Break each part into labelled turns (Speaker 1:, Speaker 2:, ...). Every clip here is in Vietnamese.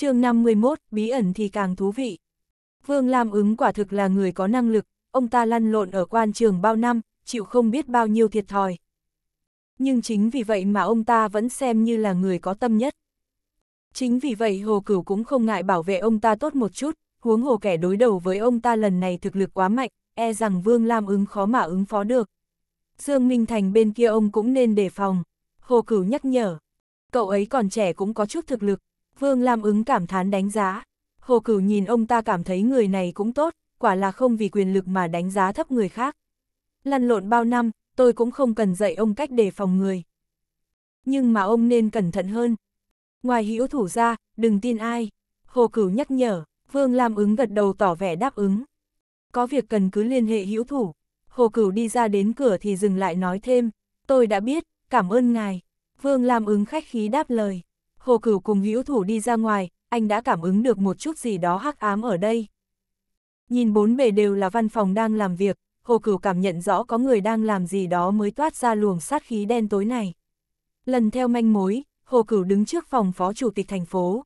Speaker 1: chương 51, bí ẩn thì càng thú vị. Vương Lam ứng quả thực là người có năng lực, ông ta lăn lộn ở quan trường bao năm, chịu không biết bao nhiêu thiệt thòi. Nhưng chính vì vậy mà ông ta vẫn xem như là người có tâm nhất. Chính vì vậy Hồ Cửu cũng không ngại bảo vệ ông ta tốt một chút, huống hồ kẻ đối đầu với ông ta lần này thực lực quá mạnh, e rằng Vương Lam ứng khó mà ứng phó được. Dương Minh Thành bên kia ông cũng nên đề phòng. Hồ Cửu nhắc nhở, cậu ấy còn trẻ cũng có chút thực lực, Vương Lam ứng cảm thán đánh giá. Hồ Cửu nhìn ông ta cảm thấy người này cũng tốt, quả là không vì quyền lực mà đánh giá thấp người khác. Lăn lộn bao năm, tôi cũng không cần dạy ông cách đề phòng người. Nhưng mà ông nên cẩn thận hơn. Ngoài hữu thủ ra, đừng tin ai. Hồ Cửu nhắc nhở, Vương Lam ứng gật đầu tỏ vẻ đáp ứng. Có việc cần cứ liên hệ hữu thủ. Hồ Cửu đi ra đến cửa thì dừng lại nói thêm, tôi đã biết, cảm ơn ngài. Vương Lam ứng khách khí đáp lời. Hồ Cửu cùng hữu thủ đi ra ngoài, anh đã cảm ứng được một chút gì đó hắc ám ở đây. Nhìn bốn bề đều là văn phòng đang làm việc, Hồ Cửu cảm nhận rõ có người đang làm gì đó mới toát ra luồng sát khí đen tối này. Lần theo manh mối, Hồ Cửu đứng trước phòng phó chủ tịch thành phố.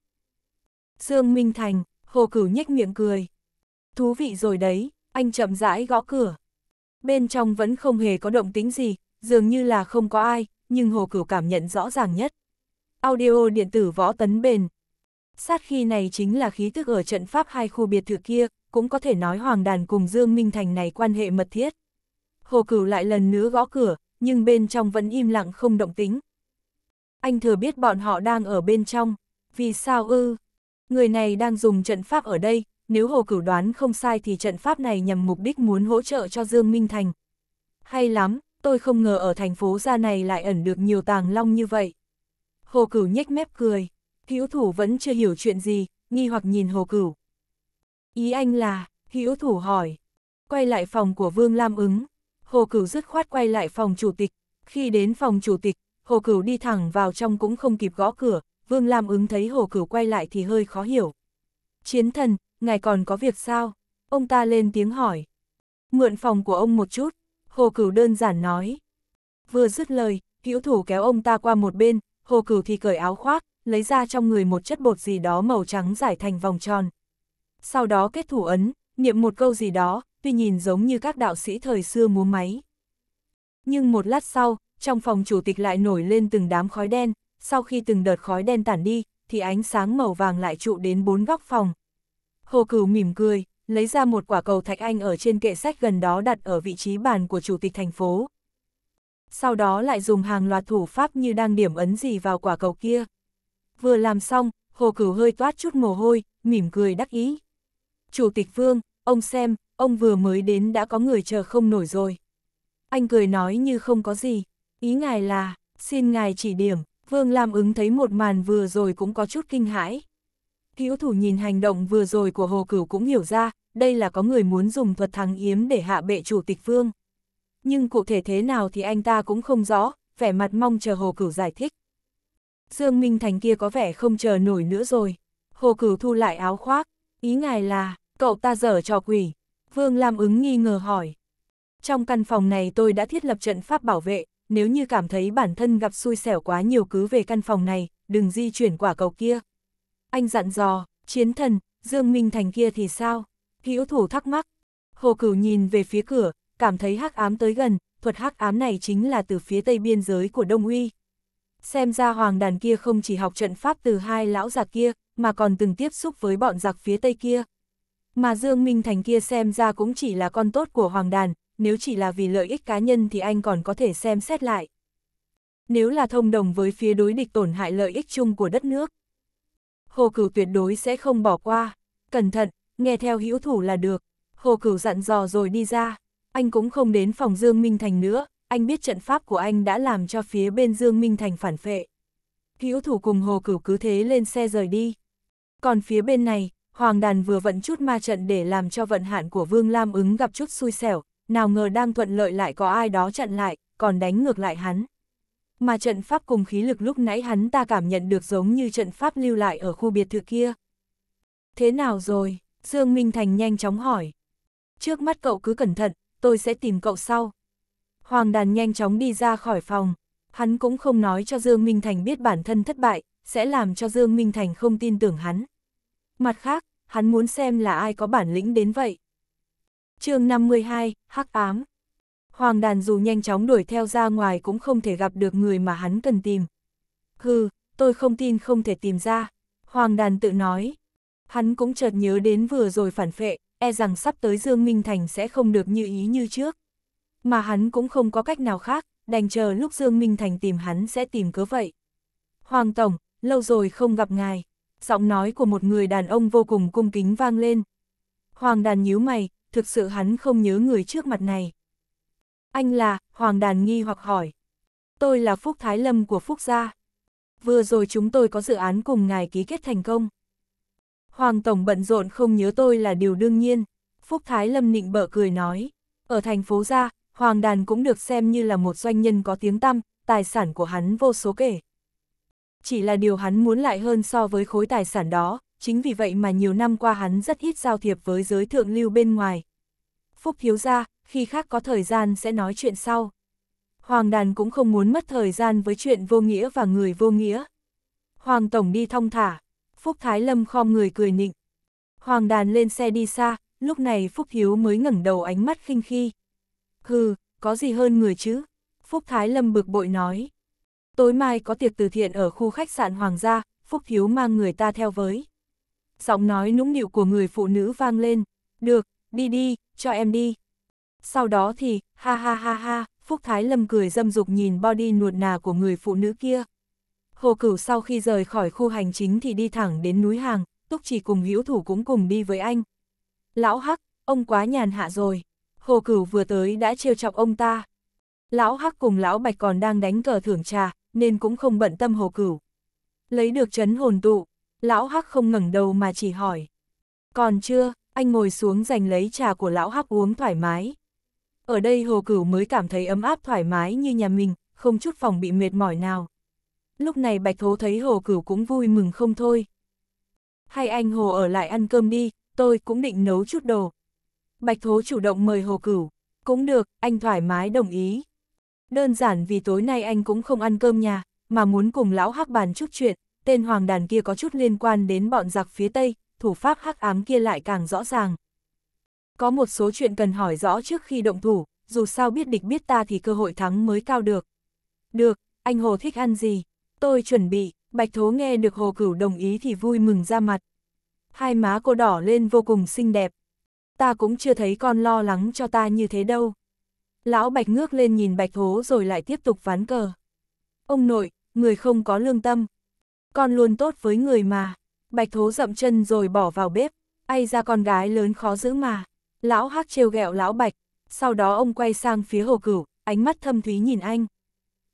Speaker 1: Dương Minh Thành, Hồ Cửu nhếch miệng cười. Thú vị rồi đấy, anh chậm rãi gõ cửa. Bên trong vẫn không hề có động tính gì, dường như là không có ai, nhưng Hồ Cửu cảm nhận rõ ràng nhất, Audio điện tử võ tấn bền. Sát khi này chính là khí tức ở trận pháp hai khu biệt thự kia, cũng có thể nói Hoàng Đàn cùng Dương Minh Thành này quan hệ mật thiết. Hồ Cửu lại lần nữa gõ cửa, nhưng bên trong vẫn im lặng không động tính. Anh thừa biết bọn họ đang ở bên trong, vì sao ư? Người này đang dùng trận pháp ở đây, nếu Hồ Cửu đoán không sai thì trận pháp này nhằm mục đích muốn hỗ trợ cho Dương Minh Thành. Hay lắm, tôi không ngờ ở thành phố gia này lại ẩn được nhiều tàng long như vậy. Hồ Cửu nhếch mép cười, hữu thủ vẫn chưa hiểu chuyện gì, nghi hoặc nhìn Hồ Cửu. Ý anh là, hữu thủ hỏi, quay lại phòng của Vương Lam ứng, Hồ Cửu dứt khoát quay lại phòng chủ tịch, khi đến phòng chủ tịch, Hồ Cửu đi thẳng vào trong cũng không kịp gõ cửa, Vương Lam ứng thấy Hồ Cửu quay lại thì hơi khó hiểu. Chiến thần, ngài còn có việc sao? Ông ta lên tiếng hỏi. Mượn phòng của ông một chút, Hồ Cửu đơn giản nói. Vừa dứt lời, hữu thủ kéo ông ta qua một bên, Hồ Cửu thì cởi áo khoác, lấy ra trong người một chất bột gì đó màu trắng giải thành vòng tròn. Sau đó kết thủ ấn, niệm một câu gì đó, tuy nhìn giống như các đạo sĩ thời xưa múa máy. Nhưng một lát sau, trong phòng chủ tịch lại nổi lên từng đám khói đen, sau khi từng đợt khói đen tản đi, thì ánh sáng màu vàng lại trụ đến bốn góc phòng. Hồ Cửu mỉm cười, lấy ra một quả cầu thạch anh ở trên kệ sách gần đó đặt ở vị trí bàn của chủ tịch thành phố sau đó lại dùng hàng loạt thủ pháp như đang điểm ấn gì vào quả cầu kia. Vừa làm xong, hồ cửu hơi toát chút mồ hôi, mỉm cười đắc ý. Chủ tịch Vương, ông xem, ông vừa mới đến đã có người chờ không nổi rồi. Anh cười nói như không có gì, ý ngài là, xin ngài chỉ điểm, Vương Lam ứng thấy một màn vừa rồi cũng có chút kinh hãi. Hữu thủ nhìn hành động vừa rồi của Hồ Cửu cũng hiểu ra, đây là có người muốn dùng thuật thắng yếm để hạ bệ chủ tịch Vương nhưng cụ thể thế nào thì anh ta cũng không rõ, vẻ mặt mong chờ Hồ Cửu giải thích. Dương Minh Thành kia có vẻ không chờ nổi nữa rồi. Hồ Cửu thu lại áo khoác, ý ngài là, cậu ta dở trò quỷ. Vương Lam ứng nghi ngờ hỏi. Trong căn phòng này tôi đã thiết lập trận pháp bảo vệ, nếu như cảm thấy bản thân gặp xui xẻo quá nhiều cứ về căn phòng này, đừng di chuyển quả cầu kia. Anh dặn dò, chiến thần, Dương Minh Thành kia thì sao? Hữu thủ thắc mắc. Hồ Cửu nhìn về phía cửa, cảm thấy hắc ám tới gần, thuật hắc ám này chính là từ phía tây biên giới của Đông Uy. Xem ra hoàng đàn kia không chỉ học trận pháp từ hai lão giặc kia, mà còn từng tiếp xúc với bọn giặc phía tây kia. Mà Dương Minh Thành kia xem ra cũng chỉ là con tốt của hoàng đàn, nếu chỉ là vì lợi ích cá nhân thì anh còn có thể xem xét lại. Nếu là thông đồng với phía đối địch tổn hại lợi ích chung của đất nước, Hồ Cửu tuyệt đối sẽ không bỏ qua. Cẩn thận, nghe theo hữu thủ là được. Hồ Cửu dặn dò rồi đi ra anh cũng không đến phòng Dương Minh Thành nữa, anh biết trận pháp của anh đã làm cho phía bên Dương Minh Thành phản phệ. Hữu thủ cùng Hồ Cửu cứ thế lên xe rời đi. Còn phía bên này, Hoàng Đàn vừa vận chút ma trận để làm cho vận hạn của Vương Lam ứng gặp chút xui xẻo, nào ngờ đang thuận lợi lại có ai đó chặn lại, còn đánh ngược lại hắn. Mà trận pháp cùng khí lực lúc nãy hắn ta cảm nhận được giống như trận pháp lưu lại ở khu biệt thự kia. Thế nào rồi? Dương Minh Thành nhanh chóng hỏi. Trước mắt cậu cứ cẩn thận, tôi sẽ tìm cậu sau. Hoàng đàn nhanh chóng đi ra khỏi phòng, hắn cũng không nói cho Dương Minh Thành biết bản thân thất bại, sẽ làm cho Dương Minh Thành không tin tưởng hắn. Mặt khác, hắn muốn xem là ai có bản lĩnh đến vậy. chương 52, Hắc Ám Hoàng đàn dù nhanh chóng đuổi theo ra ngoài cũng không thể gặp được người mà hắn cần tìm. Hừ, tôi không tin không thể tìm ra. Hoàng đàn tự nói. Hắn cũng chợt nhớ đến vừa rồi phản phệ, e rằng sắp tới Dương Minh Thành sẽ không được như ý như trước. Mà hắn cũng không có cách nào khác, đành chờ lúc Dương Minh Thành tìm hắn sẽ tìm cớ vậy. Hoàng Tổng, lâu rồi không gặp ngài. Giọng nói của một người đàn ông vô cùng cung kính vang lên. Hoàng đàn nhíu mày, thực sự hắn không nhớ người trước mặt này. Anh là, Hoàng đàn nghi hoặc hỏi. Tôi là Phúc Thái Lâm của Phúc Gia. Vừa rồi chúng tôi có dự án cùng ngài ký kết thành công. Hoàng Tổng bận rộn không nhớ tôi là điều đương nhiên. Phúc Thái Lâm nịnh bở cười nói. Ở thành phố ra, Hoàng Đàn cũng được xem như là một doanh nhân có tiếng tăm, tài sản của hắn vô số kể. Chỉ là điều hắn muốn lại hơn so với khối tài sản đó, chính vì vậy mà nhiều năm qua hắn rất ít giao thiệp với giới thượng lưu bên ngoài. Phúc thiếu ra, khi khác có thời gian sẽ nói chuyện sau. Hoàng đàn cũng không muốn mất thời gian với chuyện vô nghĩa và người vô nghĩa. Hoàng Tổng đi thong thả, Phúc Thái Lâm khom người cười nịnh. Hoàng đàn lên xe đi xa, lúc này Phúc Hiếu mới ngẩng đầu ánh mắt khinh khi. Hừ, có gì hơn người chứ? Phúc Thái Lâm bực bội nói. Tối mai có tiệc từ thiện ở khu khách sạn Hoàng gia, Phúc Hiếu mang người ta theo với. Giọng nói nũng nịu của người phụ nữ vang lên. Được, đi đi, cho em đi. Sau đó thì, ha ha ha ha, Phúc Thái Lâm cười dâm dục nhìn body nuột nà của người phụ nữ kia. Hồ Cửu sau khi rời khỏi khu hành chính thì đi thẳng đến núi hàng, Túc chỉ cùng hữu thủ cũng cùng đi với anh. Lão Hắc, ông quá nhàn hạ rồi. Hồ Cửu vừa tới đã trêu chọc ông ta. Lão Hắc cùng Lão Bạch còn đang đánh cờ thưởng trà, nên cũng không bận tâm Hồ Cửu. Lấy được chấn hồn tụ, Lão Hắc không ngẩng đầu mà chỉ hỏi. Còn chưa, anh ngồi xuống giành lấy trà của Lão Hắc uống thoải mái. Ở đây Hồ Cửu mới cảm thấy ấm áp thoải mái như nhà mình, không chút phòng bị mệt mỏi nào lúc này Bạch Thố thấy Hồ Cửu cũng vui mừng không thôi. Hay anh Hồ ở lại ăn cơm đi, tôi cũng định nấu chút đồ. Bạch Thố chủ động mời Hồ Cửu, cũng được, anh thoải mái đồng ý. Đơn giản vì tối nay anh cũng không ăn cơm nhà, mà muốn cùng lão hắc bàn chút chuyện, tên hoàng đàn kia có chút liên quan đến bọn giặc phía Tây, thủ pháp hắc ám kia lại càng rõ ràng. Có một số chuyện cần hỏi rõ trước khi động thủ, dù sao biết địch biết ta thì cơ hội thắng mới cao được. Được, anh Hồ thích ăn gì? tôi chuẩn bị, Bạch Thố nghe được Hồ Cửu đồng ý thì vui mừng ra mặt. Hai má cô đỏ lên vô cùng xinh đẹp. Ta cũng chưa thấy con lo lắng cho ta như thế đâu. Lão Bạch ngước lên nhìn Bạch Thố rồi lại tiếp tục ván cờ. Ông nội, người không có lương tâm. Con luôn tốt với người mà. Bạch Thố dậm chân rồi bỏ vào bếp. ai ra con gái lớn khó giữ mà. Lão Hắc trêu ghẹo Lão Bạch. Sau đó ông quay sang phía Hồ Cửu, ánh mắt thâm thúy nhìn anh.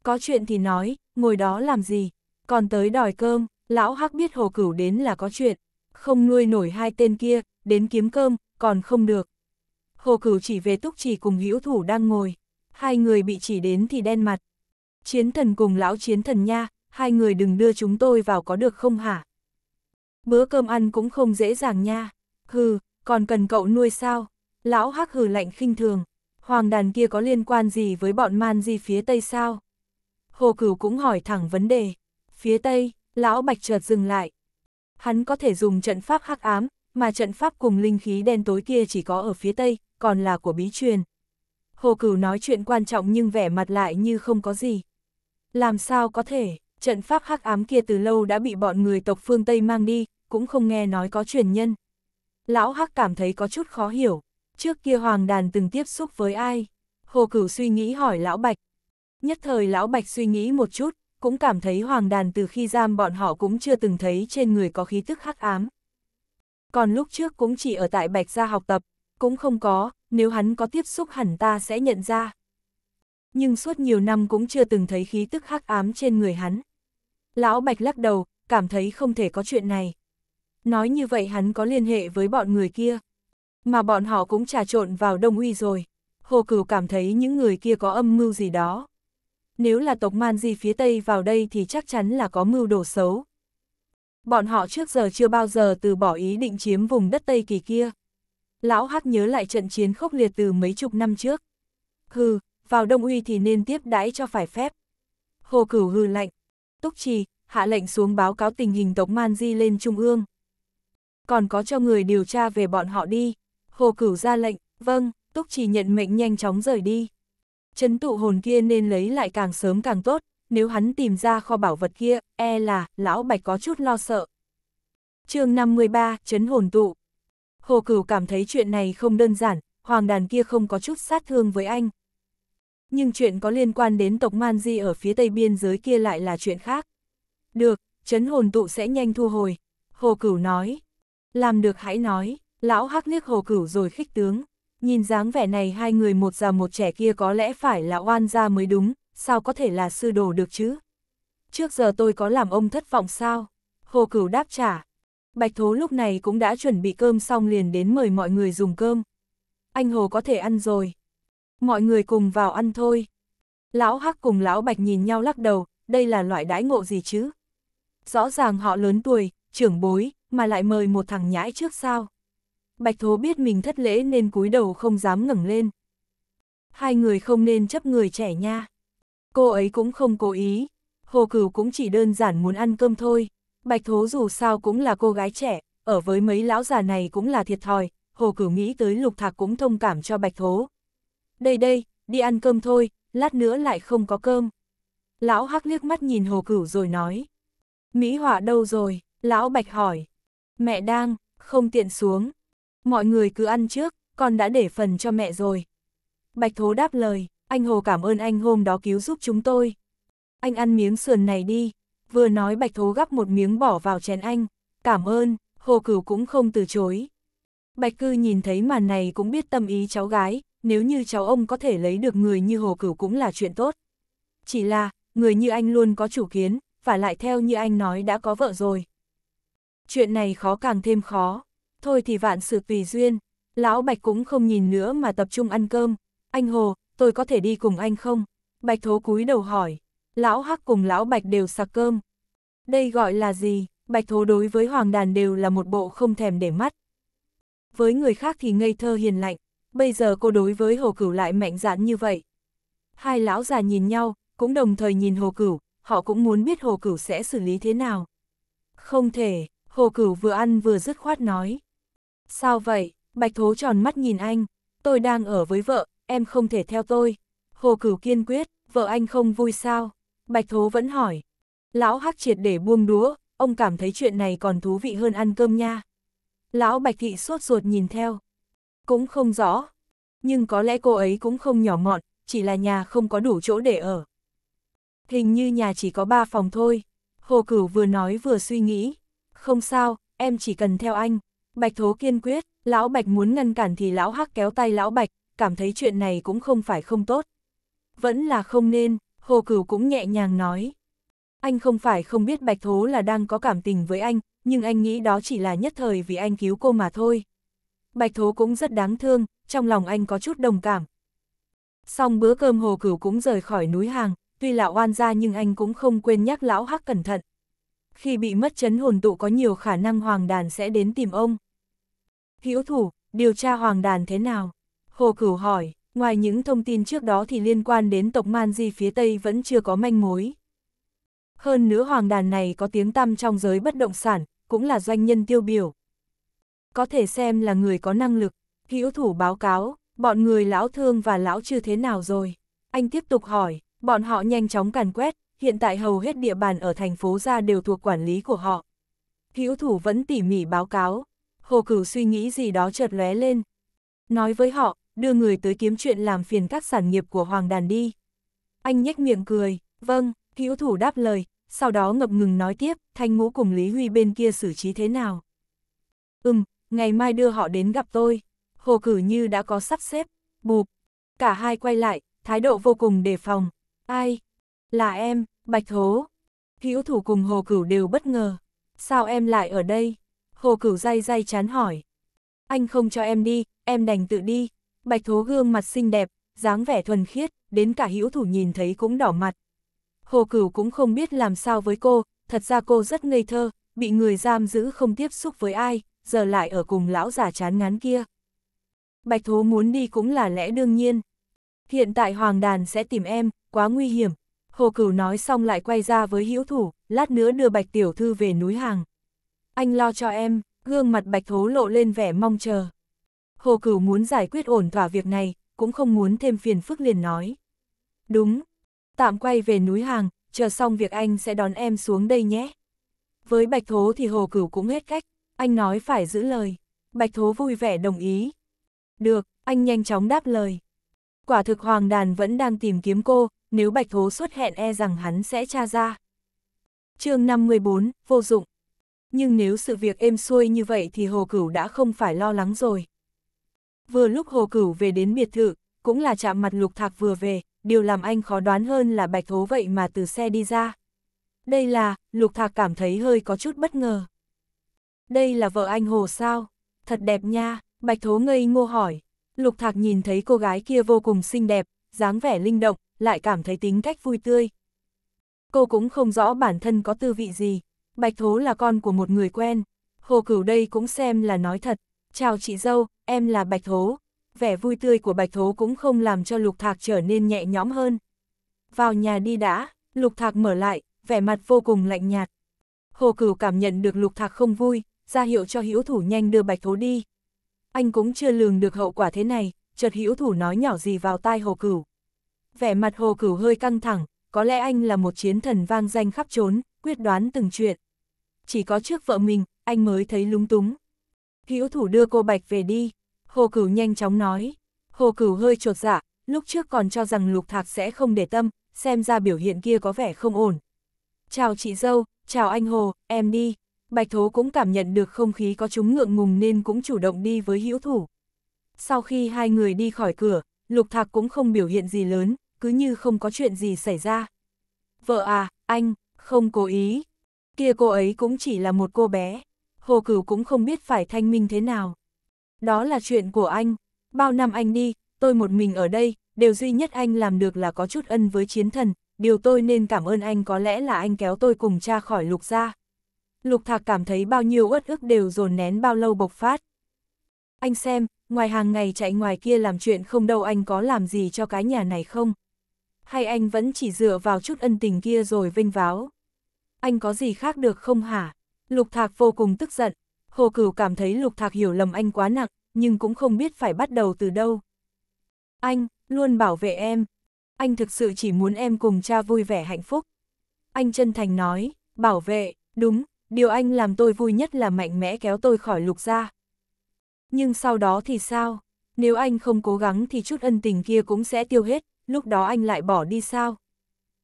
Speaker 1: Có chuyện thì nói, ngồi đó làm gì? Còn tới đòi cơm, lão hắc biết hồ cửu đến là có chuyện. Không nuôi nổi hai tên kia, đến kiếm cơm, còn không được. Hồ cửu chỉ về túc chỉ cùng hữu thủ đang ngồi. Hai người bị chỉ đến thì đen mặt. Chiến thần cùng lão chiến thần nha, hai người đừng đưa chúng tôi vào có được không hả? Bữa cơm ăn cũng không dễ dàng nha. Hừ, còn cần cậu nuôi sao? Lão hắc hừ lạnh khinh thường. Hoàng đàn kia có liên quan gì với bọn man di phía tây sao? Hồ Cửu cũng hỏi thẳng vấn đề. Phía Tây, Lão Bạch chợt dừng lại. Hắn có thể dùng trận pháp hắc ám, mà trận pháp cùng linh khí đen tối kia chỉ có ở phía Tây, còn là của bí truyền. Hồ Cửu nói chuyện quan trọng nhưng vẻ mặt lại như không có gì. Làm sao có thể, trận pháp hắc ám kia từ lâu đã bị bọn người tộc phương Tây mang đi, cũng không nghe nói có truyền nhân. Lão Hắc cảm thấy có chút khó hiểu, trước kia Hoàng Đàn từng tiếp xúc với ai? Hồ Cửu suy nghĩ hỏi Lão Bạch, Nhất thời lão Bạch suy nghĩ một chút, cũng cảm thấy hoàng đàn từ khi giam bọn họ cũng chưa từng thấy trên người có khí tức hắc ám. Còn lúc trước cũng chỉ ở tại Bạch gia học tập, cũng không có, nếu hắn có tiếp xúc hẳn ta sẽ nhận ra. Nhưng suốt nhiều năm cũng chưa từng thấy khí tức hắc ám trên người hắn. Lão Bạch lắc đầu, cảm thấy không thể có chuyện này. Nói như vậy hắn có liên hệ với bọn người kia. Mà bọn họ cũng trà trộn vào Đông Uy rồi. Hồ Cửu cảm thấy những người kia có âm mưu gì đó nếu là tộc man di phía Tây vào đây thì chắc chắn là có mưu đồ xấu. Bọn họ trước giờ chưa bao giờ từ bỏ ý định chiếm vùng đất Tây kỳ kia. Lão Hắc nhớ lại trận chiến khốc liệt từ mấy chục năm trước. Hừ, vào Đông Uy thì nên tiếp đãi cho phải phép. Hồ Cửu hừ lạnh. Túc Trì, hạ lệnh xuống báo cáo tình hình tộc Man Di lên Trung ương. Còn có cho người điều tra về bọn họ đi. Hồ Cửu ra lệnh, vâng, Túc Trì nhận mệnh nhanh chóng rời đi. Chấn tụ hồn kia nên lấy lại càng sớm càng tốt, nếu hắn tìm ra kho bảo vật kia, e là, lão bạch có chút lo sợ. chương 53, chấn hồn tụ. Hồ Cửu cảm thấy chuyện này không đơn giản, hoàng đàn kia không có chút sát thương với anh. Nhưng chuyện có liên quan đến tộc Man Di ở phía tây biên giới kia lại là chuyện khác. Được, chấn hồn tụ sẽ nhanh thu hồi. Hồ Cửu nói. Làm được hãy nói, lão hắc liếc Hồ Cửu rồi khích tướng nhìn dáng vẻ này hai người một già một trẻ kia có lẽ phải là oan gia mới đúng, sao có thể là sư đồ được chứ? Trước giờ tôi có làm ông thất vọng sao? Hồ Cửu đáp trả. Bạch Thố lúc này cũng đã chuẩn bị cơm xong liền đến mời mọi người dùng cơm. Anh Hồ có thể ăn rồi. Mọi người cùng vào ăn thôi. Lão Hắc cùng Lão Bạch nhìn nhau lắc đầu, đây là loại đãi ngộ gì chứ? Rõ ràng họ lớn tuổi, trưởng bối, mà lại mời một thằng nhãi trước sao? Bạch Thố biết mình thất lễ nên cúi đầu không dám ngẩng lên. Hai người không nên chấp người trẻ nha. Cô ấy cũng không cố ý, Hồ Cửu cũng chỉ đơn giản muốn ăn cơm thôi. Bạch Thố dù sao cũng là cô gái trẻ, ở với mấy lão già này cũng là thiệt thòi, Hồ Cửu nghĩ tới Lục Thạc cũng thông cảm cho Bạch Thố. Đây đây, đi ăn cơm thôi, lát nữa lại không có cơm. Lão Hắc liếc mắt nhìn Hồ Cửu rồi nói. Mỹ Hỏa đâu rồi? Lão Bạch hỏi. Mẹ đang, không tiện xuống. Mọi người cứ ăn trước, con đã để phần cho mẹ rồi. Bạch Thố đáp lời, anh Hồ cảm ơn anh hôm đó cứu giúp chúng tôi. Anh ăn miếng sườn này đi, vừa nói Bạch Thố gắp một miếng bỏ vào chén anh, cảm ơn, Hồ Cửu cũng không từ chối. Bạch Cư nhìn thấy màn này cũng biết tâm ý cháu gái, nếu như cháu ông có thể lấy được người như Hồ Cửu cũng là chuyện tốt. Chỉ là, người như anh luôn có chủ kiến, và lại theo như anh nói đã có vợ rồi. Chuyện này khó càng thêm khó thôi thì vạn sự tùy duyên. Lão Bạch cũng không nhìn nữa mà tập trung ăn cơm. Anh Hồ, tôi có thể đi cùng anh không? Bạch Thố cúi đầu hỏi. Lão Hắc cùng Lão Bạch đều sạc cơm. Đây gọi là gì? Bạch Thố đối với Hoàng Đàn đều là một bộ không thèm để mắt. Với người khác thì ngây thơ hiền lạnh, bây giờ cô đối với Hồ Cửu lại mạnh dạn như vậy. Hai lão già nhìn nhau, cũng đồng thời nhìn Hồ Cửu, họ cũng muốn biết Hồ Cửu sẽ xử lý thế nào. Không thể, Hồ Cửu vừa ăn vừa dứt khoát nói. Sao vậy? Bạch Thố tròn mắt nhìn anh. Tôi đang ở với vợ, em không thể theo tôi. Hồ Cửu kiên quyết, vợ anh không vui sao? Bạch Thố vẫn hỏi. Lão Hắc triệt để buông đúa, ông cảm thấy chuyện này còn thú vị hơn ăn cơm nha. Lão Bạch Thị suốt ruột nhìn theo. Cũng không rõ. Nhưng có lẽ cô ấy cũng không nhỏ mọn, chỉ là nhà không có đủ chỗ để ở. Hình như nhà chỉ có ba phòng thôi. Hồ Cửu vừa nói vừa suy nghĩ. Không sao, em chỉ cần theo anh, Bạch Thố kiên quyết, lão Bạch muốn ngăn cản thì lão Hắc kéo tay lão Bạch, cảm thấy chuyện này cũng không phải không tốt. Vẫn là không nên, Hồ Cửu cũng nhẹ nhàng nói. Anh không phải không biết Bạch Thố là đang có cảm tình với anh, nhưng anh nghĩ đó chỉ là nhất thời vì anh cứu cô mà thôi. Bạch Thố cũng rất đáng thương, trong lòng anh có chút đồng cảm. Xong bữa cơm Hồ Cửu cũng rời khỏi núi hàng, tuy là oan gia nhưng anh cũng không quên nhắc lão Hắc cẩn thận khi bị mất chấn hồn tụ có nhiều khả năng hoàng đàn sẽ đến tìm ông. Hữu thủ, điều tra hoàng đàn thế nào? Hồ Cửu hỏi, ngoài những thông tin trước đó thì liên quan đến tộc Man Di phía Tây vẫn chưa có manh mối. Hơn nữa hoàng đàn này có tiếng tăm trong giới bất động sản, cũng là doanh nhân tiêu biểu. Có thể xem là người có năng lực, hữu thủ báo cáo, bọn người lão thương và lão chưa thế nào rồi. Anh tiếp tục hỏi, bọn họ nhanh chóng càn quét, hiện tại hầu hết địa bàn ở thành phố ra đều thuộc quản lý của họ. Hữu thủ vẫn tỉ mỉ báo cáo, hồ cửu suy nghĩ gì đó chợt lóe lên. Nói với họ, đưa người tới kiếm chuyện làm phiền các sản nghiệp của Hoàng Đàn đi. Anh nhếch miệng cười, vâng, hữu thủ đáp lời, sau đó ngập ngừng nói tiếp, thanh ngũ cùng Lý Huy bên kia xử trí thế nào. Ừm, ngày mai đưa họ đến gặp tôi, hồ cử như đã có sắp xếp, bụp. Cả hai quay lại, thái độ vô cùng đề phòng. Ai? Là em, Bạch Hố, hữu thủ cùng Hồ Cửu đều bất ngờ. Sao em lại ở đây? Hồ Cửu day day chán hỏi. Anh không cho em đi, em đành tự đi. Bạch Hố gương mặt xinh đẹp, dáng vẻ thuần khiết, đến cả hữu thủ nhìn thấy cũng đỏ mặt. Hồ Cửu cũng không biết làm sao với cô, thật ra cô rất ngây thơ, bị người giam giữ không tiếp xúc với ai, giờ lại ở cùng lão già chán ngán kia. Bạch Thố muốn đi cũng là lẽ đương nhiên. Hiện tại Hoàng Đàn sẽ tìm em, quá nguy hiểm, Hồ Cửu nói xong lại quay ra với hữu thủ, lát nữa đưa Bạch Tiểu Thư về núi hàng. Anh lo cho em, gương mặt Bạch Thố lộ lên vẻ mong chờ. Hồ Cửu muốn giải quyết ổn thỏa việc này, cũng không muốn thêm phiền phức liền nói. Đúng, tạm quay về núi hàng, chờ xong việc anh sẽ đón em xuống đây nhé. Với Bạch Thố thì Hồ Cửu cũng hết cách, anh nói phải giữ lời. Bạch Thố vui vẻ đồng ý. Được, anh nhanh chóng đáp lời. Quả thực Hoàng Đàn vẫn đang tìm kiếm cô, nếu Bạch thố xuất hẹn e rằng hắn sẽ tra ra. chương 54, vô dụng. Nhưng nếu sự việc êm xuôi như vậy thì Hồ Cửu đã không phải lo lắng rồi. Vừa lúc Hồ Cửu về đến biệt thự, cũng là chạm mặt Lục Thạc vừa về, điều làm anh khó đoán hơn là Bạch thố vậy mà từ xe đi ra. Đây là, Lục Thạc cảm thấy hơi có chút bất ngờ. Đây là vợ anh Hồ sao? Thật đẹp nha, Bạch Thố ngây ngô hỏi. Lục Thạc nhìn thấy cô gái kia vô cùng xinh đẹp, dáng vẻ linh động, lại cảm thấy tính cách vui tươi. Cô cũng không rõ bản thân có tư vị gì, Bạch Thố là con của một người quen, Hồ Cửu đây cũng xem là nói thật, chào chị dâu, em là Bạch Thố. Vẻ vui tươi của Bạch Thố cũng không làm cho Lục Thạc trở nên nhẹ nhõm hơn. Vào nhà đi đã, Lục Thạc mở lại, vẻ mặt vô cùng lạnh nhạt. Hồ Cửu cảm nhận được Lục Thạc không vui, ra hiệu cho hữu thủ nhanh đưa Bạch Thố đi. Anh cũng chưa lường được hậu quả thế này, chợt hữu thủ nói nhỏ gì vào tai hồ cửu. Vẻ mặt hồ cửu hơi căng thẳng, có lẽ anh là một chiến thần vang danh khắp trốn, quyết đoán từng chuyện. Chỉ có trước vợ mình, anh mới thấy lúng túng. Hữu thủ đưa cô Bạch về đi, hồ cửu nhanh chóng nói. Hồ cửu hơi trột dạ, lúc trước còn cho rằng lục thạc sẽ không để tâm, xem ra biểu hiện kia có vẻ không ổn. Chào chị dâu, chào anh Hồ, em đi. Bạch Thố cũng cảm nhận được không khí có chúng ngượng ngùng nên cũng chủ động đi với hữu thủ. Sau khi hai người đi khỏi cửa, Lục Thạc cũng không biểu hiện gì lớn, cứ như không có chuyện gì xảy ra. Vợ à, anh, không cố ý. Kia cô ấy cũng chỉ là một cô bé. Hồ Cửu cũng không biết phải thanh minh thế nào. Đó là chuyện của anh. Bao năm anh đi, tôi một mình ở đây, điều duy nhất anh làm được là có chút ân với chiến thần. Điều tôi nên cảm ơn anh có lẽ là anh kéo tôi cùng cha khỏi lục ra. Lục thạc cảm thấy bao nhiêu uất ức đều dồn nén bao lâu bộc phát anh xem, ngoài hàng ngày chạy ngoài kia làm chuyện không đâu anh có làm gì cho cái nhà này không? Hay anh vẫn chỉ dựa vào chút ân tình kia rồi vinh váo? Anh có gì khác được không hả? Lục Thạc vô cùng tức giận. Hồ Cửu cảm thấy Lục Thạc hiểu lầm anh quá nặng, nhưng cũng không biết phải bắt đầu từ đâu. Anh, luôn bảo vệ em. Anh thực sự chỉ muốn em cùng cha vui vẻ hạnh phúc. Anh chân thành nói, bảo vệ, đúng, điều anh làm tôi vui nhất là mạnh mẽ kéo tôi khỏi lục ra. Nhưng sau đó thì sao? Nếu anh không cố gắng thì chút ân tình kia cũng sẽ tiêu hết, lúc đó anh lại bỏ đi sao?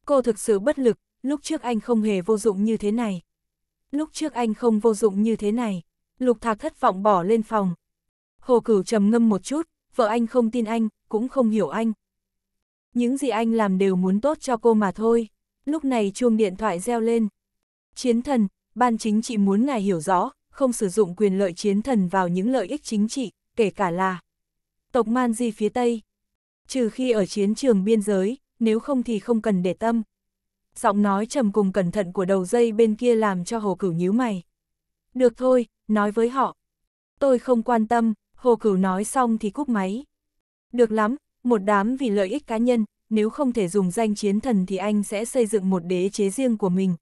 Speaker 1: Cô thực sự bất lực, lúc trước anh không hề vô dụng như thế này. Lúc trước anh không vô dụng như thế này. Lục Thạc thất vọng bỏ lên phòng. Hồ Cửu trầm ngâm một chút, vợ anh không tin anh, cũng không hiểu anh. Những gì anh làm đều muốn tốt cho cô mà thôi. Lúc này chuông điện thoại reo lên. Chiến thần, ban chính trị muốn ngài hiểu rõ, không sử dụng quyền lợi chiến thần vào những lợi ích chính trị, kể cả là tộc man di phía Tây. Trừ khi ở chiến trường biên giới, nếu không thì không cần để tâm. Giọng nói trầm cùng cẩn thận của đầu dây bên kia làm cho Hồ Cửu nhíu mày. Được thôi, nói với họ. Tôi không quan tâm, Hồ Cửu nói xong thì cúp máy. Được lắm, một đám vì lợi ích cá nhân, nếu không thể dùng danh chiến thần thì anh sẽ xây dựng một đế chế riêng của mình,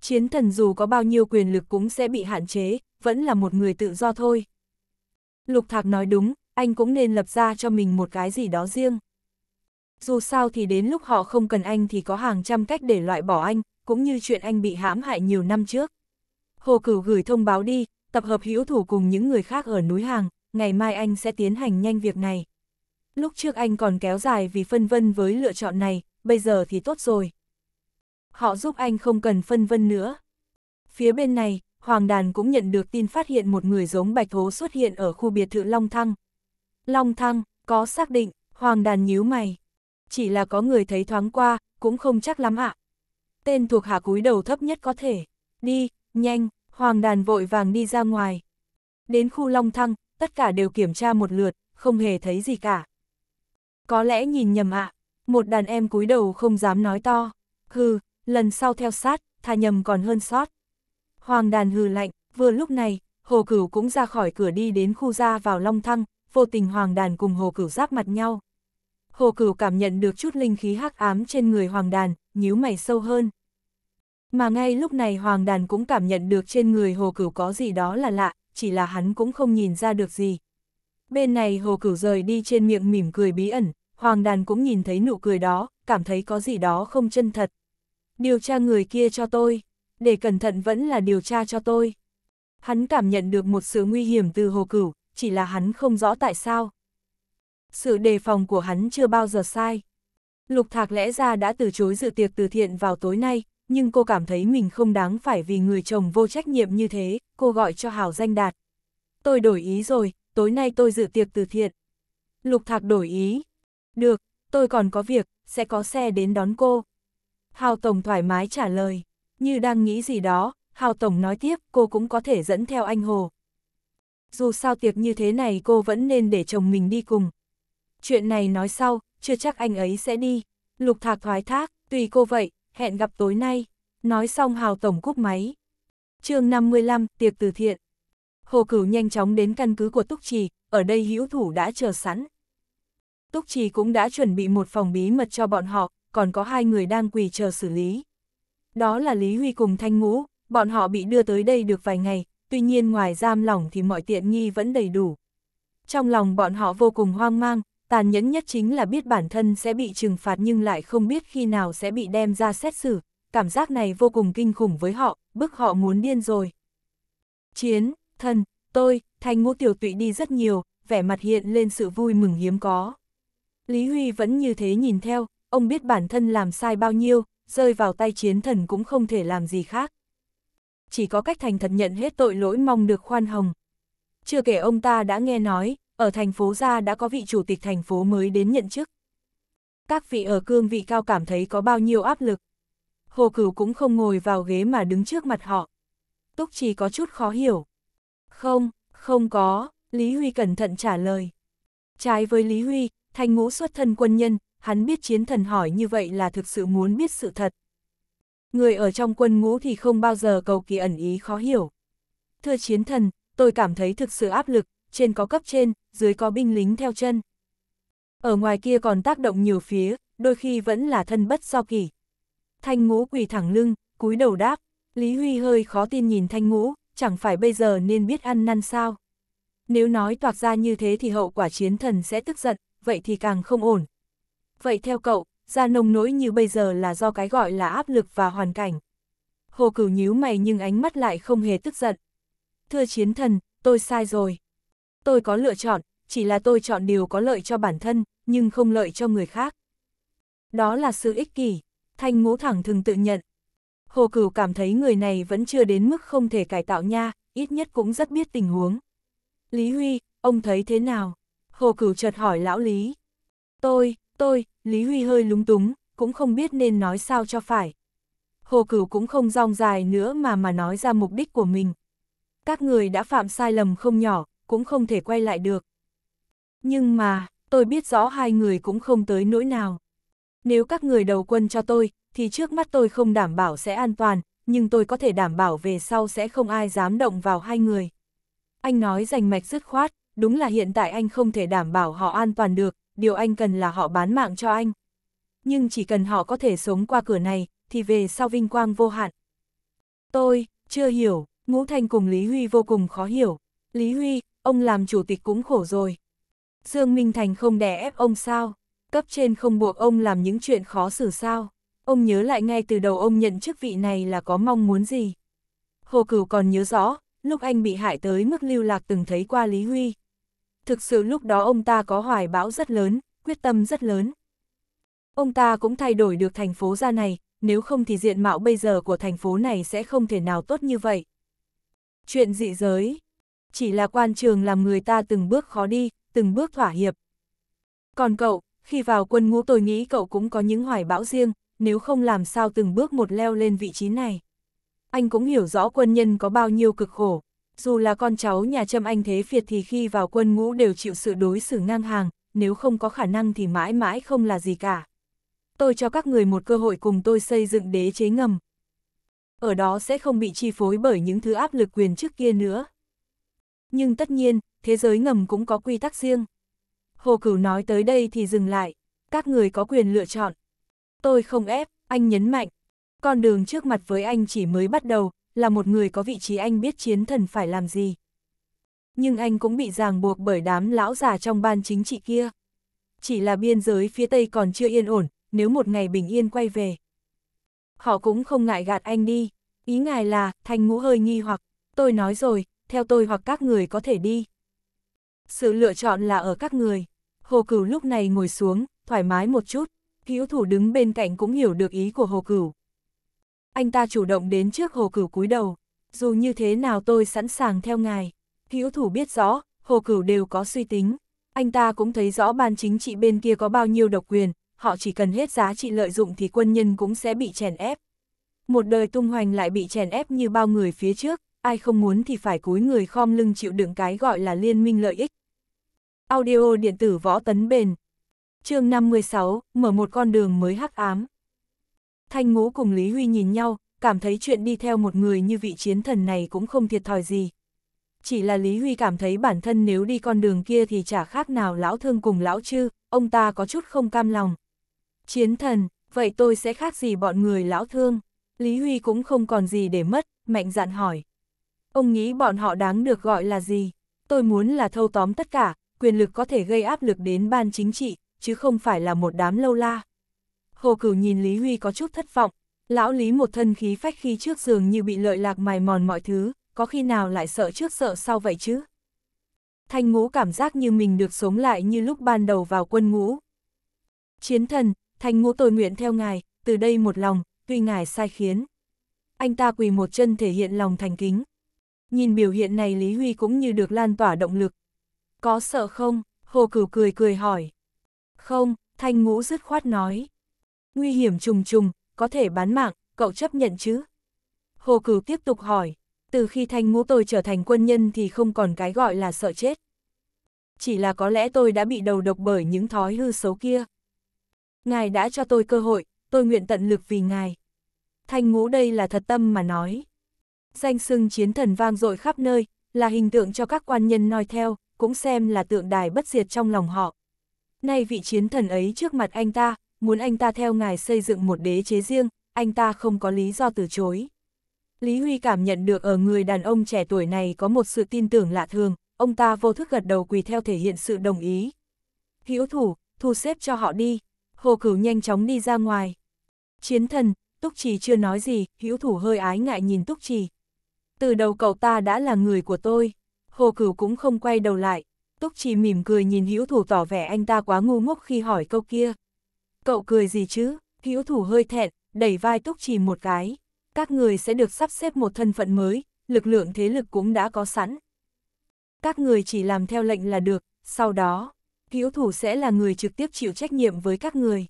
Speaker 1: chiến thần dù có bao nhiêu quyền lực cũng sẽ bị hạn chế, vẫn là một người tự do thôi. Lục Thạc nói đúng, anh cũng nên lập ra cho mình một cái gì đó riêng. Dù sao thì đến lúc họ không cần anh thì có hàng trăm cách để loại bỏ anh, cũng như chuyện anh bị hãm hại nhiều năm trước. Hồ Cửu gửi thông báo đi, tập hợp hữu thủ cùng những người khác ở núi hàng, ngày mai anh sẽ tiến hành nhanh việc này. Lúc trước anh còn kéo dài vì phân vân với lựa chọn này, bây giờ thì tốt rồi. Họ giúp anh không cần phân vân nữa. Phía bên này, Hoàng Đàn cũng nhận được tin phát hiện một người giống bạch hố xuất hiện ở khu biệt thự Long Thăng. Long Thăng, có xác định, Hoàng Đàn nhíu mày. Chỉ là có người thấy thoáng qua, cũng không chắc lắm ạ. Tên thuộc hạ cúi đầu thấp nhất có thể. Đi, nhanh, Hoàng Đàn vội vàng đi ra ngoài. Đến khu Long Thăng, tất cả đều kiểm tra một lượt, không hề thấy gì cả. Có lẽ nhìn nhầm ạ, một đàn em cúi đầu không dám nói to. Hừ, lần sau theo sát, thà nhầm còn hơn sót. Hoàng đàn hừ lạnh, vừa lúc này, hồ cửu cũng ra khỏi cửa đi đến khu ra vào long thăng, vô tình hoàng đàn cùng hồ cửu giáp mặt nhau. Hồ cửu cảm nhận được chút linh khí hắc ám trên người hoàng đàn, nhíu mày sâu hơn. Mà ngay lúc này hoàng đàn cũng cảm nhận được trên người hồ cửu có gì đó là lạ, chỉ là hắn cũng không nhìn ra được gì. Bên này hồ cửu rời đi trên miệng mỉm cười bí ẩn, hoàng đàn cũng nhìn thấy nụ cười đó, cảm thấy có gì đó không chân thật. Điều tra người kia cho tôi, để cẩn thận vẫn là điều tra cho tôi. Hắn cảm nhận được một sự nguy hiểm từ hồ cửu, chỉ là hắn không rõ tại sao. Sự đề phòng của hắn chưa bao giờ sai. Lục Thạc lẽ ra đã từ chối dự tiệc từ thiện vào tối nay, nhưng cô cảm thấy mình không đáng phải vì người chồng vô trách nhiệm như thế, cô gọi cho Hào danh đạt. Tôi đổi ý rồi, tối nay tôi dự tiệc từ thiện. Lục Thạc đổi ý. Được, tôi còn có việc, sẽ có xe đến đón cô. Hào Tổng thoải mái trả lời. Như đang nghĩ gì đó, Hào Tổng nói tiếp cô cũng có thể dẫn theo anh Hồ. Dù sao tiệc như thế này cô vẫn nên để chồng mình đi cùng. Chuyện này nói sau, chưa chắc anh ấy sẽ đi. Lục Thạc thoái thác, tùy cô vậy, hẹn gặp tối nay. Nói xong Hào Tổng cúp máy. chương 55, tiệc từ thiện. Hồ Cửu nhanh chóng đến căn cứ của Túc Trì, ở đây hữu thủ đã chờ sẵn. Túc Trì cũng đã chuẩn bị một phòng bí mật cho bọn họ, còn có hai người đang quỳ chờ xử lý. Đó là Lý Huy cùng Thanh Ngũ, bọn họ bị đưa tới đây được vài ngày, tuy nhiên ngoài giam lỏng thì mọi tiện nghi vẫn đầy đủ. Trong lòng bọn họ vô cùng hoang mang, tàn nhẫn nhất chính là biết bản thân sẽ bị trừng phạt nhưng lại không biết khi nào sẽ bị đem ra xét xử, cảm giác này vô cùng kinh khủng với họ, bức họ muốn điên rồi. Chiến, thần tôi, Thanh Ngũ tiểu tụy đi rất nhiều, vẻ mặt hiện lên sự vui mừng hiếm có. Lý Huy vẫn như thế nhìn theo, ông biết bản thân làm sai bao nhiêu, rơi vào tay chiến thần cũng không thể làm gì khác. Chỉ có cách thành thật nhận hết tội lỗi mong được khoan hồng. Chưa kể ông ta đã nghe nói, ở thành phố ra đã có vị chủ tịch thành phố mới đến nhận chức. Các vị ở cương vị cao cảm thấy có bao nhiêu áp lực. Hồ Cửu cũng không ngồi vào ghế mà đứng trước mặt họ. Túc chỉ có chút khó hiểu. Không, không có, Lý Huy cẩn thận trả lời. Trái với Lý Huy, Thanh Ngũ xuất thân quân nhân, hắn biết chiến thần hỏi như vậy là thực sự muốn biết sự thật. Người ở trong quân ngũ thì không bao giờ cầu kỳ ẩn ý khó hiểu. Thưa chiến thần, tôi cảm thấy thực sự áp lực, trên có cấp trên, dưới có binh lính theo chân. Ở ngoài kia còn tác động nhiều phía, đôi khi vẫn là thân bất do kỳ. Thanh ngũ quỳ thẳng lưng, cúi đầu đáp, Lý Huy hơi khó tin nhìn thanh ngũ, chẳng phải bây giờ nên biết ăn năn sao. Nếu nói toạc ra như thế thì hậu quả chiến thần sẽ tức giận, vậy thì càng không ổn vậy theo cậu, ra nông nỗi như bây giờ là do cái gọi là áp lực và hoàn cảnh. Hồ Cửu nhíu mày nhưng ánh mắt lại không hề tức giận. Thưa chiến thần, tôi sai rồi. Tôi có lựa chọn, chỉ là tôi chọn điều có lợi cho bản thân, nhưng không lợi cho người khác. Đó là sự ích kỷ, thanh ngũ thẳng thừng tự nhận. Hồ Cửu cảm thấy người này vẫn chưa đến mức không thể cải tạo nha, ít nhất cũng rất biết tình huống. Lý Huy, ông thấy thế nào? Hồ Cửu chợt hỏi lão Lý. Tôi, tôi, Lý Huy hơi lúng túng, cũng không biết nên nói sao cho phải. Hồ Cửu cũng không rong dài nữa mà mà nói ra mục đích của mình. Các người đã phạm sai lầm không nhỏ, cũng không thể quay lại được. Nhưng mà, tôi biết rõ hai người cũng không tới nỗi nào. Nếu các người đầu quân cho tôi, thì trước mắt tôi không đảm bảo sẽ an toàn, nhưng tôi có thể đảm bảo về sau sẽ không ai dám động vào hai người. Anh nói rành mạch dứt khoát, đúng là hiện tại anh không thể đảm bảo họ an toàn được, điều anh cần là họ bán mạng cho anh. Nhưng chỉ cần họ có thể sống qua cửa này, thì về sau vinh quang vô hạn. Tôi, chưa hiểu, Ngũ Thanh cùng Lý Huy vô cùng khó hiểu. Lý Huy, ông làm chủ tịch cũng khổ rồi. Dương Minh Thành không đè ép ông sao? Cấp trên không buộc ông làm những chuyện khó xử sao? Ông nhớ lại ngay từ đầu ông nhận chức vị này là có mong muốn gì? Hồ Cửu còn nhớ rõ, lúc anh bị hại tới mức lưu lạc từng thấy qua Lý Huy, Thực sự lúc đó ông ta có hoài bão rất lớn, quyết tâm rất lớn. Ông ta cũng thay đổi được thành phố ra này, nếu không thì diện mạo bây giờ của thành phố này sẽ không thể nào tốt như vậy. Chuyện dị giới, chỉ là quan trường làm người ta từng bước khó đi, từng bước thỏa hiệp. Còn cậu, khi vào quân ngũ tôi nghĩ cậu cũng có những hoài bão riêng, nếu không làm sao từng bước một leo lên vị trí này. Anh cũng hiểu rõ quân nhân có bao nhiêu cực khổ, dù là con cháu nhà Trâm Anh Thế Việt thì khi vào quân ngũ đều chịu sự đối xử ngang hàng, nếu không có khả năng thì mãi mãi không là gì cả. Tôi cho các người một cơ hội cùng tôi xây dựng đế chế ngầm. Ở đó sẽ không bị chi phối bởi những thứ áp lực quyền trước kia nữa. Nhưng tất nhiên, thế giới ngầm cũng có quy tắc riêng. Hồ Cửu nói tới đây thì dừng lại, các người có quyền lựa chọn. Tôi không ép, anh nhấn mạnh. Con đường trước mặt với anh chỉ mới bắt đầu, là một người có vị trí anh biết chiến thần phải làm gì. Nhưng anh cũng bị ràng buộc bởi đám lão già trong ban chính trị kia. Chỉ là biên giới phía Tây còn chưa yên ổn, nếu một ngày bình yên quay về. Họ cũng không ngại gạt anh đi. Ý ngài là, thanh ngũ hơi nghi hoặc, tôi nói rồi, theo tôi hoặc các người có thể đi. Sự lựa chọn là ở các người. Hồ Cửu lúc này ngồi xuống, thoải mái một chút. Hữu thủ đứng bên cạnh cũng hiểu được ý của Hồ Cửu. Anh ta chủ động đến trước hồ cửu cúi đầu, dù như thế nào tôi sẵn sàng theo ngài. Hữu thủ biết rõ, hồ cửu đều có suy tính. Anh ta cũng thấy rõ ban chính trị bên kia có bao nhiêu độc quyền, họ chỉ cần hết giá trị lợi dụng thì quân nhân cũng sẽ bị chèn ép. Một đời tung hoành lại bị chèn ép như bao người phía trước, ai không muốn thì phải cúi người khom lưng chịu đựng cái gọi là liên minh lợi ích. Audio điện tử võ tấn bền. chương 56, mở một con đường mới hắc ám. Thanh Ngũ cùng Lý Huy nhìn nhau, cảm thấy chuyện đi theo một người như vị chiến thần này cũng không thiệt thòi gì. Chỉ là Lý Huy cảm thấy bản thân nếu đi con đường kia thì chả khác nào lão thương cùng lão chư, ông ta có chút không cam lòng. Chiến thần, vậy tôi sẽ khác gì bọn người lão thương? Lý Huy cũng không còn gì để mất, mạnh dạn hỏi. Ông nghĩ bọn họ đáng được gọi là gì? Tôi muốn là thâu tóm tất cả, quyền lực có thể gây áp lực đến ban chính trị, chứ không phải là một đám lâu la. Hồ Cửu nhìn Lý Huy có chút thất vọng. Lão Lý một thân khí phách khi trước giường như bị lợi lạc mài mòn mọi thứ, có khi nào lại sợ trước sợ sau vậy chứ? Thanh ngũ cảm giác như mình được sống lại như lúc ban đầu vào quân ngũ. Chiến thần, thanh ngũ tôi nguyện theo ngài, từ đây một lòng, tuy ngài sai khiến. Anh ta quỳ một chân thể hiện lòng thành kính. Nhìn biểu hiện này Lý Huy cũng như được lan tỏa động lực. Có sợ không? Hồ Cửu cười cười hỏi. Không, thanh ngũ dứt khoát nói. Nguy hiểm trùng trùng, có thể bán mạng, cậu chấp nhận chứ? Hồ Cửu tiếp tục hỏi, từ khi thanh ngũ tôi trở thành quân nhân thì không còn cái gọi là sợ chết. Chỉ là có lẽ tôi đã bị đầu độc bởi những thói hư xấu kia. Ngài đã cho tôi cơ hội, tôi nguyện tận lực vì ngài. Thanh ngũ đây là thật tâm mà nói. Danh sưng chiến thần vang dội khắp nơi, là hình tượng cho các quan nhân noi theo, cũng xem là tượng đài bất diệt trong lòng họ. Nay vị chiến thần ấy trước mặt anh ta, muốn anh ta theo ngài xây dựng một đế chế riêng, anh ta không có lý do từ chối. Lý Huy cảm nhận được ở người đàn ông trẻ tuổi này có một sự tin tưởng lạ thường, ông ta vô thức gật đầu quỳ theo thể hiện sự đồng ý. Hữu thủ, thu xếp cho họ đi. Hồ Cửu nhanh chóng đi ra ngoài. Chiến thần, Túc Trì chưa nói gì, hữu thủ hơi ái ngại nhìn Túc Trì. Từ đầu cậu ta đã là người của tôi. Hồ Cửu cũng không quay đầu lại. Túc Trì mỉm cười nhìn hữu thủ tỏ vẻ anh ta quá ngu ngốc khi hỏi câu kia. Cậu cười gì chứ? Hữu thủ hơi thẹn, đẩy vai Túc Trì một cái. Các người sẽ được sắp xếp một thân phận mới, lực lượng thế lực cũng đã có sẵn. Các người chỉ làm theo lệnh là được, sau đó, hữu thủ sẽ là người trực tiếp chịu trách nhiệm với các người.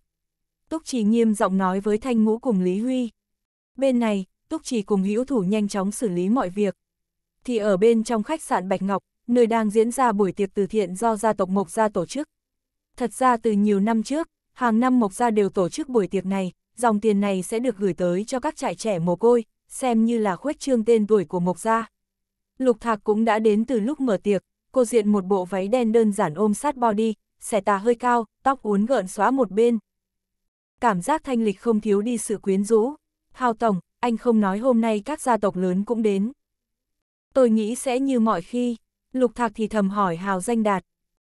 Speaker 1: Túc Trì nghiêm giọng nói với Thanh Ngũ cùng Lý Huy. Bên này, Túc Trì cùng hữu thủ nhanh chóng xử lý mọi việc. Thì ở bên trong khách sạn Bạch Ngọc, nơi đang diễn ra buổi tiệc từ thiện do gia tộc Mộc Gia tổ chức. Thật ra từ nhiều năm trước, Hàng năm Mộc Gia đều tổ chức buổi tiệc này, dòng tiền này sẽ được gửi tới cho các trại trẻ mồ côi, xem như là khuếch trương tên tuổi của Mộc Gia. Lục Thạc cũng đã đến từ lúc mở tiệc, cô diện một bộ váy đen đơn giản ôm sát body, xẻ tà hơi cao, tóc uốn gợn xóa một bên. Cảm giác thanh lịch không thiếu đi sự quyến rũ. Hào Tổng, anh không nói hôm nay các gia tộc lớn cũng đến. Tôi nghĩ sẽ như mọi khi, Lục Thạc thì thầm hỏi Hào Danh Đạt.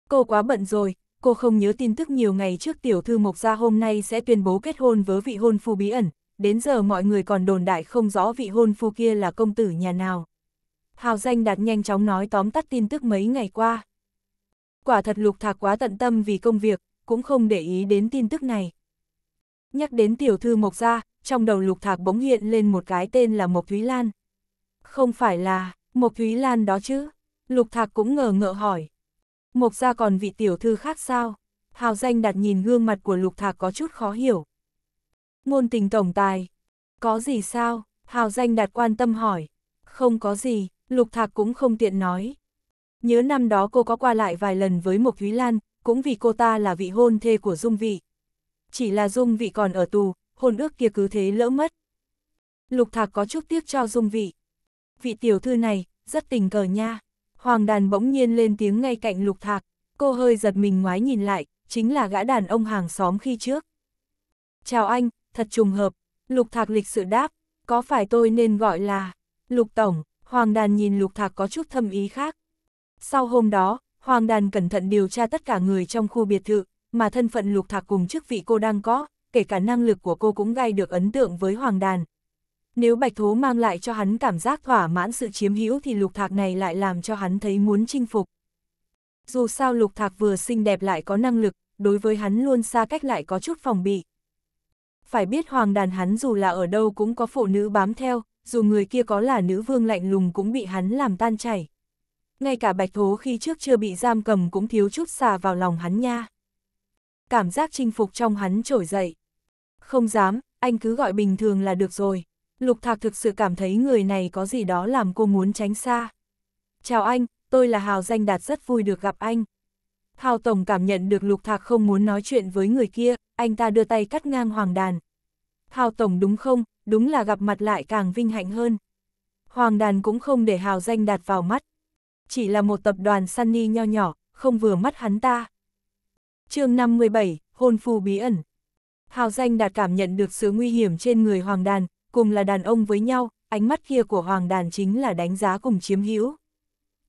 Speaker 1: Cô quá bận rồi, cô không nhớ tin tức nhiều ngày trước tiểu thư Mộc Gia hôm nay sẽ tuyên bố kết hôn với vị hôn phu bí ẩn, đến giờ mọi người còn đồn đại không rõ vị hôn phu kia là công tử nhà nào. Hào danh đạt nhanh chóng nói tóm tắt tin tức mấy ngày qua. Quả thật lục thạc quá tận tâm vì công việc, cũng không để ý đến tin tức này. Nhắc đến tiểu thư Mộc Gia, trong đầu lục thạc bỗng hiện lên một cái tên là Mộc Thúy Lan. Không phải là, Mộc Thúy Lan đó chứ? Lục thạc cũng ngờ ngợ hỏi. Mộc ra còn vị tiểu thư khác sao? Hào danh đặt nhìn gương mặt của lục thạc có chút khó hiểu. Ngôn tình tổng tài. Có gì sao? Hào danh đặt quan tâm hỏi. Không có gì, lục thạc cũng không tiện nói. Nhớ năm đó cô có qua lại vài lần với Mộc Thúy Lan, cũng vì cô ta là vị hôn thê của Dung Vị. Chỉ là Dung Vị còn ở tù, hôn ước kia cứ thế lỡ mất. Lục Thạc có chút tiếc cho Dung Vị. Vị tiểu thư này, rất tình cờ nha. Hoàng đàn bỗng nhiên lên tiếng ngay cạnh lục thạc, cô hơi giật mình ngoái nhìn lại, chính là gã đàn ông hàng xóm khi trước. Chào anh, thật trùng hợp, lục thạc lịch sự đáp, có phải tôi nên gọi là, lục tổng, hoàng đàn nhìn lục thạc có chút thâm ý khác. Sau hôm đó, hoàng đàn cẩn thận điều tra tất cả người trong khu biệt thự, mà thân phận lục thạc cùng chức vị cô đang có, kể cả năng lực của cô cũng gây được ấn tượng với hoàng đàn, nếu bạch thú mang lại cho hắn cảm giác thỏa mãn sự chiếm hữu thì lục thạc này lại làm cho hắn thấy muốn chinh phục. Dù sao lục thạc vừa xinh đẹp lại có năng lực, đối với hắn luôn xa cách lại có chút phòng bị. Phải biết hoàng đàn hắn dù là ở đâu cũng có phụ nữ bám theo, dù người kia có là nữ vương lạnh lùng cũng bị hắn làm tan chảy. Ngay cả bạch thố khi trước chưa bị giam cầm cũng thiếu chút xà vào lòng hắn nha. Cảm giác chinh phục trong hắn trỗi dậy. Không dám, anh cứ gọi bình thường là được rồi. Lục Thạc thực sự cảm thấy người này có gì đó làm cô muốn tránh xa. Chào anh, tôi là Hào Danh Đạt rất vui được gặp anh. Hào Tổng cảm nhận được Lục Thạc không muốn nói chuyện với người kia, anh ta đưa tay cắt ngang Hoàng Đàn. Hào Tổng đúng không, đúng là gặp mặt lại càng vinh hạnh hơn. Hoàng Đàn cũng không để Hào Danh Đạt vào mắt. Chỉ là một tập đoàn Sunny nho nhỏ, không vừa mắt hắn ta. chương 57, Hôn Phu Bí Ẩn Hào Danh Đạt cảm nhận được sự nguy hiểm trên người Hoàng Đàn, cùng là đàn ông với nhau, ánh mắt kia của Hoàng Đàn chính là đánh giá cùng chiếm hữu.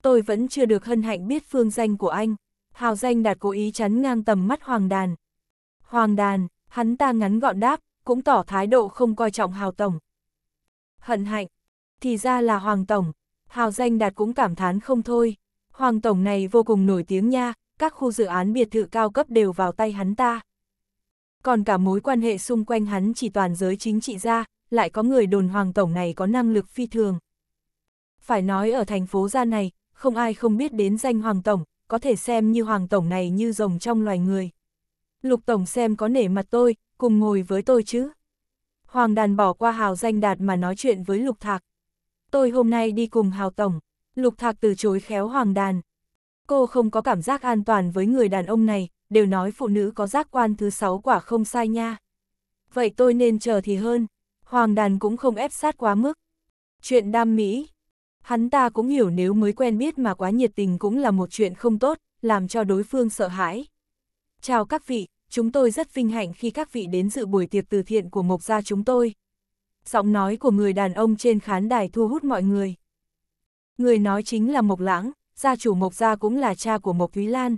Speaker 1: Tôi vẫn chưa được hân hạnh biết phương danh của anh, hào danh đạt cố ý chắn ngang tầm mắt Hoàng Đàn. Hoàng Đàn, hắn ta ngắn gọn đáp, cũng tỏ thái độ không coi trọng hào tổng. Hận hạnh, thì ra là Hoàng Tổng, hào danh đạt cũng cảm thán không thôi. Hoàng Tổng này vô cùng nổi tiếng nha, các khu dự án biệt thự cao cấp đều vào tay hắn ta. Còn cả mối quan hệ xung quanh hắn chỉ toàn giới chính trị ra, lại có người đồn hoàng tổng này có năng lực phi thường. Phải nói ở thành phố gia này, không ai không biết đến danh hoàng tổng, có thể xem như hoàng tổng này như rồng trong loài người. Lục tổng xem có nể mặt tôi, cùng ngồi với tôi chứ. Hoàng đàn bỏ qua hào danh đạt mà nói chuyện với lục thạc. Tôi hôm nay đi cùng hào tổng, lục thạc từ chối khéo hoàng đàn. Cô không có cảm giác an toàn với người đàn ông này, đều nói phụ nữ có giác quan thứ sáu quả không sai nha. Vậy tôi nên chờ thì hơn. Hoàng đàn cũng không ép sát quá mức. Chuyện đam mỹ, hắn ta cũng hiểu nếu mới quen biết mà quá nhiệt tình cũng là một chuyện không tốt, làm cho đối phương sợ hãi. Chào các vị, chúng tôi rất vinh hạnh khi các vị đến dự buổi tiệc từ thiện của Mộc Gia chúng tôi. Giọng nói của người đàn ông trên khán đài thu hút mọi người. Người nói chính là Mộc Lãng, gia chủ Mộc Gia cũng là cha của Mộc Quý Lan.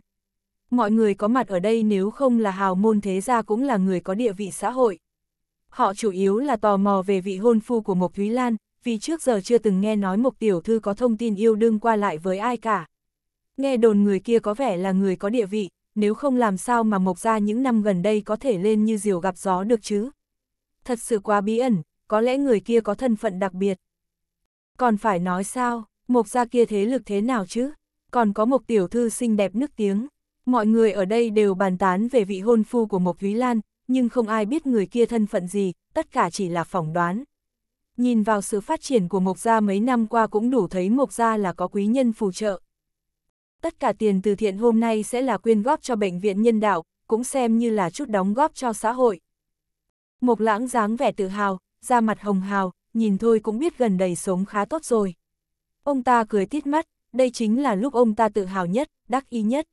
Speaker 1: Mọi người có mặt ở đây nếu không là hào môn thế gia cũng là người có địa vị xã hội họ chủ yếu là tò mò về vị hôn phu của Mộc Thúy Lan, vì trước giờ chưa từng nghe nói Mộc Tiểu Thư có thông tin yêu đương qua lại với ai cả. Nghe đồn người kia có vẻ là người có địa vị, nếu không làm sao mà Mộc gia những năm gần đây có thể lên như diều gặp gió được chứ. Thật sự quá bí ẩn, có lẽ người kia có thân phận đặc biệt. Còn phải nói sao, Mộc gia kia thế lực thế nào chứ? Còn có Mộc Tiểu Thư xinh đẹp nước tiếng. Mọi người ở đây đều bàn tán về vị hôn phu của Mộc Thúy Lan, nhưng không ai biết người kia thân phận gì, tất cả chỉ là phỏng đoán. Nhìn vào sự phát triển của Mộc Gia mấy năm qua cũng đủ thấy Mộc Gia là có quý nhân phù trợ. Tất cả tiền từ thiện hôm nay sẽ là quyên góp cho bệnh viện nhân đạo, cũng xem như là chút đóng góp cho xã hội. Mộc lãng dáng vẻ tự hào, da mặt hồng hào, nhìn thôi cũng biết gần đầy sống khá tốt rồi. Ông ta cười tít mắt, đây chính là lúc ông ta tự hào nhất, đắc ý nhất.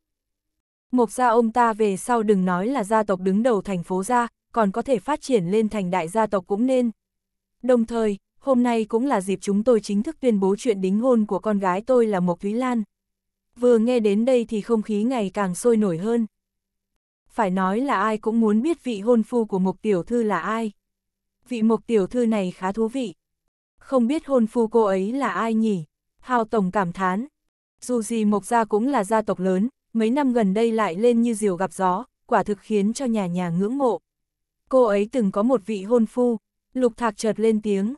Speaker 1: Mộc gia ông ta về sau đừng nói là gia tộc đứng đầu thành phố gia, còn có thể phát triển lên thành đại gia tộc cũng nên. Đồng thời, hôm nay cũng là dịp chúng tôi chính thức tuyên bố chuyện đính hôn của con gái tôi là Mộc Thúy Lan. Vừa nghe đến đây thì không khí ngày càng sôi nổi hơn. Phải nói là ai cũng muốn biết vị hôn phu của Mộc Tiểu Thư là ai. Vị Mộc Tiểu Thư này khá thú vị. Không biết hôn phu cô ấy là ai nhỉ? Hào Tổng cảm thán. Dù gì Mộc Gia cũng là gia tộc lớn, mấy năm gần đây lại lên như diều gặp gió, quả thực khiến cho nhà nhà ngưỡng mộ. Cô ấy từng có một vị hôn phu, Lục Thạc chợt lên tiếng.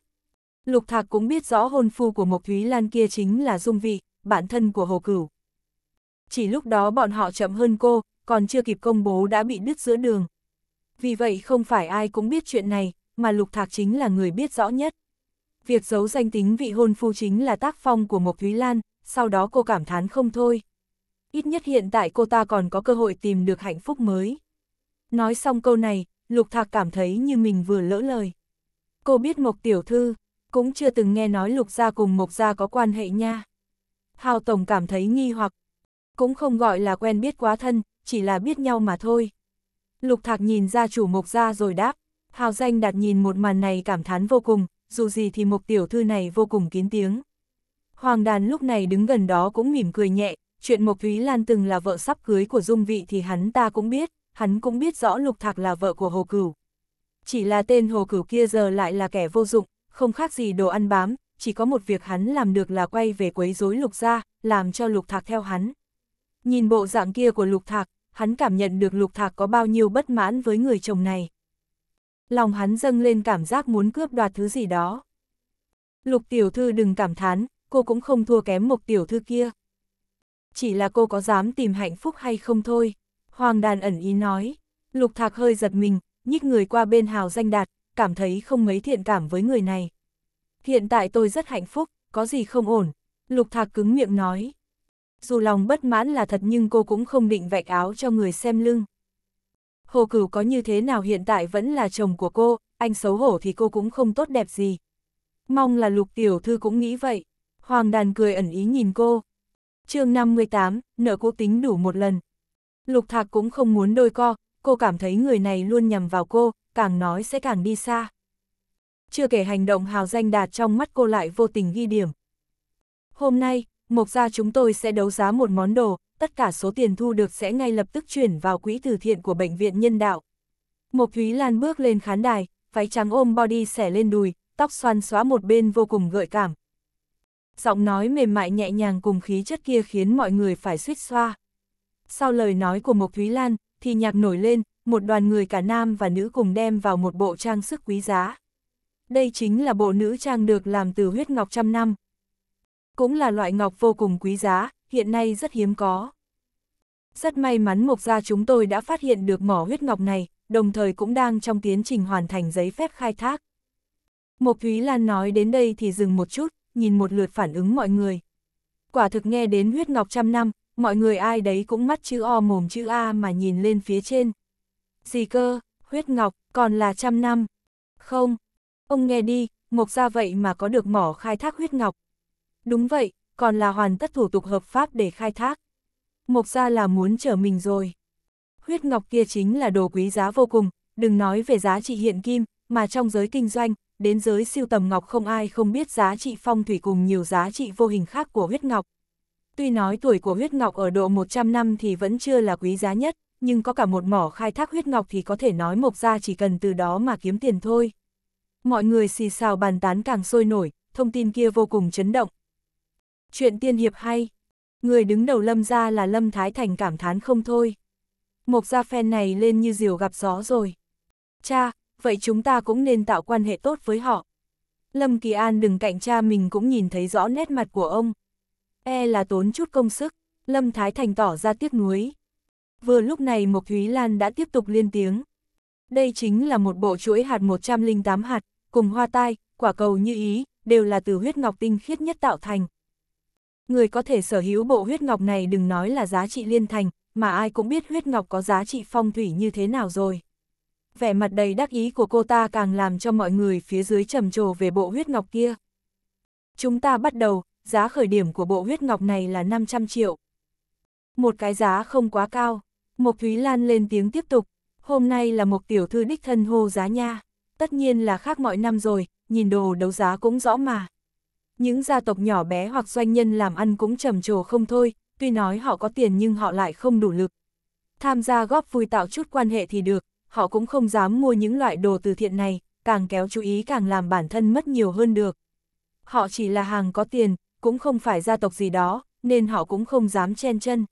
Speaker 1: Lục Thạc cũng biết rõ hôn phu của Mộc Thúy Lan kia chính là Dung Vị, bản thân của Hồ Cửu. Chỉ lúc đó bọn họ chậm hơn cô, còn chưa kịp công bố đã bị đứt giữa đường. Vì vậy không phải ai cũng biết chuyện này, mà Lục Thạc chính là người biết rõ nhất. Việc giấu danh tính vị hôn phu chính là tác phong của Mộc Thúy Lan, sau đó cô cảm thán không thôi ít nhất hiện tại cô ta còn có cơ hội tìm được hạnh phúc mới. Nói xong câu này, Lục Thạc cảm thấy như mình vừa lỡ lời. Cô biết Mộc Tiểu Thư, cũng chưa từng nghe nói Lục Gia cùng Mộc Gia có quan hệ nha. Hào Tổng cảm thấy nghi hoặc, cũng không gọi là quen biết quá thân, chỉ là biết nhau mà thôi. Lục Thạc nhìn ra chủ Mộc Gia rồi đáp, Hào Danh đặt nhìn một màn này cảm thán vô cùng, dù gì thì Mộc Tiểu Thư này vô cùng kín tiếng. Hoàng đàn lúc này đứng gần đó cũng mỉm cười nhẹ, chuyện Mộc Thúy Lan từng là vợ sắp cưới của Dung Vị thì hắn ta cũng biết, hắn cũng biết rõ Lục Thạc là vợ của Hồ Cửu. Chỉ là tên Hồ Cửu kia giờ lại là kẻ vô dụng, không khác gì đồ ăn bám, chỉ có một việc hắn làm được là quay về quấy rối Lục ra, làm cho Lục Thạc theo hắn. Nhìn bộ dạng kia của Lục Thạc, hắn cảm nhận được Lục Thạc có bao nhiêu bất mãn với người chồng này. Lòng hắn dâng lên cảm giác muốn cướp đoạt thứ gì đó. Lục tiểu thư đừng cảm thán, cô cũng không thua kém một tiểu thư kia chỉ là cô có dám tìm hạnh phúc hay không thôi. Hoàng đàn ẩn ý nói, lục thạc hơi giật mình, nhích người qua bên hào danh đạt, cảm thấy không mấy thiện cảm với người này. Hiện tại tôi rất hạnh phúc, có gì không ổn, lục thạc cứng miệng nói. Dù lòng bất mãn là thật nhưng cô cũng không định vạch áo cho người xem lưng. Hồ cửu có như thế nào hiện tại vẫn là chồng của cô, anh xấu hổ thì cô cũng không tốt đẹp gì. Mong là lục tiểu thư cũng nghĩ vậy. Hoàng đàn cười ẩn ý nhìn cô, chương 58, nợ quốc tính đủ một lần. Lục Thạc cũng không muốn đôi co, cô cảm thấy người này luôn nhằm vào cô, càng nói sẽ càng đi xa. Chưa kể hành động hào danh đạt trong mắt cô lại vô tình ghi điểm. Hôm nay, Mộc Gia chúng tôi sẽ đấu giá một món đồ, tất cả số tiền thu được sẽ ngay lập tức chuyển vào quỹ từ thiện của Bệnh viện Nhân đạo. Mộc Thúy Lan bước lên khán đài, váy trắng ôm body xẻ lên đùi, tóc xoăn xóa một bên vô cùng gợi cảm, Giọng nói mềm mại nhẹ nhàng cùng khí chất kia khiến mọi người phải suýt xoa. Sau lời nói của Mộc Thúy Lan, thì nhạc nổi lên, một đoàn người cả nam và nữ cùng đem vào một bộ trang sức quý giá. Đây chính là bộ nữ trang được làm từ huyết ngọc trăm năm. Cũng là loại ngọc vô cùng quý giá, hiện nay rất hiếm có. Rất may mắn Mộc Gia chúng tôi đã phát hiện được mỏ huyết ngọc này, đồng thời cũng đang trong tiến trình hoàn thành giấy phép khai thác. Mộc Thúy Lan nói đến đây thì dừng một chút, nhìn một lượt phản ứng mọi người. Quả thực nghe đến huyết ngọc trăm năm, mọi người ai đấy cũng mắt chữ O mồm chữ A mà nhìn lên phía trên. Gì cơ, huyết ngọc, còn là trăm năm. Không, ông nghe đi, mộc ra vậy mà có được mỏ khai thác huyết ngọc. Đúng vậy, còn là hoàn tất thủ tục hợp pháp để khai thác. Mộc ra là muốn trở mình rồi. Huyết ngọc kia chính là đồ quý giá vô cùng, đừng nói về giá trị hiện kim, mà trong giới kinh doanh, đến giới siêu tầm ngọc không ai không biết giá trị phong thủy cùng nhiều giá trị vô hình khác của huyết ngọc. Tuy nói tuổi của huyết ngọc ở độ 100 năm thì vẫn chưa là quý giá nhất, nhưng có cả một mỏ khai thác huyết ngọc thì có thể nói mộc gia chỉ cần từ đó mà kiếm tiền thôi. Mọi người xì xào bàn tán càng sôi nổi, thông tin kia vô cùng chấn động. Chuyện tiên hiệp hay, người đứng đầu lâm gia là lâm thái thành cảm thán không thôi. Mộc gia phen này lên như diều gặp gió rồi. Cha, vậy chúng ta cũng nên tạo quan hệ tốt với họ. Lâm Kỳ An đừng cạnh cha mình cũng nhìn thấy rõ nét mặt của ông. E là tốn chút công sức, Lâm Thái Thành tỏ ra tiếc nuối. Vừa lúc này Mộc Thúy Lan đã tiếp tục liên tiếng. Đây chính là một bộ chuỗi hạt 108 hạt, cùng hoa tai, quả cầu như ý, đều là từ huyết ngọc tinh khiết nhất tạo thành. Người có thể sở hữu bộ huyết ngọc này đừng nói là giá trị liên thành, mà ai cũng biết huyết ngọc có giá trị phong thủy như thế nào rồi vẻ mặt đầy đắc ý của cô ta càng làm cho mọi người phía dưới trầm trồ về bộ huyết ngọc kia. Chúng ta bắt đầu, giá khởi điểm của bộ huyết ngọc này là 500 triệu. Một cái giá không quá cao, Mộc Thúy Lan lên tiếng tiếp tục, hôm nay là một tiểu thư đích thân hô giá nha, tất nhiên là khác mọi năm rồi, nhìn đồ đấu giá cũng rõ mà. Những gia tộc nhỏ bé hoặc doanh nhân làm ăn cũng trầm trồ không thôi, tuy nói họ có tiền nhưng họ lại không đủ lực. Tham gia góp vui tạo chút quan hệ thì được, họ cũng không dám mua những loại đồ từ thiện này, càng kéo chú ý càng làm bản thân mất nhiều hơn được. Họ chỉ là hàng có tiền, cũng không phải gia tộc gì đó, nên họ cũng không dám chen chân.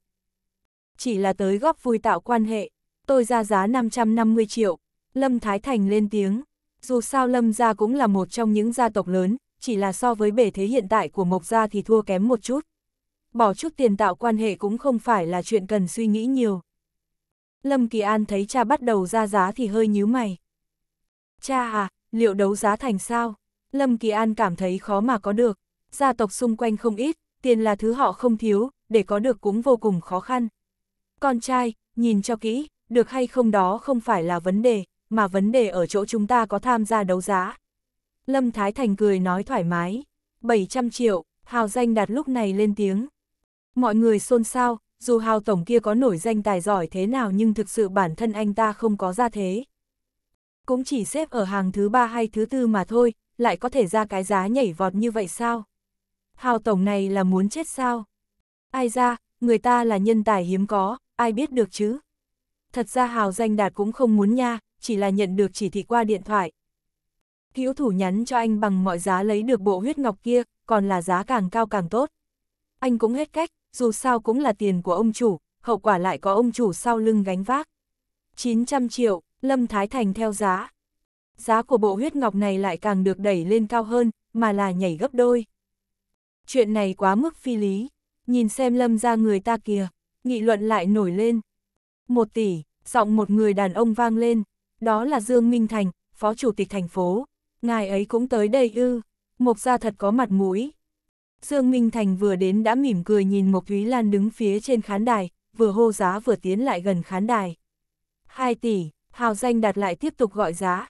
Speaker 1: Chỉ là tới góp vui tạo quan hệ, tôi ra giá 550 triệu, Lâm Thái Thành lên tiếng. Dù sao Lâm gia cũng là một trong những gia tộc lớn, chỉ là so với bể thế hiện tại của Mộc gia thì thua kém một chút. Bỏ chút tiền tạo quan hệ cũng không phải là chuyện cần suy nghĩ nhiều. Lâm Kỳ An thấy cha bắt đầu ra giá thì hơi nhíu mày. Cha à, liệu đấu giá thành sao? Lâm Kỳ An cảm thấy khó mà có được. Gia tộc xung quanh không ít, tiền là thứ họ không thiếu, để có được cũng vô cùng khó khăn. Con trai, nhìn cho kỹ, được hay không đó không phải là vấn đề, mà vấn đề ở chỗ chúng ta có tham gia đấu giá. Lâm Thái Thành cười nói thoải mái. 700 triệu, hào danh đạt lúc này lên tiếng. Mọi người xôn xao, dù hào tổng kia có nổi danh tài giỏi thế nào nhưng thực sự bản thân anh ta không có ra thế. Cũng chỉ xếp ở hàng thứ ba hay thứ tư mà thôi, lại có thể ra cái giá nhảy vọt như vậy sao? Hào tổng này là muốn chết sao? Ai ra, người ta là nhân tài hiếm có, ai biết được chứ? Thật ra Hào danh đạt cũng không muốn nha, chỉ là nhận được chỉ thị qua điện thoại. Hữu thủ nhắn cho anh bằng mọi giá lấy được bộ huyết ngọc kia, còn là giá càng cao càng tốt. Anh cũng hết cách, dù sao cũng là tiền của ông chủ, hậu quả lại có ông chủ sau lưng gánh vác. 900 triệu, Lâm Thái Thành theo giá. Giá của bộ huyết ngọc này lại càng được đẩy lên cao hơn, mà là nhảy gấp đôi. Chuyện này quá mức phi lý, nhìn xem Lâm ra người ta kìa, nghị luận lại nổi lên. Một tỷ, giọng một người đàn ông vang lên, đó là Dương Minh Thành, phó chủ tịch thành phố. Ngài ấy cũng tới đây ư, mộc ra thật có mặt mũi. Dương Minh Thành vừa đến đã mỉm cười nhìn Mộc Thúy Lan đứng phía trên khán đài, vừa hô giá vừa tiến lại gần khán đài. 2 tỷ, Hào Danh đặt lại tiếp tục gọi giá.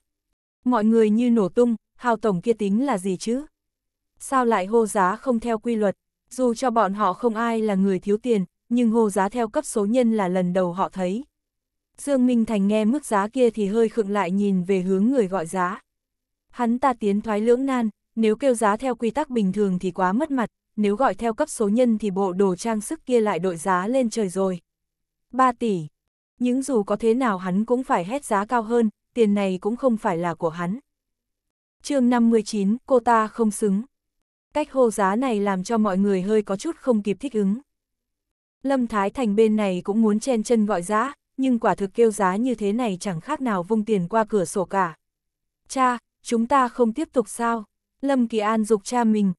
Speaker 1: Mọi người như nổ tung, Hào Tổng kia tính là gì chứ? Sao lại hô giá không theo quy luật? Dù cho bọn họ không ai là người thiếu tiền, nhưng hô giá theo cấp số nhân là lần đầu họ thấy. Dương Minh Thành nghe mức giá kia thì hơi khựng lại nhìn về hướng người gọi giá. Hắn ta tiến thoái lưỡng nan, nếu kêu giá theo quy tắc bình thường thì quá mất mặt, nếu gọi theo cấp số nhân thì bộ đồ trang sức kia lại đội giá lên trời rồi. 3 tỷ. Những dù có thế nào hắn cũng phải hét giá cao hơn, tiền này cũng không phải là của hắn. chương 59, cô ta không xứng. Cách hô giá này làm cho mọi người hơi có chút không kịp thích ứng. Lâm Thái Thành bên này cũng muốn chen chân gọi giá, nhưng quả thực kêu giá như thế này chẳng khác nào vung tiền qua cửa sổ cả. Cha, chúng ta không tiếp tục sao? Lâm Kỳ An dục cha mình.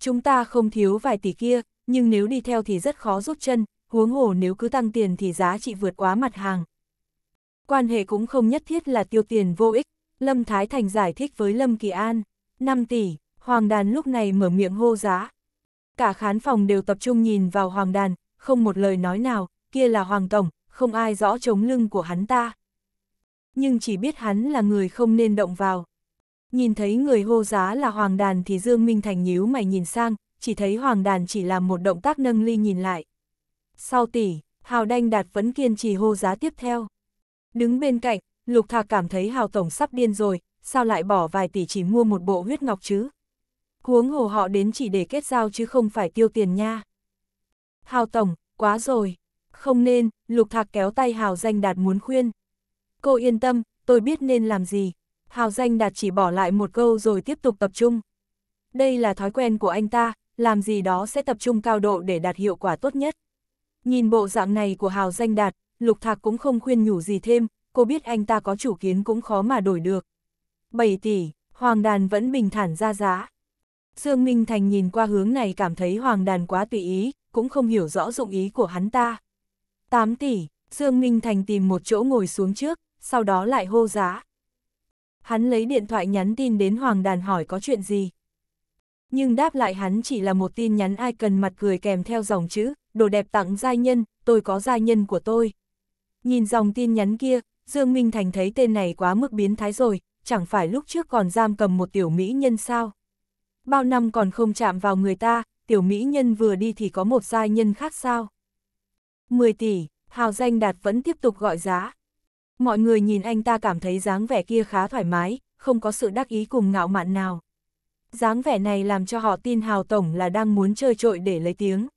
Speaker 1: Chúng ta không thiếu vài tỷ kia, nhưng nếu đi theo thì rất khó rút chân, huống hồ nếu cứ tăng tiền thì giá trị vượt quá mặt hàng. Quan hệ cũng không nhất thiết là tiêu tiền vô ích, Lâm Thái Thành giải thích với Lâm Kỳ An. 5 tỷ, Hoàng Đàn lúc này mở miệng hô giá. Cả khán phòng đều tập trung nhìn vào Hoàng Đàn, không một lời nói nào, kia là Hoàng Tổng, không ai rõ chống lưng của hắn ta. Nhưng chỉ biết hắn là người không nên động vào. Nhìn thấy người hô giá là Hoàng Đàn thì Dương Minh Thành nhíu mày nhìn sang, chỉ thấy Hoàng Đàn chỉ làm một động tác nâng ly nhìn lại. Sau tỷ, Hào Đanh Đạt vẫn kiên trì hô giá tiếp theo. Đứng bên cạnh, Lục Thạc cảm thấy Hào Tổng sắp điên rồi, sao lại bỏ vài tỷ chỉ mua một bộ huyết ngọc chứ? Huống hồ họ đến chỉ để kết giao chứ không phải tiêu tiền nha. Hào Tổng, quá rồi. Không nên, Lục Thạc kéo tay Hào Danh Đạt muốn khuyên. Cô yên tâm, tôi biết nên làm gì, Hào danh đạt chỉ bỏ lại một câu rồi tiếp tục tập trung. Đây là thói quen của anh ta, làm gì đó sẽ tập trung cao độ để đạt hiệu quả tốt nhất. Nhìn bộ dạng này của Hào danh đạt, Lục Thạc cũng không khuyên nhủ gì thêm, cô biết anh ta có chủ kiến cũng khó mà đổi được. 7 tỷ, Hoàng Đàn vẫn bình thản ra giá. Dương Minh Thành nhìn qua hướng này cảm thấy Hoàng Đàn quá tùy ý, cũng không hiểu rõ dụng ý của hắn ta. 8 tỷ, Dương Minh Thành tìm một chỗ ngồi xuống trước, sau đó lại hô giá hắn lấy điện thoại nhắn tin đến Hoàng Đàn hỏi có chuyện gì. Nhưng đáp lại hắn chỉ là một tin nhắn ai cần mặt cười kèm theo dòng chữ, đồ đẹp tặng giai nhân, tôi có giai nhân của tôi. Nhìn dòng tin nhắn kia, Dương Minh Thành thấy tên này quá mức biến thái rồi, chẳng phải lúc trước còn giam cầm một tiểu mỹ nhân sao. Bao năm còn không chạm vào người ta, tiểu mỹ nhân vừa đi thì có một giai nhân khác sao. 10 tỷ, hào danh đạt vẫn tiếp tục gọi giá. Mọi người nhìn anh ta cảm thấy dáng vẻ kia khá thoải mái, không có sự đắc ý cùng ngạo mạn nào. Dáng vẻ này làm cho họ tin Hào Tổng là đang muốn chơi trội để lấy tiếng.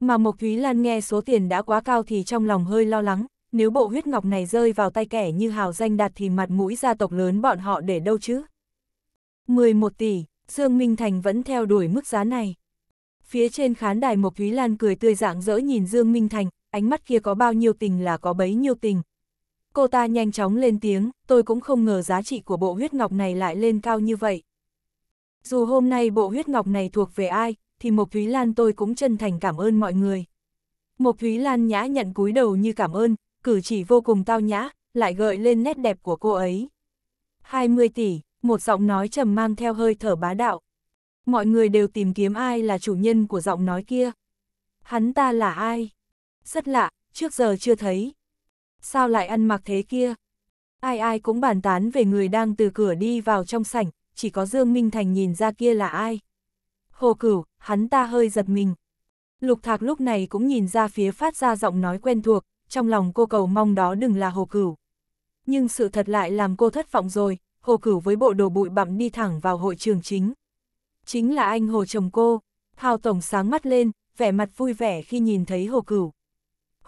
Speaker 1: Mà Mộc Thúy Lan nghe số tiền đã quá cao thì trong lòng hơi lo lắng, nếu bộ huyết ngọc này rơi vào tay kẻ như Hào Danh Đạt thì mặt mũi gia tộc lớn bọn họ để đâu chứ? 11 tỷ, Dương Minh Thành vẫn theo đuổi mức giá này. Phía trên khán đài Mộc Thúy Lan cười tươi rạng rỡ nhìn Dương Minh Thành, ánh mắt kia có bao nhiêu tình là có bấy nhiêu tình, Cô ta nhanh chóng lên tiếng, tôi cũng không ngờ giá trị của bộ huyết ngọc này lại lên cao như vậy. Dù hôm nay bộ huyết ngọc này thuộc về ai, thì Mộc Thúy Lan tôi cũng chân thành cảm ơn mọi người. Mộc Thúy Lan nhã nhận cúi đầu như cảm ơn, cử chỉ vô cùng tao nhã, lại gợi lên nét đẹp của cô ấy. 20 tỷ, một giọng nói trầm mang theo hơi thở bá đạo. Mọi người đều tìm kiếm ai là chủ nhân của giọng nói kia. Hắn ta là ai? Rất lạ, trước giờ chưa thấy sao lại ăn mặc thế kia? Ai ai cũng bàn tán về người đang từ cửa đi vào trong sảnh, chỉ có Dương Minh Thành nhìn ra kia là ai. Hồ cửu, hắn ta hơi giật mình. Lục thạc lúc này cũng nhìn ra phía phát ra giọng nói quen thuộc, trong lòng cô cầu mong đó đừng là hồ cửu. Nhưng sự thật lại làm cô thất vọng rồi, hồ cửu với bộ đồ bụi bặm đi thẳng vào hội trường chính. Chính là anh hồ chồng cô, Hào Tổng sáng mắt lên, vẻ mặt vui vẻ khi nhìn thấy hồ cửu.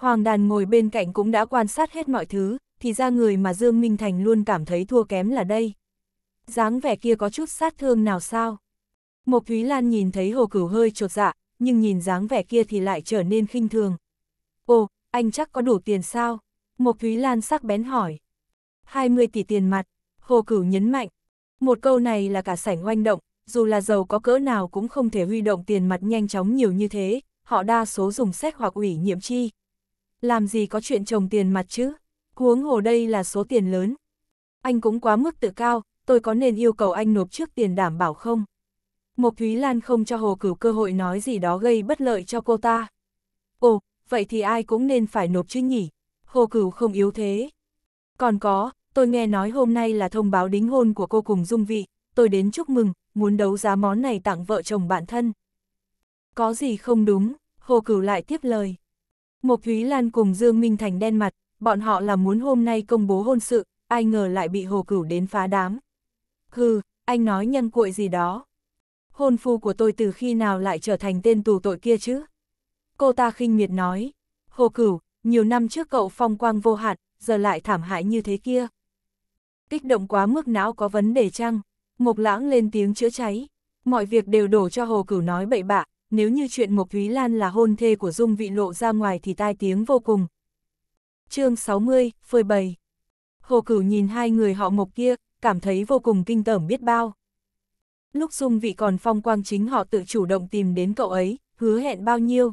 Speaker 1: Hoàng đàn ngồi bên cạnh cũng đã quan sát hết mọi thứ, thì ra người mà Dương Minh Thành luôn cảm thấy thua kém là đây. dáng vẻ kia có chút sát thương nào sao? Mộc Thúy Lan nhìn thấy Hồ Cửu hơi trột dạ, nhưng nhìn dáng vẻ kia thì lại trở nên khinh thường. Ồ, anh chắc có đủ tiền sao? Mộc Thúy Lan sắc bén hỏi. 20 tỷ tiền mặt, Hồ Cửu nhấn mạnh. Một câu này là cả sảnh oanh động, dù là giàu có cỡ nào cũng không thể huy động tiền mặt nhanh chóng nhiều như thế, họ đa số dùng xét hoặc ủy nhiệm chi, làm gì có chuyện trồng tiền mặt chứ, huống hồ đây là số tiền lớn. Anh cũng quá mức tự cao, tôi có nên yêu cầu anh nộp trước tiền đảm bảo không? Mộc Thúy Lan không cho Hồ Cửu cơ hội nói gì đó gây bất lợi cho cô ta. Ồ, vậy thì ai cũng nên phải nộp chứ nhỉ? Hồ Cửu không yếu thế. Còn có, tôi nghe nói hôm nay là thông báo đính hôn của cô cùng Dung Vị, tôi đến chúc mừng, muốn đấu giá món này tặng vợ chồng bạn thân. Có gì không đúng, Hồ Cửu lại tiếp lời. Mộc Thúy Lan cùng Dương Minh Thành đen mặt, bọn họ là muốn hôm nay công bố hôn sự, ai ngờ lại bị hồ cửu đến phá đám. Hừ, anh nói nhân cuội gì đó. Hôn phu của tôi từ khi nào lại trở thành tên tù tội kia chứ? Cô ta khinh miệt nói, hồ cửu, nhiều năm trước cậu phong quang vô hạn, giờ lại thảm hại như thế kia. Kích động quá mức não có vấn đề chăng? Mộc lãng lên tiếng chữa cháy. Mọi việc đều đổ cho hồ cửu nói bậy bạ, nếu như chuyện Mộc Thúy Lan là hôn thê của Dung Vị lộ ra ngoài thì tai tiếng vô cùng. chương 60, phơi bày. Hồ Cửu nhìn hai người họ Mộc kia, cảm thấy vô cùng kinh tởm biết bao. Lúc Dung Vị còn phong quang chính họ tự chủ động tìm đến cậu ấy, hứa hẹn bao nhiêu.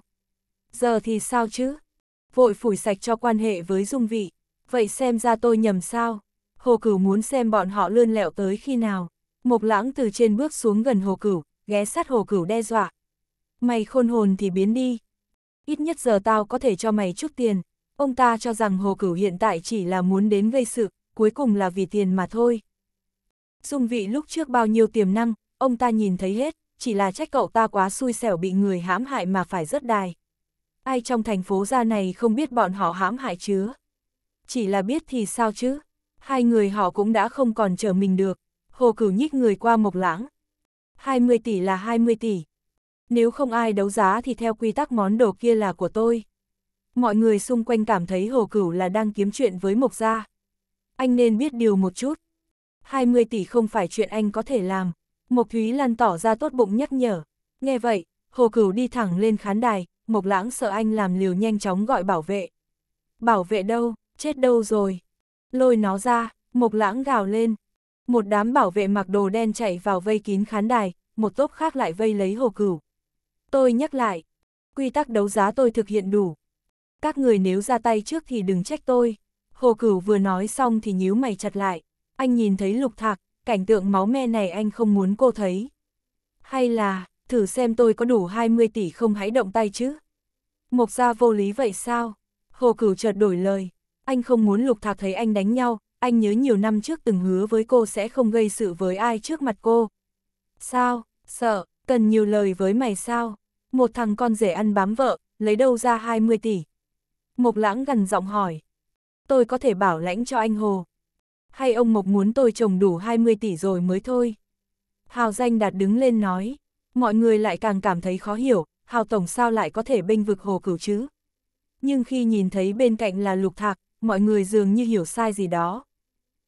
Speaker 1: Giờ thì sao chứ? Vội phủi sạch cho quan hệ với Dung Vị, vậy xem ra tôi nhầm sao? Hồ Cửu muốn xem bọn họ lươn lẹo tới khi nào. Mộc lãng từ trên bước xuống gần Hồ Cửu, ghé sát Hồ Cửu đe dọa, mày khôn hồn thì biến đi. Ít nhất giờ tao có thể cho mày chút tiền. Ông ta cho rằng Hồ Cửu hiện tại chỉ là muốn đến gây sự, cuối cùng là vì tiền mà thôi. Dung vị lúc trước bao nhiêu tiềm năng, ông ta nhìn thấy hết, chỉ là trách cậu ta quá xui xẻo bị người hãm hại mà phải rớt đài. Ai trong thành phố ra này không biết bọn họ hãm hại chứ? Chỉ là biết thì sao chứ? Hai người họ cũng đã không còn chờ mình được. Hồ Cửu nhích người qua mộc lãng. 20 tỷ là 20 tỷ, nếu không ai đấu giá thì theo quy tắc món đồ kia là của tôi. Mọi người xung quanh cảm thấy Hồ Cửu là đang kiếm chuyện với Mộc Gia. Anh nên biết điều một chút. 20 tỷ không phải chuyện anh có thể làm. Mộc Thúy Lan tỏ ra tốt bụng nhắc nhở. Nghe vậy, Hồ Cửu đi thẳng lên khán đài, Mộc Lãng sợ anh làm liều nhanh chóng gọi bảo vệ. Bảo vệ đâu, chết đâu rồi. Lôi nó ra, Mộc Lãng gào lên. Một đám bảo vệ mặc đồ đen chạy vào vây kín khán đài, một tốp khác lại vây lấy Hồ Cửu. Tôi nhắc lại, quy tắc đấu giá tôi thực hiện đủ. Các người nếu ra tay trước thì đừng trách tôi. Hồ Cửu vừa nói xong thì nhíu mày chặt lại. Anh nhìn thấy lục thạc, cảnh tượng máu me này anh không muốn cô thấy. Hay là, thử xem tôi có đủ 20 tỷ không hãy động tay chứ. Mộc ra vô lý vậy sao? Hồ Cửu chợt đổi lời. Anh không muốn lục thạc thấy anh đánh nhau, anh nhớ nhiều năm trước từng hứa với cô sẽ không gây sự với ai trước mặt cô. Sao, sợ, cần nhiều lời với mày sao? một thằng con rể ăn bám vợ, lấy đâu ra 20 tỷ. Mộc lãng gần giọng hỏi. Tôi có thể bảo lãnh cho anh Hồ. Hay ông Mộc muốn tôi trồng đủ 20 tỷ rồi mới thôi. Hào danh đạt đứng lên nói. Mọi người lại càng cảm thấy khó hiểu, Hào Tổng sao lại có thể bênh vực Hồ Cửu chứ. Nhưng khi nhìn thấy bên cạnh là Lục Thạc, mọi người dường như hiểu sai gì đó.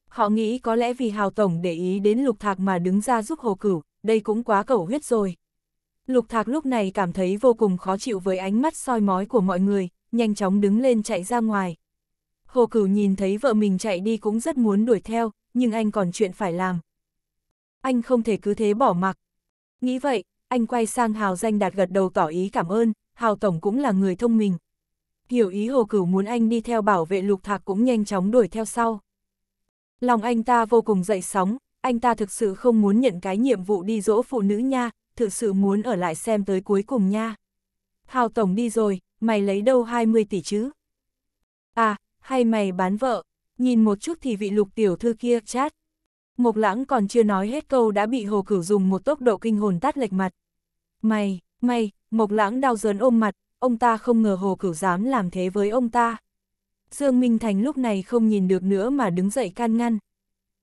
Speaker 1: Họ nghĩ có lẽ vì Hào Tổng để ý đến Lục Thạc mà đứng ra giúp Hồ Cửu, đây cũng quá cẩu huyết rồi. Lục Thạc lúc này cảm thấy vô cùng khó chịu với ánh mắt soi mói của mọi người, nhanh chóng đứng lên chạy ra ngoài. Hồ Cửu nhìn thấy vợ mình chạy đi cũng rất muốn đuổi theo, nhưng anh còn chuyện phải làm. Anh không thể cứ thế bỏ mặc. Nghĩ vậy, anh quay sang Hào Danh Đạt gật đầu tỏ ý cảm ơn, Hào Tổng cũng là người thông minh. Hiểu ý Hồ Cửu muốn anh đi theo bảo vệ Lục Thạc cũng nhanh chóng đuổi theo sau. Lòng anh ta vô cùng dậy sóng, anh ta thực sự không muốn nhận cái nhiệm vụ đi dỗ phụ nữ nha, thực sự muốn ở lại xem tới cuối cùng nha. Hào Tổng đi rồi, mày lấy đâu 20 tỷ chứ? À, hay mày bán vợ, nhìn một chút thì vị lục tiểu thư kia chát. Mộc lãng còn chưa nói hết câu đã bị hồ cửu dùng một tốc độ kinh hồn tát lệch mặt. Mày, mày, mộc lãng đau dớn ôm mặt, ông ta không ngờ hồ cửu dám làm thế với ông ta. Dương Minh Thành lúc này không nhìn được nữa mà đứng dậy can ngăn.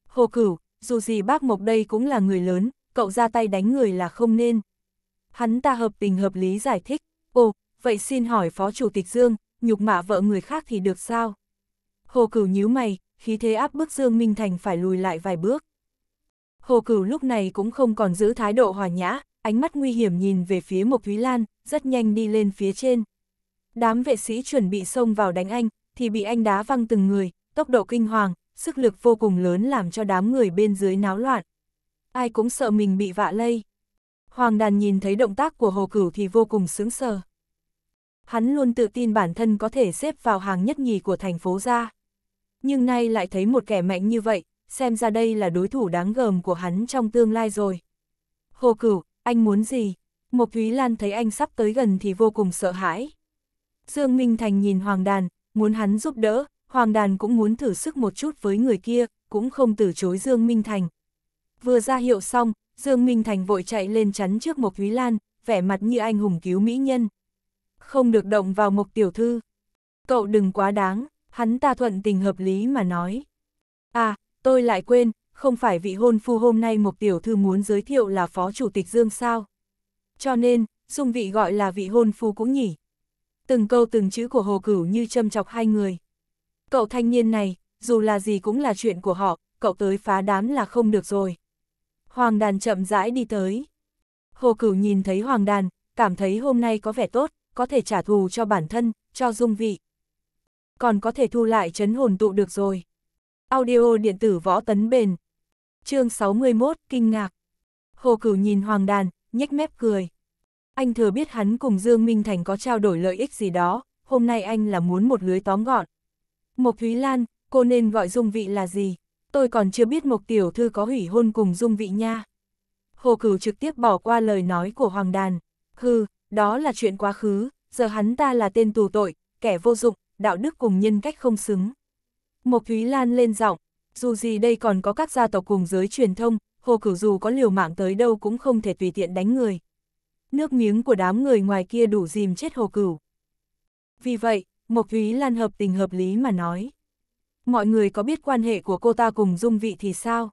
Speaker 1: Hồ cửu, dù gì bác Mộc đây cũng là người lớn, cậu ra tay đánh người là không nên. Hắn ta hợp tình hợp lý giải thích, ồ, vậy xin hỏi Phó Chủ tịch Dương, nhục mạ vợ người khác thì được sao? Hồ Cửu nhíu mày, khí thế áp bức Dương Minh Thành phải lùi lại vài bước. Hồ Cửu lúc này cũng không còn giữ thái độ hòa nhã, ánh mắt nguy hiểm nhìn về phía Mộc Thúy Lan, rất nhanh đi lên phía trên. Đám vệ sĩ chuẩn bị xông vào đánh anh, thì bị anh đá văng từng người, tốc độ kinh hoàng, sức lực vô cùng lớn làm cho đám người bên dưới náo loạn ai cũng sợ mình bị vạ lây. Hoàng đàn nhìn thấy động tác của hồ cửu thì vô cùng sướng sờ. Hắn luôn tự tin bản thân có thể xếp vào hàng nhất nhì của thành phố ra. Nhưng nay lại thấy một kẻ mạnh như vậy, xem ra đây là đối thủ đáng gờm của hắn trong tương lai rồi. Hồ cửu, anh muốn gì? Mộc Thúy Lan thấy anh sắp tới gần thì vô cùng sợ hãi. Dương Minh Thành nhìn Hoàng Đàn, muốn hắn giúp đỡ, Hoàng Đàn cũng muốn thử sức một chút với người kia, cũng không từ chối Dương Minh Thành, vừa ra hiệu xong, Dương Minh Thành vội chạy lên chắn trước Mộc Thúy Lan, vẻ mặt như anh hùng cứu mỹ nhân. Không được động vào Mộc Tiểu Thư. Cậu đừng quá đáng, hắn ta thuận tình hợp lý mà nói. À, tôi lại quên, không phải vị hôn phu hôm nay Mộc Tiểu Thư muốn giới thiệu là Phó Chủ tịch Dương sao. Cho nên, dung vị gọi là vị hôn phu cũng nhỉ. Từng câu từng chữ của Hồ Cửu như châm chọc hai người. Cậu thanh niên này, dù là gì cũng là chuyện của họ, cậu tới phá đám là không được rồi. Hoàng đàn chậm rãi đi tới. Hồ Cửu nhìn thấy Hoàng đàn, cảm thấy hôm nay có vẻ tốt, có thể trả thù cho bản thân, cho dung vị. Còn có thể thu lại chấn hồn tụ được rồi. Audio điện tử võ tấn bền. chương 61, kinh ngạc. Hồ Cửu nhìn Hoàng đàn, nhếch mép cười. Anh thừa biết hắn cùng Dương Minh Thành có trao đổi lợi ích gì đó, hôm nay anh là muốn một lưới tóm gọn. Mộc Thúy Lan, cô nên gọi dung vị là gì? tôi còn chưa biết Mộc Tiểu Thư có hủy hôn cùng dung vị nha. Hồ Cửu trực tiếp bỏ qua lời nói của Hoàng Đàn. Hừ, đó là chuyện quá khứ, giờ hắn ta là tên tù tội, kẻ vô dụng, đạo đức cùng nhân cách không xứng. Mộc Thúy Lan lên giọng, dù gì đây còn có các gia tộc cùng giới truyền thông, Hồ Cửu dù có liều mạng tới đâu cũng không thể tùy tiện đánh người. Nước miếng của đám người ngoài kia đủ dìm chết Hồ Cửu. Vì vậy, Mộc Thúy Lan hợp tình hợp lý mà nói mọi người có biết quan hệ của cô ta cùng dung vị thì sao?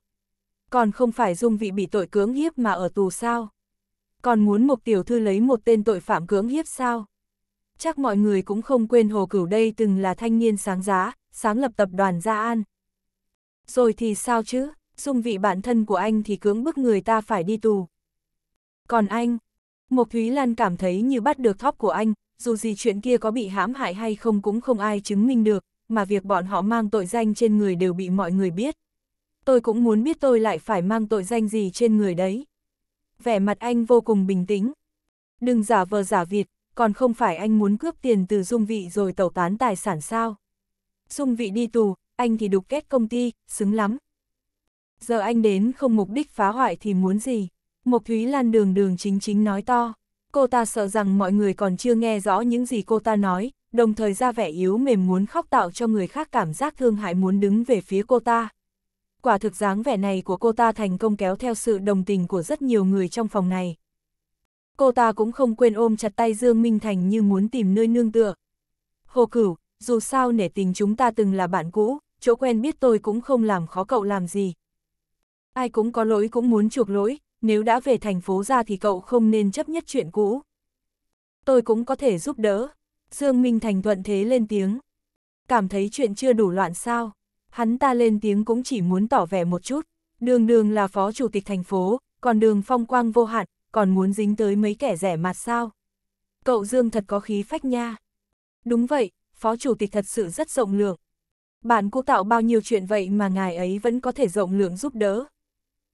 Speaker 1: Còn không phải dung vị bị tội cưỡng hiếp mà ở tù sao? Còn muốn mục tiểu thư lấy một tên tội phạm cưỡng hiếp sao? Chắc mọi người cũng không quên Hồ Cửu đây từng là thanh niên sáng giá, sáng lập tập đoàn Gia An. Rồi thì sao chứ, dung vị bản thân của anh thì cưỡng bức người ta phải đi tù. Còn anh, Mộc Thúy Lan cảm thấy như bắt được thóp của anh, dù gì chuyện kia có bị hãm hại hay không cũng không ai chứng minh được, mà việc bọn họ mang tội danh trên người đều bị mọi người biết. Tôi cũng muốn biết tôi lại phải mang tội danh gì trên người đấy. Vẻ mặt anh vô cùng bình tĩnh. Đừng giả vờ giả vịt. còn không phải anh muốn cướp tiền từ dung vị rồi tẩu tán tài sản sao. Dung vị đi tù, anh thì đục kết công ty, xứng lắm. Giờ anh đến không mục đích phá hoại thì muốn gì? Mộc Thúy Lan đường đường chính chính nói to. Cô ta sợ rằng mọi người còn chưa nghe rõ những gì cô ta nói, đồng thời ra vẻ yếu mềm muốn khóc tạo cho người khác cảm giác thương hại muốn đứng về phía cô ta. Quả thực dáng vẻ này của cô ta thành công kéo theo sự đồng tình của rất nhiều người trong phòng này. Cô ta cũng không quên ôm chặt tay Dương Minh Thành như muốn tìm nơi nương tựa. Hồ Cửu, dù sao nể tình chúng ta từng là bạn cũ, chỗ quen biết tôi cũng không làm khó cậu làm gì. Ai cũng có lỗi cũng muốn chuộc lỗi, nếu đã về thành phố ra thì cậu không nên chấp nhất chuyện cũ. Tôi cũng có thể giúp đỡ, Dương Minh Thành thuận thế lên tiếng. Cảm thấy chuyện chưa đủ loạn sao? Hắn ta lên tiếng cũng chỉ muốn tỏ vẻ một chút. Đường đường là phó chủ tịch thành phố, còn đường phong quang vô hạn, còn muốn dính tới mấy kẻ rẻ mặt sao? Cậu Dương thật có khí phách nha. Đúng vậy, phó chủ tịch thật sự rất rộng lượng. Bạn cũng tạo bao nhiêu chuyện vậy mà ngài ấy vẫn có thể rộng lượng giúp đỡ.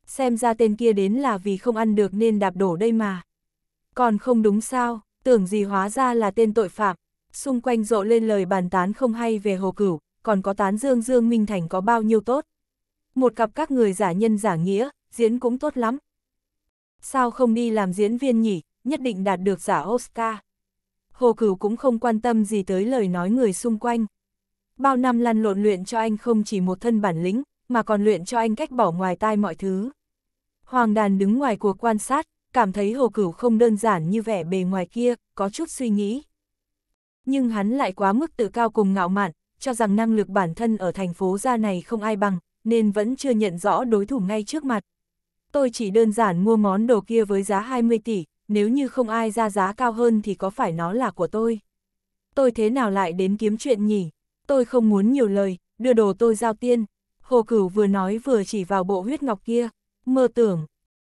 Speaker 1: Xem ra tên kia đến là vì không ăn được nên đạp đổ đây mà. Còn không đúng sao, tưởng gì hóa ra là tên tội phạm xung quanh rộ lên lời bàn tán không hay về hồ cửu, còn có tán dương Dương Minh Thành có bao nhiêu tốt. Một cặp các người giả nhân giả nghĩa, diễn cũng tốt lắm. Sao không đi làm diễn viên nhỉ, nhất định đạt được giả Oscar. Hồ Cửu cũng không quan tâm gì tới lời nói người xung quanh. Bao năm lăn lộn luyện cho anh không chỉ một thân bản lĩnh, mà còn luyện cho anh cách bỏ ngoài tai mọi thứ. Hoàng đàn đứng ngoài cuộc quan sát, cảm thấy Hồ Cửu không đơn giản như vẻ bề ngoài kia, có chút suy nghĩ. Nhưng hắn lại quá mức tự cao cùng ngạo mạn, cho rằng năng lực bản thân ở thành phố gia này không ai bằng, nên vẫn chưa nhận rõ đối thủ ngay trước mặt. Tôi chỉ đơn giản mua món đồ kia với giá 20 tỷ, nếu như không ai ra giá cao hơn thì có phải nó là của tôi. Tôi thế nào lại đến kiếm chuyện nhỉ? Tôi không muốn nhiều lời, đưa đồ tôi giao tiên. Hồ Cửu vừa nói vừa chỉ vào bộ huyết ngọc kia, mơ tưởng.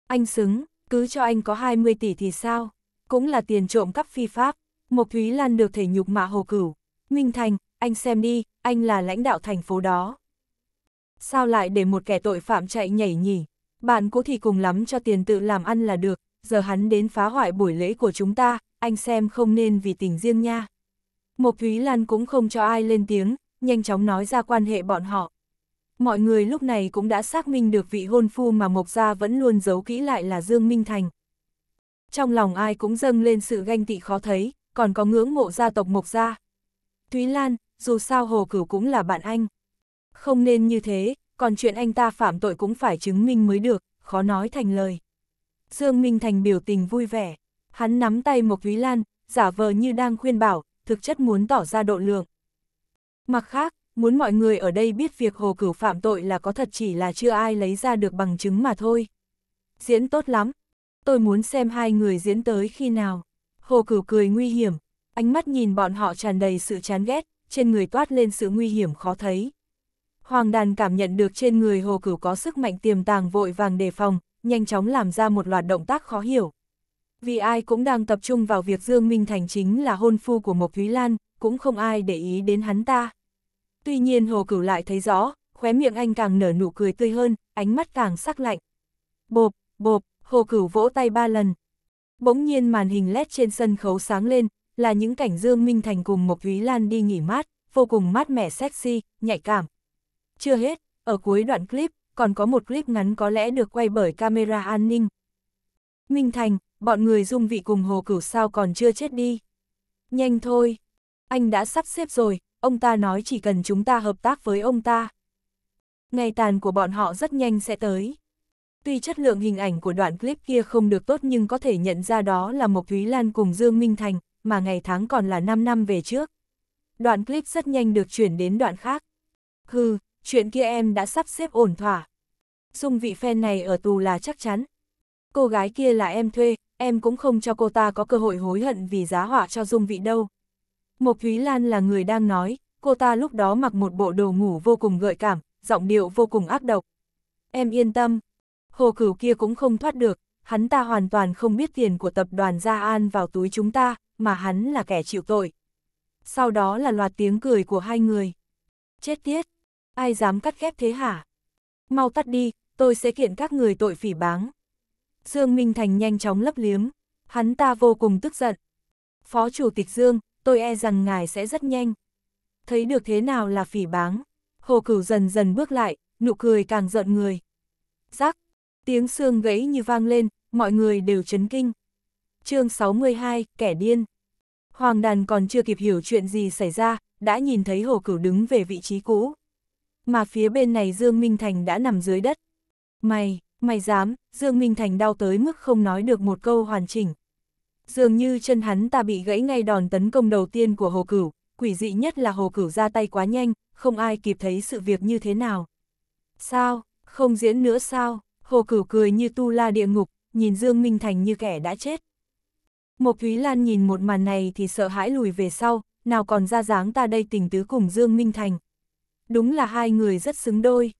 Speaker 1: Anh xứng, cứ cho anh có 20 tỷ thì sao? Cũng là tiền trộm cắp phi pháp. Mộc Thúy Lan được thể nhục mạ Hồ Cửu. Minh Thành, anh xem đi, anh là lãnh đạo thành phố đó. Sao lại để một kẻ tội phạm chạy nhảy nhỉ? Bạn cũ thì cùng lắm cho tiền tự làm ăn là được, giờ hắn đến phá hoại buổi lễ của chúng ta, anh xem không nên vì tình riêng nha. Mộc Thúy Lan cũng không cho ai lên tiếng, nhanh chóng nói ra quan hệ bọn họ. Mọi người lúc này cũng đã xác minh được vị hôn phu mà Mộc Gia vẫn luôn giấu kỹ lại là Dương Minh Thành. Trong lòng ai cũng dâng lên sự ganh tị khó thấy, còn có ngưỡng mộ gia tộc Mộc Gia. Thúy Lan, dù sao Hồ Cửu cũng là bạn anh. Không nên như thế, còn chuyện anh ta phạm tội cũng phải chứng minh mới được, khó nói thành lời. Dương Minh Thành biểu tình vui vẻ, hắn nắm tay Mộc Thúy Lan, giả vờ như đang khuyên bảo, thực chất muốn tỏ ra độ lượng. Mặt khác, muốn mọi người ở đây biết việc Hồ Cửu phạm tội là có thật chỉ là chưa ai lấy ra được bằng chứng mà thôi. Diễn tốt lắm, tôi muốn xem hai người diễn tới khi nào. Hồ Cửu cười nguy hiểm, ánh mắt nhìn bọn họ tràn đầy sự chán ghét, trên người toát lên sự nguy hiểm khó thấy. Hoàng đàn cảm nhận được trên người Hồ Cửu có sức mạnh tiềm tàng vội vàng đề phòng, nhanh chóng làm ra một loạt động tác khó hiểu. Vì ai cũng đang tập trung vào việc Dương Minh Thành chính là hôn phu của Mộc Thúy Lan, cũng không ai để ý đến hắn ta. Tuy nhiên Hồ Cửu lại thấy rõ, khóe miệng anh càng nở nụ cười tươi hơn, ánh mắt càng sắc lạnh. Bộp, bộp, Hồ Cửu vỗ tay ba lần, Bỗng nhiên màn hình LED trên sân khấu sáng lên, là những cảnh Dương Minh Thành cùng Mộc Thúy Lan đi nghỉ mát, vô cùng mát mẻ sexy, nhạy cảm. Chưa hết, ở cuối đoạn clip, còn có một clip ngắn có lẽ được quay bởi camera an ninh. Minh Thành, bọn người dung vị cùng Hồ Cửu sao còn chưa chết đi. Nhanh thôi, anh đã sắp xếp rồi, ông ta nói chỉ cần chúng ta hợp tác với ông ta. Ngày tàn của bọn họ rất nhanh sẽ tới. Tuy chất lượng hình ảnh của đoạn clip kia không được tốt nhưng có thể nhận ra đó là Mộc Thúy Lan cùng Dương Minh Thành, mà ngày tháng còn là 5 năm về trước. Đoạn clip rất nhanh được chuyển đến đoạn khác. Hừ, chuyện kia em đã sắp xếp ổn thỏa. Dung vị fan này ở tù là chắc chắn. Cô gái kia là em thuê, em cũng không cho cô ta có cơ hội hối hận vì giá họa cho Dung vị đâu. Mộc Thúy Lan là người đang nói, cô ta lúc đó mặc một bộ đồ ngủ vô cùng gợi cảm, giọng điệu vô cùng ác độc. Em yên tâm, hồ cửu kia cũng không thoát được, hắn ta hoàn toàn không biết tiền của tập đoàn Gia An vào túi chúng ta, mà hắn là kẻ chịu tội. Sau đó là loạt tiếng cười của hai người. Chết tiết, ai dám cắt ghép thế hả? Mau tắt đi, tôi sẽ kiện các người tội phỉ báng. Dương Minh Thành nhanh chóng lấp liếm, hắn ta vô cùng tức giận. Phó Chủ tịch Dương, tôi e rằng ngài sẽ rất nhanh. Thấy được thế nào là phỉ báng, Hồ Cửu dần dần bước lại, nụ cười càng giận người. Giác, Tiếng xương gãy như vang lên, mọi người đều chấn kinh. chương 62, kẻ điên. Hoàng đàn còn chưa kịp hiểu chuyện gì xảy ra, đã nhìn thấy hồ cửu đứng về vị trí cũ. Mà phía bên này Dương Minh Thành đã nằm dưới đất. Mày, mày dám, Dương Minh Thành đau tới mức không nói được một câu hoàn chỉnh. Dường như chân hắn ta bị gãy ngay đòn tấn công đầu tiên của hồ cửu, quỷ dị nhất là hồ cửu ra tay quá nhanh, không ai kịp thấy sự việc như thế nào. Sao, không diễn nữa sao? Hồ Cửu cười như tu la địa ngục, nhìn Dương Minh Thành như kẻ đã chết. Mộc Thúy Lan nhìn một màn này thì sợ hãi lùi về sau, nào còn ra dáng ta đây tình tứ cùng Dương Minh Thành. Đúng là hai người rất xứng đôi.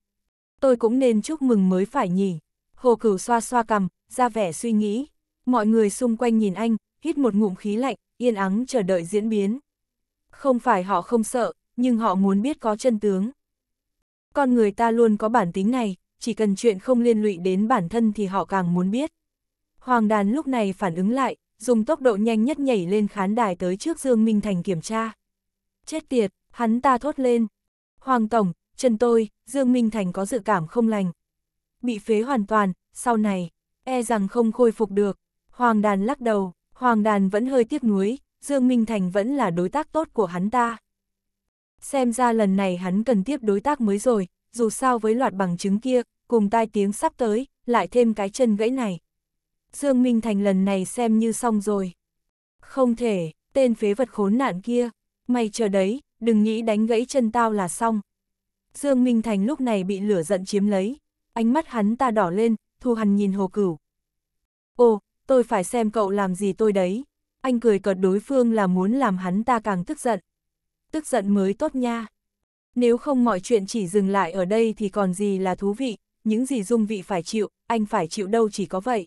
Speaker 1: Tôi cũng nên chúc mừng mới phải nhỉ. Hồ Cửu xoa xoa cầm, ra vẻ suy nghĩ. Mọi người xung quanh nhìn anh, hít một ngụm khí lạnh, yên ắng chờ đợi diễn biến. Không phải họ không sợ, nhưng họ muốn biết có chân tướng. Con người ta luôn có bản tính này, chỉ cần chuyện không liên lụy đến bản thân thì họ càng muốn biết. Hoàng đàn lúc này phản ứng lại, dùng tốc độ nhanh nhất nhảy lên khán đài tới trước Dương Minh Thành kiểm tra. Chết tiệt, hắn ta thốt lên. Hoàng Tổng, chân tôi, Dương Minh Thành có dự cảm không lành. Bị phế hoàn toàn, sau này, e rằng không khôi phục được. Hoàng đàn lắc đầu, Hoàng đàn vẫn hơi tiếc nuối, Dương Minh Thành vẫn là đối tác tốt của hắn ta. Xem ra lần này hắn cần tiếp đối tác mới rồi, dù sao với loạt bằng chứng kia, cùng tai tiếng sắp tới, lại thêm cái chân gãy này. Dương Minh Thành lần này xem như xong rồi. Không thể, tên phế vật khốn nạn kia, mày chờ đấy, đừng nghĩ đánh gãy chân tao là xong. Dương Minh Thành lúc này bị lửa giận chiếm lấy, ánh mắt hắn ta đỏ lên, thu hằn nhìn hồ cửu. Ồ, tôi phải xem cậu làm gì tôi đấy. Anh cười cợt đối phương là muốn làm hắn ta càng tức giận. Tức giận mới tốt nha. Nếu không mọi chuyện chỉ dừng lại ở đây thì còn gì là thú vị những gì dung vị phải chịu, anh phải chịu đâu chỉ có vậy.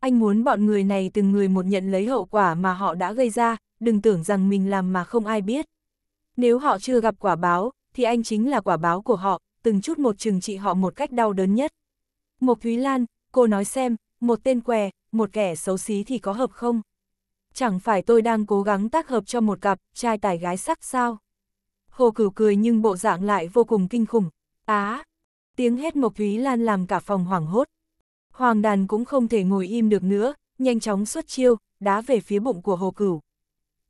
Speaker 1: Anh muốn bọn người này từng người một nhận lấy hậu quả mà họ đã gây ra, đừng tưởng rằng mình làm mà không ai biết. Nếu họ chưa gặp quả báo, thì anh chính là quả báo của họ, từng chút một trừng trị họ một cách đau đớn nhất. Một Thúy Lan, cô nói xem, một tên què, một kẻ xấu xí thì có hợp không? Chẳng phải tôi đang cố gắng tác hợp cho một cặp, trai tài gái sắc sao? Hồ cửu cười nhưng bộ dạng lại vô cùng kinh khủng. Á, à, tiếng hét Mộc Thúy Lan làm cả phòng hoảng hốt. Hoàng đàn cũng không thể ngồi im được nữa, nhanh chóng xuất chiêu, đá về phía bụng của Hồ Cửu.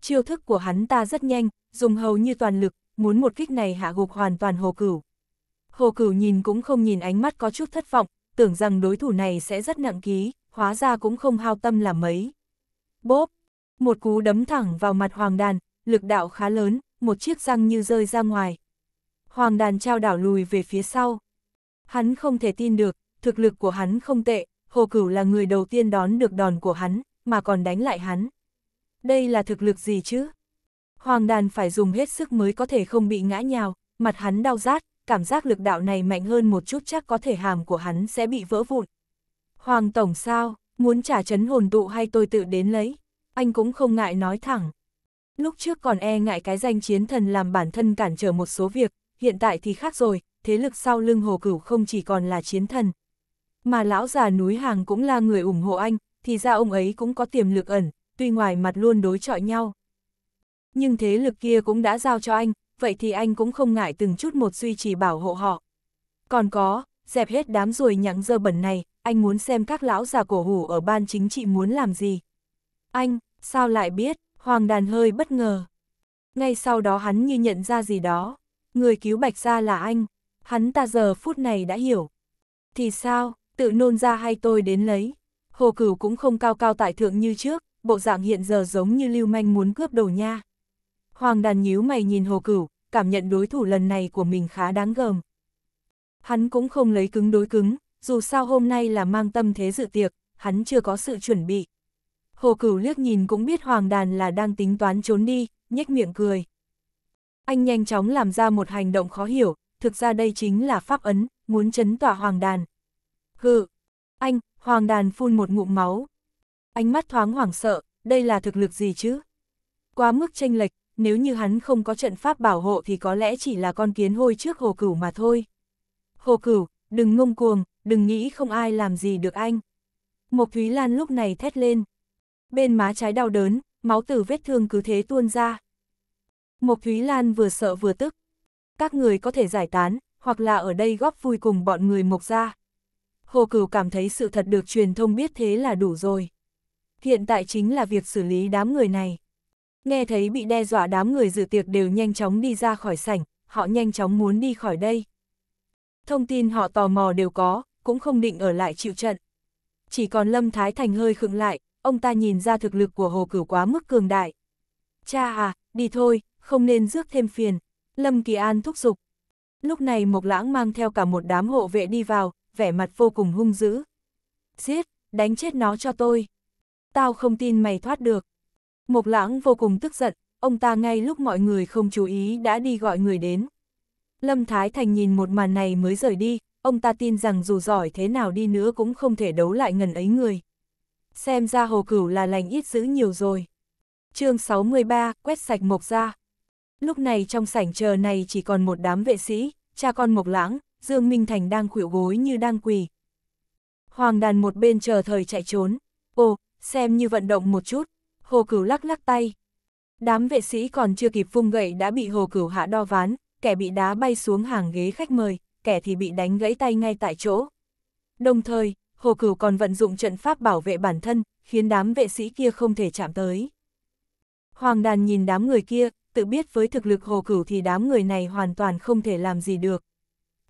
Speaker 1: Chiêu thức của hắn ta rất nhanh, dùng hầu như toàn lực, muốn một kích này hạ gục hoàn toàn Hồ Cửu. Hồ Cửu nhìn cũng không nhìn ánh mắt có chút thất vọng, tưởng rằng đối thủ này sẽ rất nặng ký, hóa ra cũng không hao tâm là mấy. Bốp, một cú đấm thẳng vào mặt Hoàng đàn, lực đạo khá lớn, một chiếc răng như rơi ra ngoài. Hoàng đàn trao đảo lùi về phía sau. Hắn không thể tin được, thực lực của hắn không tệ, Hồ Cửu là người đầu tiên đón được đòn của hắn, mà còn đánh lại hắn. Đây là thực lực gì chứ? Hoàng đàn phải dùng hết sức mới có thể không bị ngã nhào, mặt hắn đau rát, cảm giác lực đạo này mạnh hơn một chút chắc có thể hàm của hắn sẽ bị vỡ vụn. Hoàng Tổng sao, muốn trả chấn hồn tụ hay tôi tự đến lấy? Anh cũng không ngại nói thẳng. Lúc trước còn e ngại cái danh chiến thần làm bản thân cản trở một số việc, hiện tại thì khác rồi, thế lực sau lưng hồ cửu không chỉ còn là chiến thần. Mà lão già núi hàng cũng là người ủng hộ anh, thì ra ông ấy cũng có tiềm lực ẩn, tuy ngoài mặt luôn đối chọi nhau. Nhưng thế lực kia cũng đã giao cho anh, vậy thì anh cũng không ngại từng chút một duy trì bảo hộ họ. Còn có, dẹp hết đám ruồi nhặng dơ bẩn này, anh muốn xem các lão già cổ hủ ở ban chính trị muốn làm gì. Anh, sao lại biết, hoàng đàn hơi bất ngờ. Ngay sau đó hắn như nhận ra gì đó, người cứu bạch ra là anh hắn ta giờ phút này đã hiểu. Thì sao, tự nôn ra hay tôi đến lấy. Hồ Cửu cũng không cao cao tại thượng như trước, bộ dạng hiện giờ giống như lưu manh muốn cướp đồ nha. Hoàng đàn nhíu mày nhìn Hồ Cửu, cảm nhận đối thủ lần này của mình khá đáng gờm. Hắn cũng không lấy cứng đối cứng, dù sao hôm nay là mang tâm thế dự tiệc, hắn chưa có sự chuẩn bị. Hồ Cửu liếc nhìn cũng biết Hoàng đàn là đang tính toán trốn đi, nhếch miệng cười. Anh nhanh chóng làm ra một hành động khó hiểu, thực ra đây chính là pháp ấn, muốn chấn tỏa hoàng đàn. Hừ, anh, hoàng đàn phun một ngụm máu. Ánh mắt thoáng hoảng sợ, đây là thực lực gì chứ? Quá mức tranh lệch, nếu như hắn không có trận pháp bảo hộ thì có lẽ chỉ là con kiến hôi trước hồ cửu mà thôi. Hồ cửu, đừng ngông cuồng, đừng nghĩ không ai làm gì được anh. Mộc Thúy Lan lúc này thét lên. Bên má trái đau đớn, máu từ vết thương cứ thế tuôn ra. Mộc Thúy Lan vừa sợ vừa tức, các người có thể giải tán, hoặc là ở đây góp vui cùng bọn người mộc ra. Hồ Cửu cảm thấy sự thật được truyền thông biết thế là đủ rồi. Hiện tại chính là việc xử lý đám người này. Nghe thấy bị đe dọa đám người dự tiệc đều nhanh chóng đi ra khỏi sảnh, họ nhanh chóng muốn đi khỏi đây. Thông tin họ tò mò đều có, cũng không định ở lại chịu trận. Chỉ còn Lâm Thái Thành hơi khựng lại, ông ta nhìn ra thực lực của Hồ Cửu quá mức cường đại. Cha à, đi thôi, không nên rước thêm phiền, Lâm Kỳ An thúc giục. Lúc này Mộc Lãng mang theo cả một đám hộ vệ đi vào, vẻ mặt vô cùng hung dữ. Giết, đánh chết nó cho tôi. Tao không tin mày thoát được. Mộc Lãng vô cùng tức giận, ông ta ngay lúc mọi người không chú ý đã đi gọi người đến. Lâm Thái Thành nhìn một màn này mới rời đi, ông ta tin rằng dù giỏi thế nào đi nữa cũng không thể đấu lại ngần ấy người. Xem ra hồ cửu là lành ít giữ nhiều rồi. chương 63, quét sạch mộc ra. Lúc này trong sảnh chờ này chỉ còn một đám vệ sĩ, cha con Mộc Lãng, Dương Minh Thành đang khuỵu gối như đang quỳ. Hoàng đàn một bên chờ thời chạy trốn. Ồ, xem như vận động một chút. Hồ Cửu lắc lắc tay. Đám vệ sĩ còn chưa kịp vung gậy đã bị Hồ Cửu hạ đo ván, kẻ bị đá bay xuống hàng ghế khách mời, kẻ thì bị đánh gãy tay ngay tại chỗ. Đồng thời, Hồ Cửu còn vận dụng trận pháp bảo vệ bản thân, khiến đám vệ sĩ kia không thể chạm tới. Hoàng đàn nhìn đám người kia, tự biết với thực lực hồ cửu thì đám người này hoàn toàn không thể làm gì được.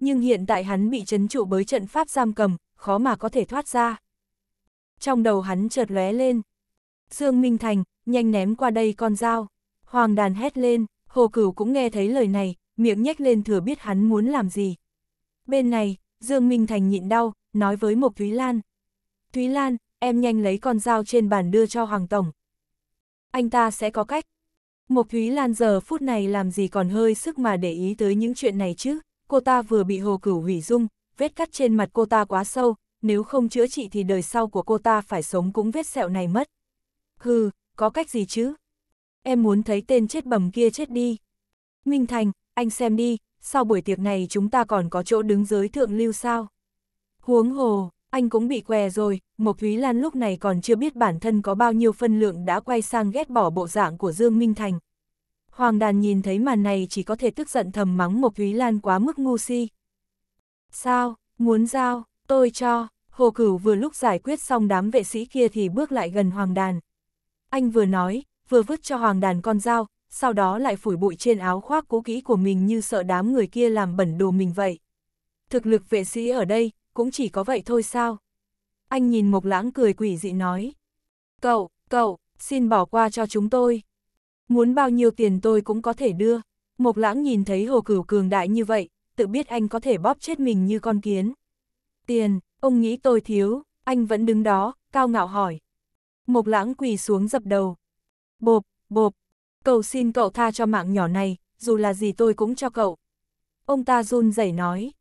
Speaker 1: Nhưng hiện tại hắn bị chấn trụ bởi trận pháp giam cầm, khó mà có thể thoát ra. Trong đầu hắn chợt lóe lên. Dương Minh Thành, nhanh ném qua đây con dao. Hoàng đàn hét lên, hồ cửu cũng nghe thấy lời này, miệng nhếch lên thừa biết hắn muốn làm gì. Bên này, Dương Minh Thành nhịn đau, nói với Mộc Thúy Lan. Thúy Lan, em nhanh lấy con dao trên bàn đưa cho Hoàng Tổng. Anh ta sẽ có cách. Mộc Thúy Lan giờ phút này làm gì còn hơi sức mà để ý tới những chuyện này chứ, cô ta vừa bị hồ cửu hủy dung, vết cắt trên mặt cô ta quá sâu, nếu không chữa trị thì đời sau của cô ta phải sống cũng vết sẹo này mất. Hừ, có cách gì chứ? Em muốn thấy tên chết bầm kia chết đi. Minh Thành, anh xem đi, sau buổi tiệc này chúng ta còn có chỗ đứng giới thượng lưu sao? Huống hồ, anh cũng bị què rồi, Mộc Thúy Lan lúc này còn chưa biết bản thân có bao nhiêu phân lượng đã quay sang ghét bỏ bộ dạng của Dương Minh Thành. Hoàng đàn nhìn thấy màn này chỉ có thể tức giận thầm mắng Mộc Thúy Lan quá mức ngu si. Sao, muốn giao, tôi cho, Hồ Cửu vừa lúc giải quyết xong đám vệ sĩ kia thì bước lại gần Hoàng đàn. Anh vừa nói, vừa vứt cho Hoàng đàn con dao, sau đó lại phủi bụi trên áo khoác cố kỹ của mình như sợ đám người kia làm bẩn đồ mình vậy. Thực lực vệ sĩ ở đây, cũng chỉ có vậy thôi sao? Anh nhìn Mộc Lãng cười quỷ dị nói. Cậu, cậu, xin bỏ qua cho chúng tôi. Muốn bao nhiêu tiền tôi cũng có thể đưa. Mộc Lãng nhìn thấy Hồ Cửu cường đại như vậy, tự biết anh có thể bóp chết mình như con kiến. Tiền, ông nghĩ tôi thiếu, anh vẫn đứng đó, cao ngạo hỏi. Mộc Lãng quỳ xuống dập đầu. Bộp, bộp, cầu xin cậu tha cho mạng nhỏ này, dù là gì tôi cũng cho cậu. Ông ta run rẩy nói.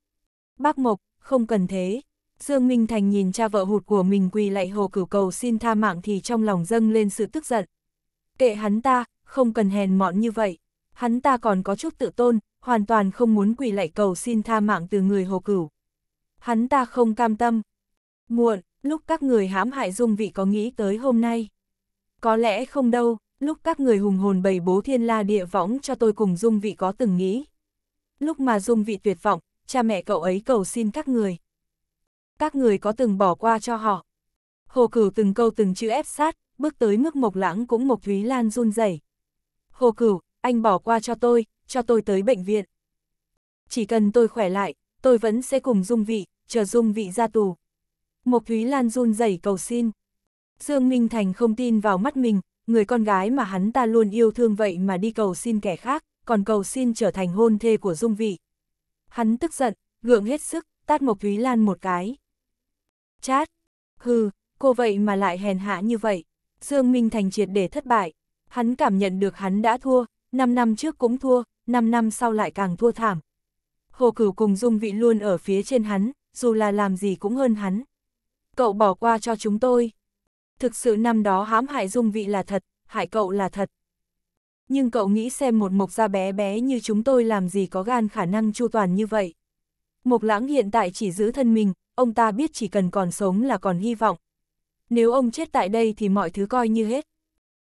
Speaker 1: Bác Mộc, không cần thế. Dương Minh Thành nhìn cha vợ hụt của mình quỳ lạy hồ cửu cầu xin tha mạng thì trong lòng dâng lên sự tức giận. Kệ hắn ta, không cần hèn mọn như vậy. Hắn ta còn có chút tự tôn, hoàn toàn không muốn quỳ lạy cầu xin tha mạng từ người hồ cửu. Hắn ta không cam tâm. Muộn, lúc các người hãm hại dung vị có nghĩ tới hôm nay. Có lẽ không đâu, lúc các người hùng hồn bày bố thiên la địa võng cho tôi cùng dung vị có từng nghĩ. Lúc mà dung vị tuyệt vọng, cha mẹ cậu ấy cầu xin các người. Các người có từng bỏ qua cho họ. Hồ Cửu từng câu từng chữ ép sát, bước tới mức Mộc Lãng cũng Mộc Thúy Lan run rẩy. Hồ Cửu, anh bỏ qua cho tôi, cho tôi tới bệnh viện. Chỉ cần tôi khỏe lại, tôi vẫn sẽ cùng Dung Vị, chờ Dung Vị ra tù. Mộc Thúy Lan run rẩy cầu xin. Dương Minh Thành không tin vào mắt mình, người con gái mà hắn ta luôn yêu thương vậy mà đi cầu xin kẻ khác, còn cầu xin trở thành hôn thê của Dung Vị. Hắn tức giận, gượng hết sức, tát Mộc Thúy Lan một cái. Chát! Hừ, cô vậy mà lại hèn hạ như vậy. Dương Minh Thành triệt để thất bại. Hắn cảm nhận được hắn đã thua, 5 năm trước cũng thua, 5 năm sau lại càng thua thảm. Hồ Cửu cùng Dung Vị luôn ở phía trên hắn, dù là làm gì cũng hơn hắn. Cậu bỏ qua cho chúng tôi. Thực sự năm đó hãm hại Dung Vị là thật, hại cậu là thật. Nhưng cậu nghĩ xem một mộc gia bé bé như chúng tôi làm gì có gan khả năng chu toàn như vậy. Mộc lãng hiện tại chỉ giữ thân mình, ông ta biết chỉ cần còn sống là còn hy vọng. Nếu ông chết tại đây thì mọi thứ coi như hết.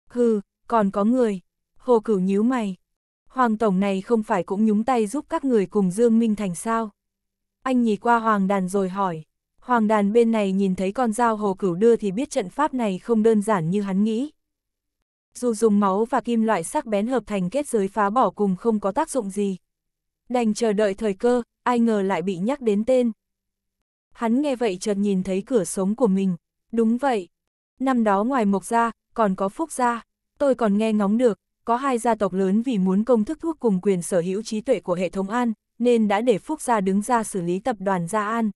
Speaker 1: Hừ, còn có người. Hồ cửu nhíu mày. Hoàng Tổng này không phải cũng nhúng tay giúp các người cùng Dương Minh Thành sao? Anh nhìn qua Hoàng Đàn rồi hỏi. Hoàng Đàn bên này nhìn thấy con dao hồ cửu đưa thì biết trận pháp này không đơn giản như hắn nghĩ dù dùng máu và kim loại sắc bén hợp thành kết giới phá bỏ cùng không có tác dụng gì. Đành chờ đợi thời cơ, ai ngờ lại bị nhắc đến tên. Hắn nghe vậy chợt nhìn thấy cửa sống của mình. Đúng vậy. Năm đó ngoài Mộc Gia, còn có Phúc Gia. Tôi còn nghe ngóng được, có hai gia tộc lớn vì muốn công thức thuốc cùng quyền sở hữu trí tuệ của hệ thống An, nên đã để Phúc Gia đứng ra xử lý tập đoàn Gia An.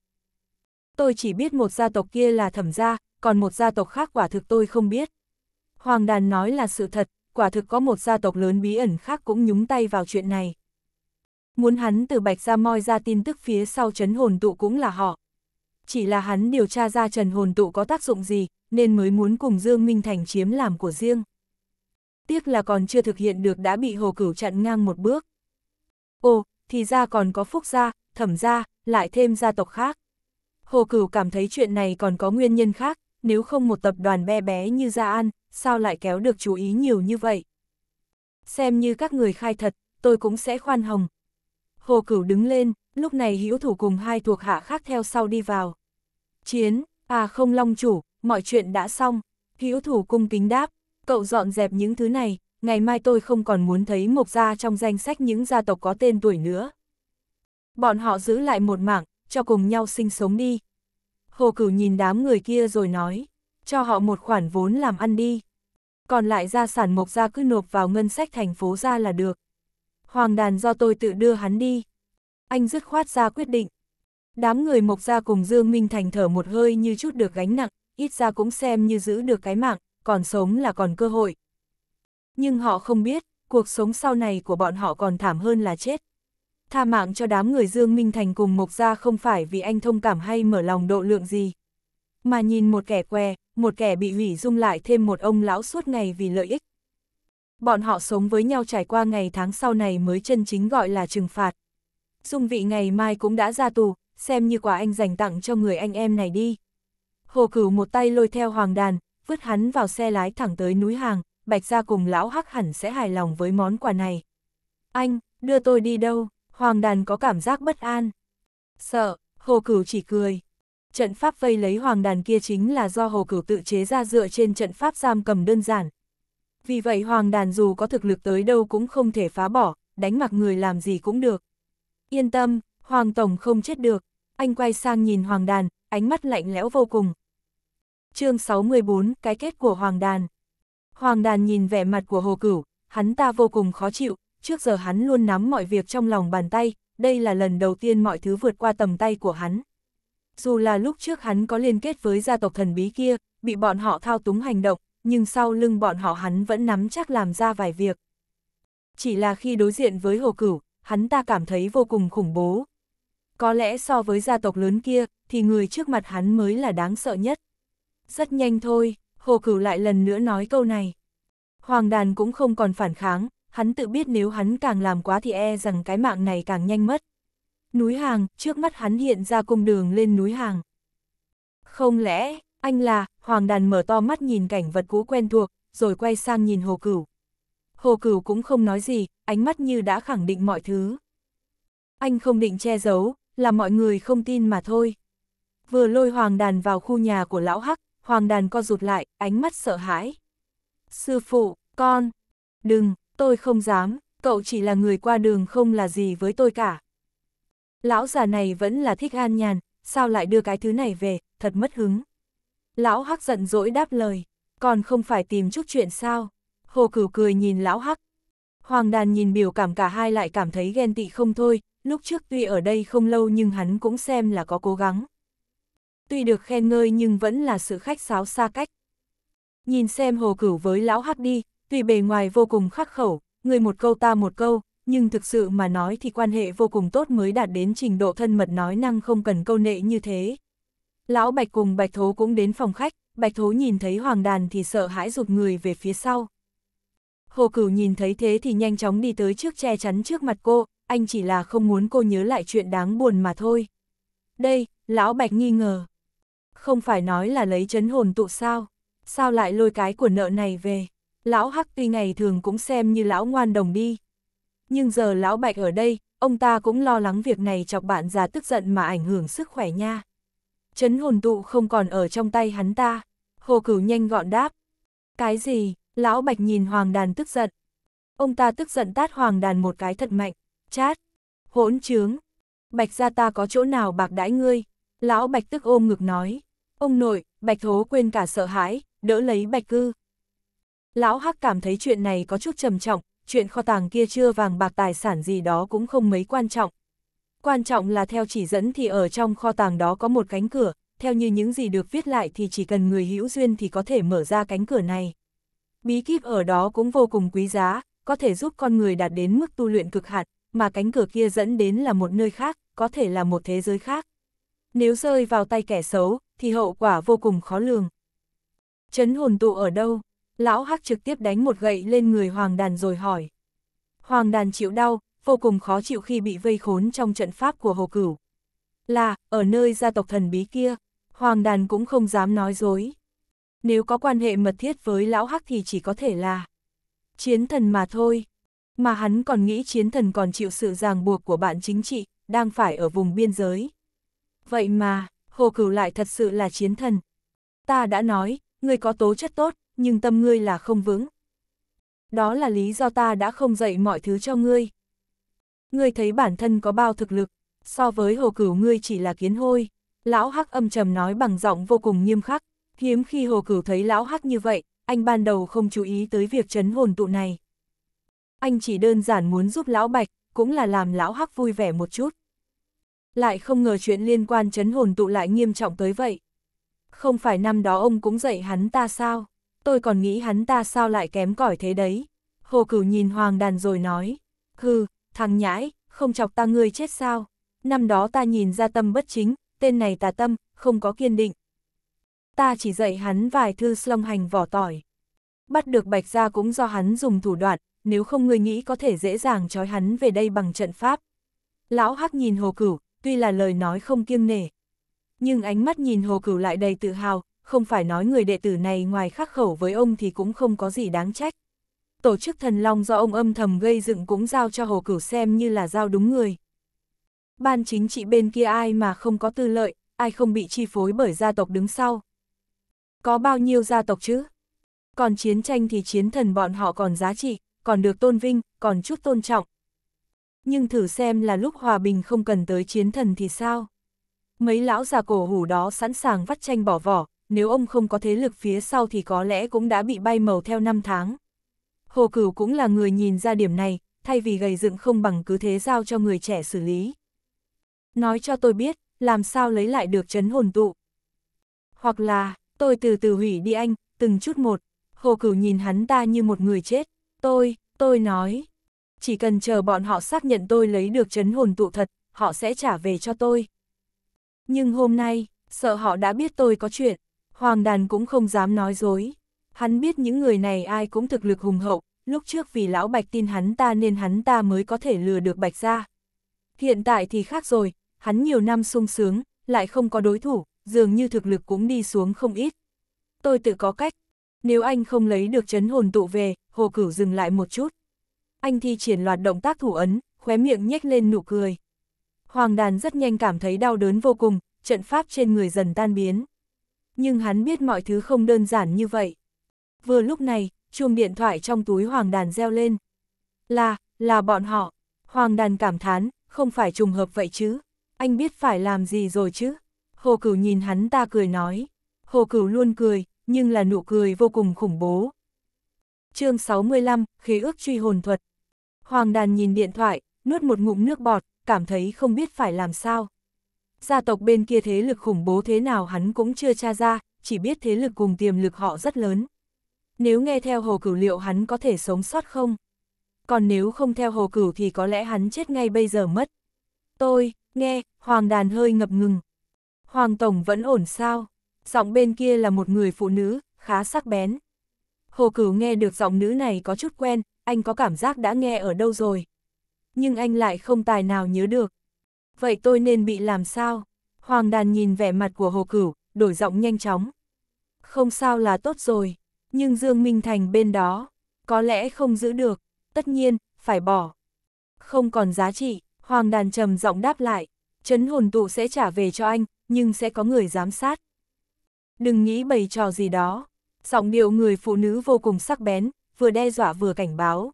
Speaker 1: Tôi chỉ biết một gia tộc kia là Thẩm Gia, còn một gia tộc khác quả thực tôi không biết. Hoàng đàn nói là sự thật, quả thực có một gia tộc lớn bí ẩn khác cũng nhúng tay vào chuyện này. Muốn hắn từ Bạch ra moi ra tin tức phía sau chấn hồn tụ cũng là họ. Chỉ là hắn điều tra ra trần hồn tụ có tác dụng gì, nên mới muốn cùng Dương Minh Thành chiếm làm của riêng. Tiếc là còn chưa thực hiện được đã bị Hồ Cửu chặn ngang một bước. Ồ, thì ra còn có Phúc Gia, Thẩm Gia, lại thêm gia tộc khác. Hồ Cửu cảm thấy chuyện này còn có nguyên nhân khác, nếu không một tập đoàn bé bé như Gia An, sao lại kéo được chú ý nhiều như vậy? Xem như các người khai thật, tôi cũng sẽ khoan hồng. Hồ Cửu đứng lên, lúc này hữu thủ cùng hai thuộc hạ khác theo sau đi vào. Chiến, à không long chủ, mọi chuyện đã xong. Hữu thủ cung kính đáp, cậu dọn dẹp những thứ này, ngày mai tôi không còn muốn thấy mộc gia trong danh sách những gia tộc có tên tuổi nữa. Bọn họ giữ lại một mảng, cho cùng nhau sinh sống đi. Hồ Cửu nhìn đám người kia rồi nói cho họ một khoản vốn làm ăn đi. Còn lại gia sản mộc gia cứ nộp vào ngân sách thành phố ra là được. Hoàng đàn do tôi tự đưa hắn đi. Anh dứt khoát ra quyết định. Đám người mộc gia cùng Dương Minh Thành thở một hơi như chút được gánh nặng, ít ra cũng xem như giữ được cái mạng, còn sống là còn cơ hội. Nhưng họ không biết, cuộc sống sau này của bọn họ còn thảm hơn là chết. Tha mạng cho đám người Dương Minh Thành cùng Mộc Gia không phải vì anh thông cảm hay mở lòng độ lượng gì, mà nhìn một kẻ què, một kẻ bị hủy dung lại thêm một ông lão suốt ngày vì lợi ích. Bọn họ sống với nhau trải qua ngày tháng sau này mới chân chính gọi là trừng phạt. Dung vị ngày mai cũng đã ra tù, xem như quả anh dành tặng cho người anh em này đi. Hồ cửu một tay lôi theo hoàng đàn, vứt hắn vào xe lái thẳng tới núi hàng, bạch ra cùng lão hắc hẳn sẽ hài lòng với món quà này. Anh, đưa tôi đi đâu, hoàng đàn có cảm giác bất an. Sợ, hồ cửu chỉ cười. Trận pháp vây lấy hoàng đàn kia chính là do hồ cửu tự chế ra dựa trên trận pháp giam cầm đơn giản. Vì vậy hoàng đàn dù có thực lực tới đâu cũng không thể phá bỏ, đánh mặc người làm gì cũng được. Yên tâm, hoàng tổng không chết được. Anh quay sang nhìn hoàng đàn, ánh mắt lạnh lẽo vô cùng. chương 64, cái kết của hoàng đàn. Hoàng đàn nhìn vẻ mặt của hồ cửu, hắn ta vô cùng khó chịu, trước giờ hắn luôn nắm mọi việc trong lòng bàn tay, đây là lần đầu tiên mọi thứ vượt qua tầm tay của hắn. Dù là lúc trước hắn có liên kết với gia tộc thần bí kia, bị bọn họ thao túng hành động, nhưng sau lưng bọn họ hắn vẫn nắm chắc làm ra vài việc. Chỉ là khi đối diện với hồ cửu, hắn ta cảm thấy vô cùng khủng bố. Có lẽ so với gia tộc lớn kia, thì người trước mặt hắn mới là đáng sợ nhất. Rất nhanh thôi, hồ cửu lại lần nữa nói câu này. Hoàng đàn cũng không còn phản kháng, hắn tự biết nếu hắn càng làm quá thì e rằng cái mạng này càng nhanh mất. Núi hàng, trước mắt hắn hiện ra cung đường lên núi hàng. Không lẽ, anh là, Hoàng Đàn mở to mắt nhìn cảnh vật cũ quen thuộc, rồi quay sang nhìn Hồ Cửu. Hồ Cửu cũng không nói gì, ánh mắt như đã khẳng định mọi thứ. Anh không định che giấu, là mọi người không tin mà thôi. Vừa lôi Hoàng Đàn vào khu nhà của Lão Hắc, Hoàng Đàn co rụt lại, ánh mắt sợ hãi. Sư phụ, con, đừng, tôi không dám, cậu chỉ là người qua đường không là gì với tôi cả. Lão già này vẫn là thích an nhàn, sao lại đưa cái thứ này về, thật mất hứng. Lão Hắc giận dỗi đáp lời, còn không phải tìm chút chuyện sao. Hồ Cửu cười nhìn Lão Hắc. Hoàng đàn nhìn biểu cảm cả hai lại cảm thấy ghen tị không thôi, lúc trước tuy ở đây không lâu nhưng hắn cũng xem là có cố gắng. Tuy được khen ngơi nhưng vẫn là sự khách sáo xa cách. Nhìn xem Hồ Cửu với Lão Hắc đi, tuy bề ngoài vô cùng khắc khẩu, người một câu ta một câu, nhưng thực sự mà nói thì quan hệ vô cùng tốt mới đạt đến trình độ thân mật nói năng không cần câu nệ như thế. Lão Bạch cùng Bạch Thố cũng đến phòng khách, Bạch Thố nhìn thấy Hoàng Đàn thì sợ hãi rụt người về phía sau. Hồ Cửu nhìn thấy thế thì nhanh chóng đi tới trước che chắn trước mặt cô, anh chỉ là không muốn cô nhớ lại chuyện đáng buồn mà thôi. Đây, Lão Bạch nghi ngờ. Không phải nói là lấy chấn hồn tụ sao, sao lại lôi cái của nợ này về. Lão Hắc tuy ngày thường cũng xem như lão ngoan đồng đi, nhưng giờ lão bạch ở đây, ông ta cũng lo lắng việc này chọc bạn già tức giận mà ảnh hưởng sức khỏe nha. Chấn hồn tụ không còn ở trong tay hắn ta, hồ cửu nhanh gọn đáp. Cái gì, lão bạch nhìn hoàng đàn tức giận. Ông ta tức giận tát hoàng đàn một cái thật mạnh, chát, hỗn trướng. Bạch gia ta có chỗ nào bạc đãi ngươi, lão bạch tức ôm ngực nói. Ông nội, bạch thố quên cả sợ hãi, đỡ lấy bạch cư. Lão hắc cảm thấy chuyện này có chút trầm trọng, chuyện kho tàng kia chưa vàng bạc tài sản gì đó cũng không mấy quan trọng. Quan trọng là theo chỉ dẫn thì ở trong kho tàng đó có một cánh cửa, theo như những gì được viết lại thì chỉ cần người hữu duyên thì có thể mở ra cánh cửa này. Bí kíp ở đó cũng vô cùng quý giá, có thể giúp con người đạt đến mức tu luyện cực hạn, mà cánh cửa kia dẫn đến là một nơi khác, có thể là một thế giới khác. Nếu rơi vào tay kẻ xấu, thì hậu quả vô cùng khó lường. Chấn hồn tụ ở đâu? lão hắc trực tiếp đánh một gậy lên người hoàng đàn rồi hỏi. Hoàng đàn chịu đau, vô cùng khó chịu khi bị vây khốn trong trận pháp của hồ cửu. Là, ở nơi gia tộc thần bí kia, hoàng đàn cũng không dám nói dối. Nếu có quan hệ mật thiết với lão hắc thì chỉ có thể là chiến thần mà thôi. Mà hắn còn nghĩ chiến thần còn chịu sự ràng buộc của bạn chính trị, đang phải ở vùng biên giới. Vậy mà, hồ cửu lại thật sự là chiến thần. Ta đã nói, người có tố chất tốt, nhưng tâm ngươi là không vững. Đó là lý do ta đã không dạy mọi thứ cho ngươi. Ngươi thấy bản thân có bao thực lực, so với hồ cửu ngươi chỉ là kiến hôi. Lão Hắc âm trầm nói bằng giọng vô cùng nghiêm khắc, hiếm khi hồ cửu thấy Lão Hắc như vậy, anh ban đầu không chú ý tới việc chấn hồn tụ này. Anh chỉ đơn giản muốn giúp Lão Bạch, cũng là làm Lão Hắc vui vẻ một chút. Lại không ngờ chuyện liên quan chấn hồn tụ lại nghiêm trọng tới vậy. Không phải năm đó ông cũng dạy hắn ta sao? tôi còn nghĩ hắn ta sao lại kém cỏi thế đấy. Hồ Cửu nhìn Hoàng Đàn rồi nói, hừ, thằng nhãi, không chọc ta ngươi chết sao. Năm đó ta nhìn ra tâm bất chính, tên này tà tâm, không có kiên định. Ta chỉ dạy hắn vài thư slong hành vỏ tỏi. Bắt được bạch ra cũng do hắn dùng thủ đoạn, nếu không ngươi nghĩ có thể dễ dàng trói hắn về đây bằng trận pháp. Lão Hắc nhìn Hồ Cửu, tuy là lời nói không kiêng nể, nhưng ánh mắt nhìn Hồ Cửu lại đầy tự hào, không phải nói người đệ tử này ngoài khắc khẩu với ông thì cũng không có gì đáng trách. Tổ chức thần long do ông âm thầm gây dựng cũng giao cho Hồ Cửu xem như là giao đúng người. Ban chính trị bên kia ai mà không có tư lợi, ai không bị chi phối bởi gia tộc đứng sau. Có bao nhiêu gia tộc chứ? Còn chiến tranh thì chiến thần bọn họ còn giá trị, còn được tôn vinh, còn chút tôn trọng. Nhưng thử xem là lúc hòa bình không cần tới chiến thần thì sao? Mấy lão già cổ hủ đó sẵn sàng vắt tranh bỏ vỏ, nếu ông không có thế lực phía sau thì có lẽ cũng đã bị bay màu theo năm tháng. Hồ Cửu cũng là người nhìn ra điểm này, thay vì gầy dựng không bằng cứ thế giao cho người trẻ xử lý. Nói cho tôi biết, làm sao lấy lại được chấn hồn tụ. Hoặc là, tôi từ từ hủy đi anh, từng chút một, Hồ Cửu nhìn hắn ta như một người chết. Tôi, tôi nói, chỉ cần chờ bọn họ xác nhận tôi lấy được chấn hồn tụ thật, họ sẽ trả về cho tôi. Nhưng hôm nay, sợ họ đã biết tôi có chuyện. Hoàng đàn cũng không dám nói dối. Hắn biết những người này ai cũng thực lực hùng hậu, lúc trước vì lão bạch tin hắn ta nên hắn ta mới có thể lừa được bạch ra. Hiện tại thì khác rồi, hắn nhiều năm sung sướng, lại không có đối thủ, dường như thực lực cũng đi xuống không ít. Tôi tự có cách. Nếu anh không lấy được chấn hồn tụ về, hồ cửu dừng lại một chút. Anh thi triển loạt động tác thủ ấn, khóe miệng nhếch lên nụ cười. Hoàng đàn rất nhanh cảm thấy đau đớn vô cùng, trận pháp trên người dần tan biến nhưng hắn biết mọi thứ không đơn giản như vậy. Vừa lúc này, chuông điện thoại trong túi Hoàng Đàn reo lên. Là, là bọn họ. Hoàng Đàn cảm thán, không phải trùng hợp vậy chứ. Anh biết phải làm gì rồi chứ. Hồ Cửu nhìn hắn ta cười nói. Hồ Cửu luôn cười, nhưng là nụ cười vô cùng khủng bố. chương 65, khế ước truy hồn thuật. Hoàng Đàn nhìn điện thoại, nuốt một ngụm nước bọt, cảm thấy không biết phải làm sao gia tộc bên kia thế lực khủng bố thế nào hắn cũng chưa tra ra, chỉ biết thế lực cùng tiềm lực họ rất lớn. Nếu nghe theo hồ cửu liệu hắn có thể sống sót không? Còn nếu không theo hồ cửu thì có lẽ hắn chết ngay bây giờ mất. Tôi, nghe, hoàng đàn hơi ngập ngừng. Hoàng Tổng vẫn ổn sao? Giọng bên kia là một người phụ nữ, khá sắc bén. Hồ cửu nghe được giọng nữ này có chút quen, anh có cảm giác đã nghe ở đâu rồi. Nhưng anh lại không tài nào nhớ được. Vậy tôi nên bị làm sao? Hoàng đàn nhìn vẻ mặt của Hồ Cửu, đổi giọng nhanh chóng. Không sao là tốt rồi, nhưng Dương Minh Thành bên đó, có lẽ không giữ được, tất nhiên, phải bỏ. Không còn giá trị, Hoàng đàn trầm giọng đáp lại, chấn hồn tụ sẽ trả về cho anh, nhưng sẽ có người giám sát. Đừng nghĩ bày trò gì đó. Giọng điệu người phụ nữ vô cùng sắc bén, vừa đe dọa vừa cảnh báo.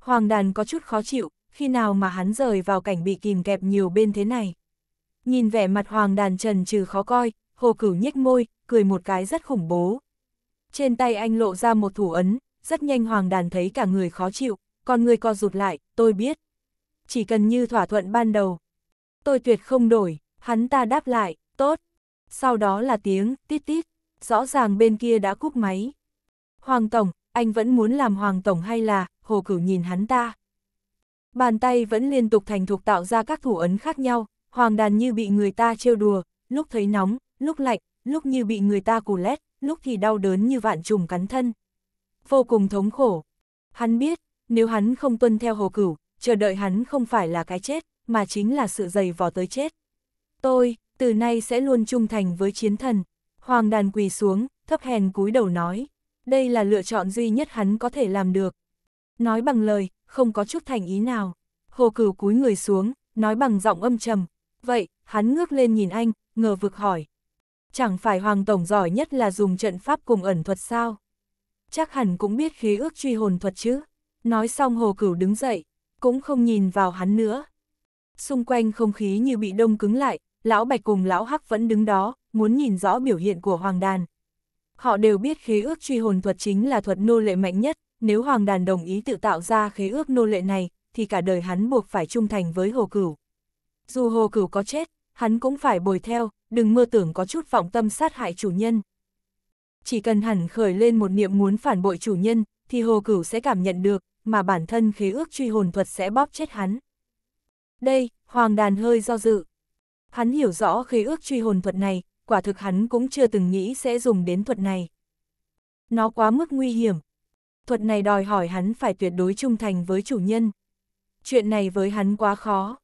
Speaker 1: Hoàng đàn có chút khó chịu, khi nào mà hắn rời vào cảnh bị kìm kẹp nhiều bên thế này. Nhìn vẻ mặt hoàng đàn trần trừ khó coi, hồ cửu nhếch môi, cười một cái rất khủng bố. Trên tay anh lộ ra một thủ ấn, rất nhanh hoàng đàn thấy cả người khó chịu, còn người co rụt lại, tôi biết. Chỉ cần như thỏa thuận ban đầu. Tôi tuyệt không đổi, hắn ta đáp lại, tốt. Sau đó là tiếng, tít tít, rõ ràng bên kia đã cúp máy. Hoàng Tổng, anh vẫn muốn làm Hoàng Tổng hay là, Hồ Cửu nhìn hắn ta. Bàn tay vẫn liên tục thành thục tạo ra các thủ ấn khác nhau, hoàng đàn như bị người ta trêu đùa, lúc thấy nóng, lúc lạnh, lúc như bị người ta cù lét, lúc thì đau đớn như vạn trùng cắn thân. Vô cùng thống khổ. Hắn biết, nếu hắn không tuân theo hồ cửu, chờ đợi hắn không phải là cái chết, mà chính là sự dày vò tới chết. Tôi, từ nay sẽ luôn trung thành với chiến thần. Hoàng đàn quỳ xuống, thấp hèn cúi đầu nói. Đây là lựa chọn duy nhất hắn có thể làm được. Nói bằng lời, không có chút thành ý nào. Hồ Cửu cúi người xuống, nói bằng giọng âm trầm. Vậy, hắn ngước lên nhìn anh, ngờ vực hỏi. Chẳng phải Hoàng Tổng giỏi nhất là dùng trận pháp cùng ẩn thuật sao? Chắc hẳn cũng biết khí ước truy hồn thuật chứ. Nói xong Hồ Cửu đứng dậy, cũng không nhìn vào hắn nữa. Xung quanh không khí như bị đông cứng lại, Lão Bạch cùng Lão Hắc vẫn đứng đó, muốn nhìn rõ biểu hiện của Hoàng Đàn. Họ đều biết khí ước truy hồn thuật chính là thuật nô lệ mạnh nhất, nếu Hoàng Đàn đồng ý tự tạo ra khế ước nô lệ này, thì cả đời hắn buộc phải trung thành với Hồ Cửu. Dù Hồ Cửu có chết, hắn cũng phải bồi theo, đừng mơ tưởng có chút vọng tâm sát hại chủ nhân. Chỉ cần hẳn khởi lên một niệm muốn phản bội chủ nhân, thì Hồ Cửu sẽ cảm nhận được, mà bản thân khế ước truy hồn thuật sẽ bóp chết hắn. Đây, Hoàng Đàn hơi do dự. Hắn hiểu rõ khế ước truy hồn thuật này, quả thực hắn cũng chưa từng nghĩ sẽ dùng đến thuật này. Nó quá mức nguy hiểm, thuật này đòi hỏi hắn phải tuyệt đối trung thành với chủ nhân. Chuyện này với hắn quá khó.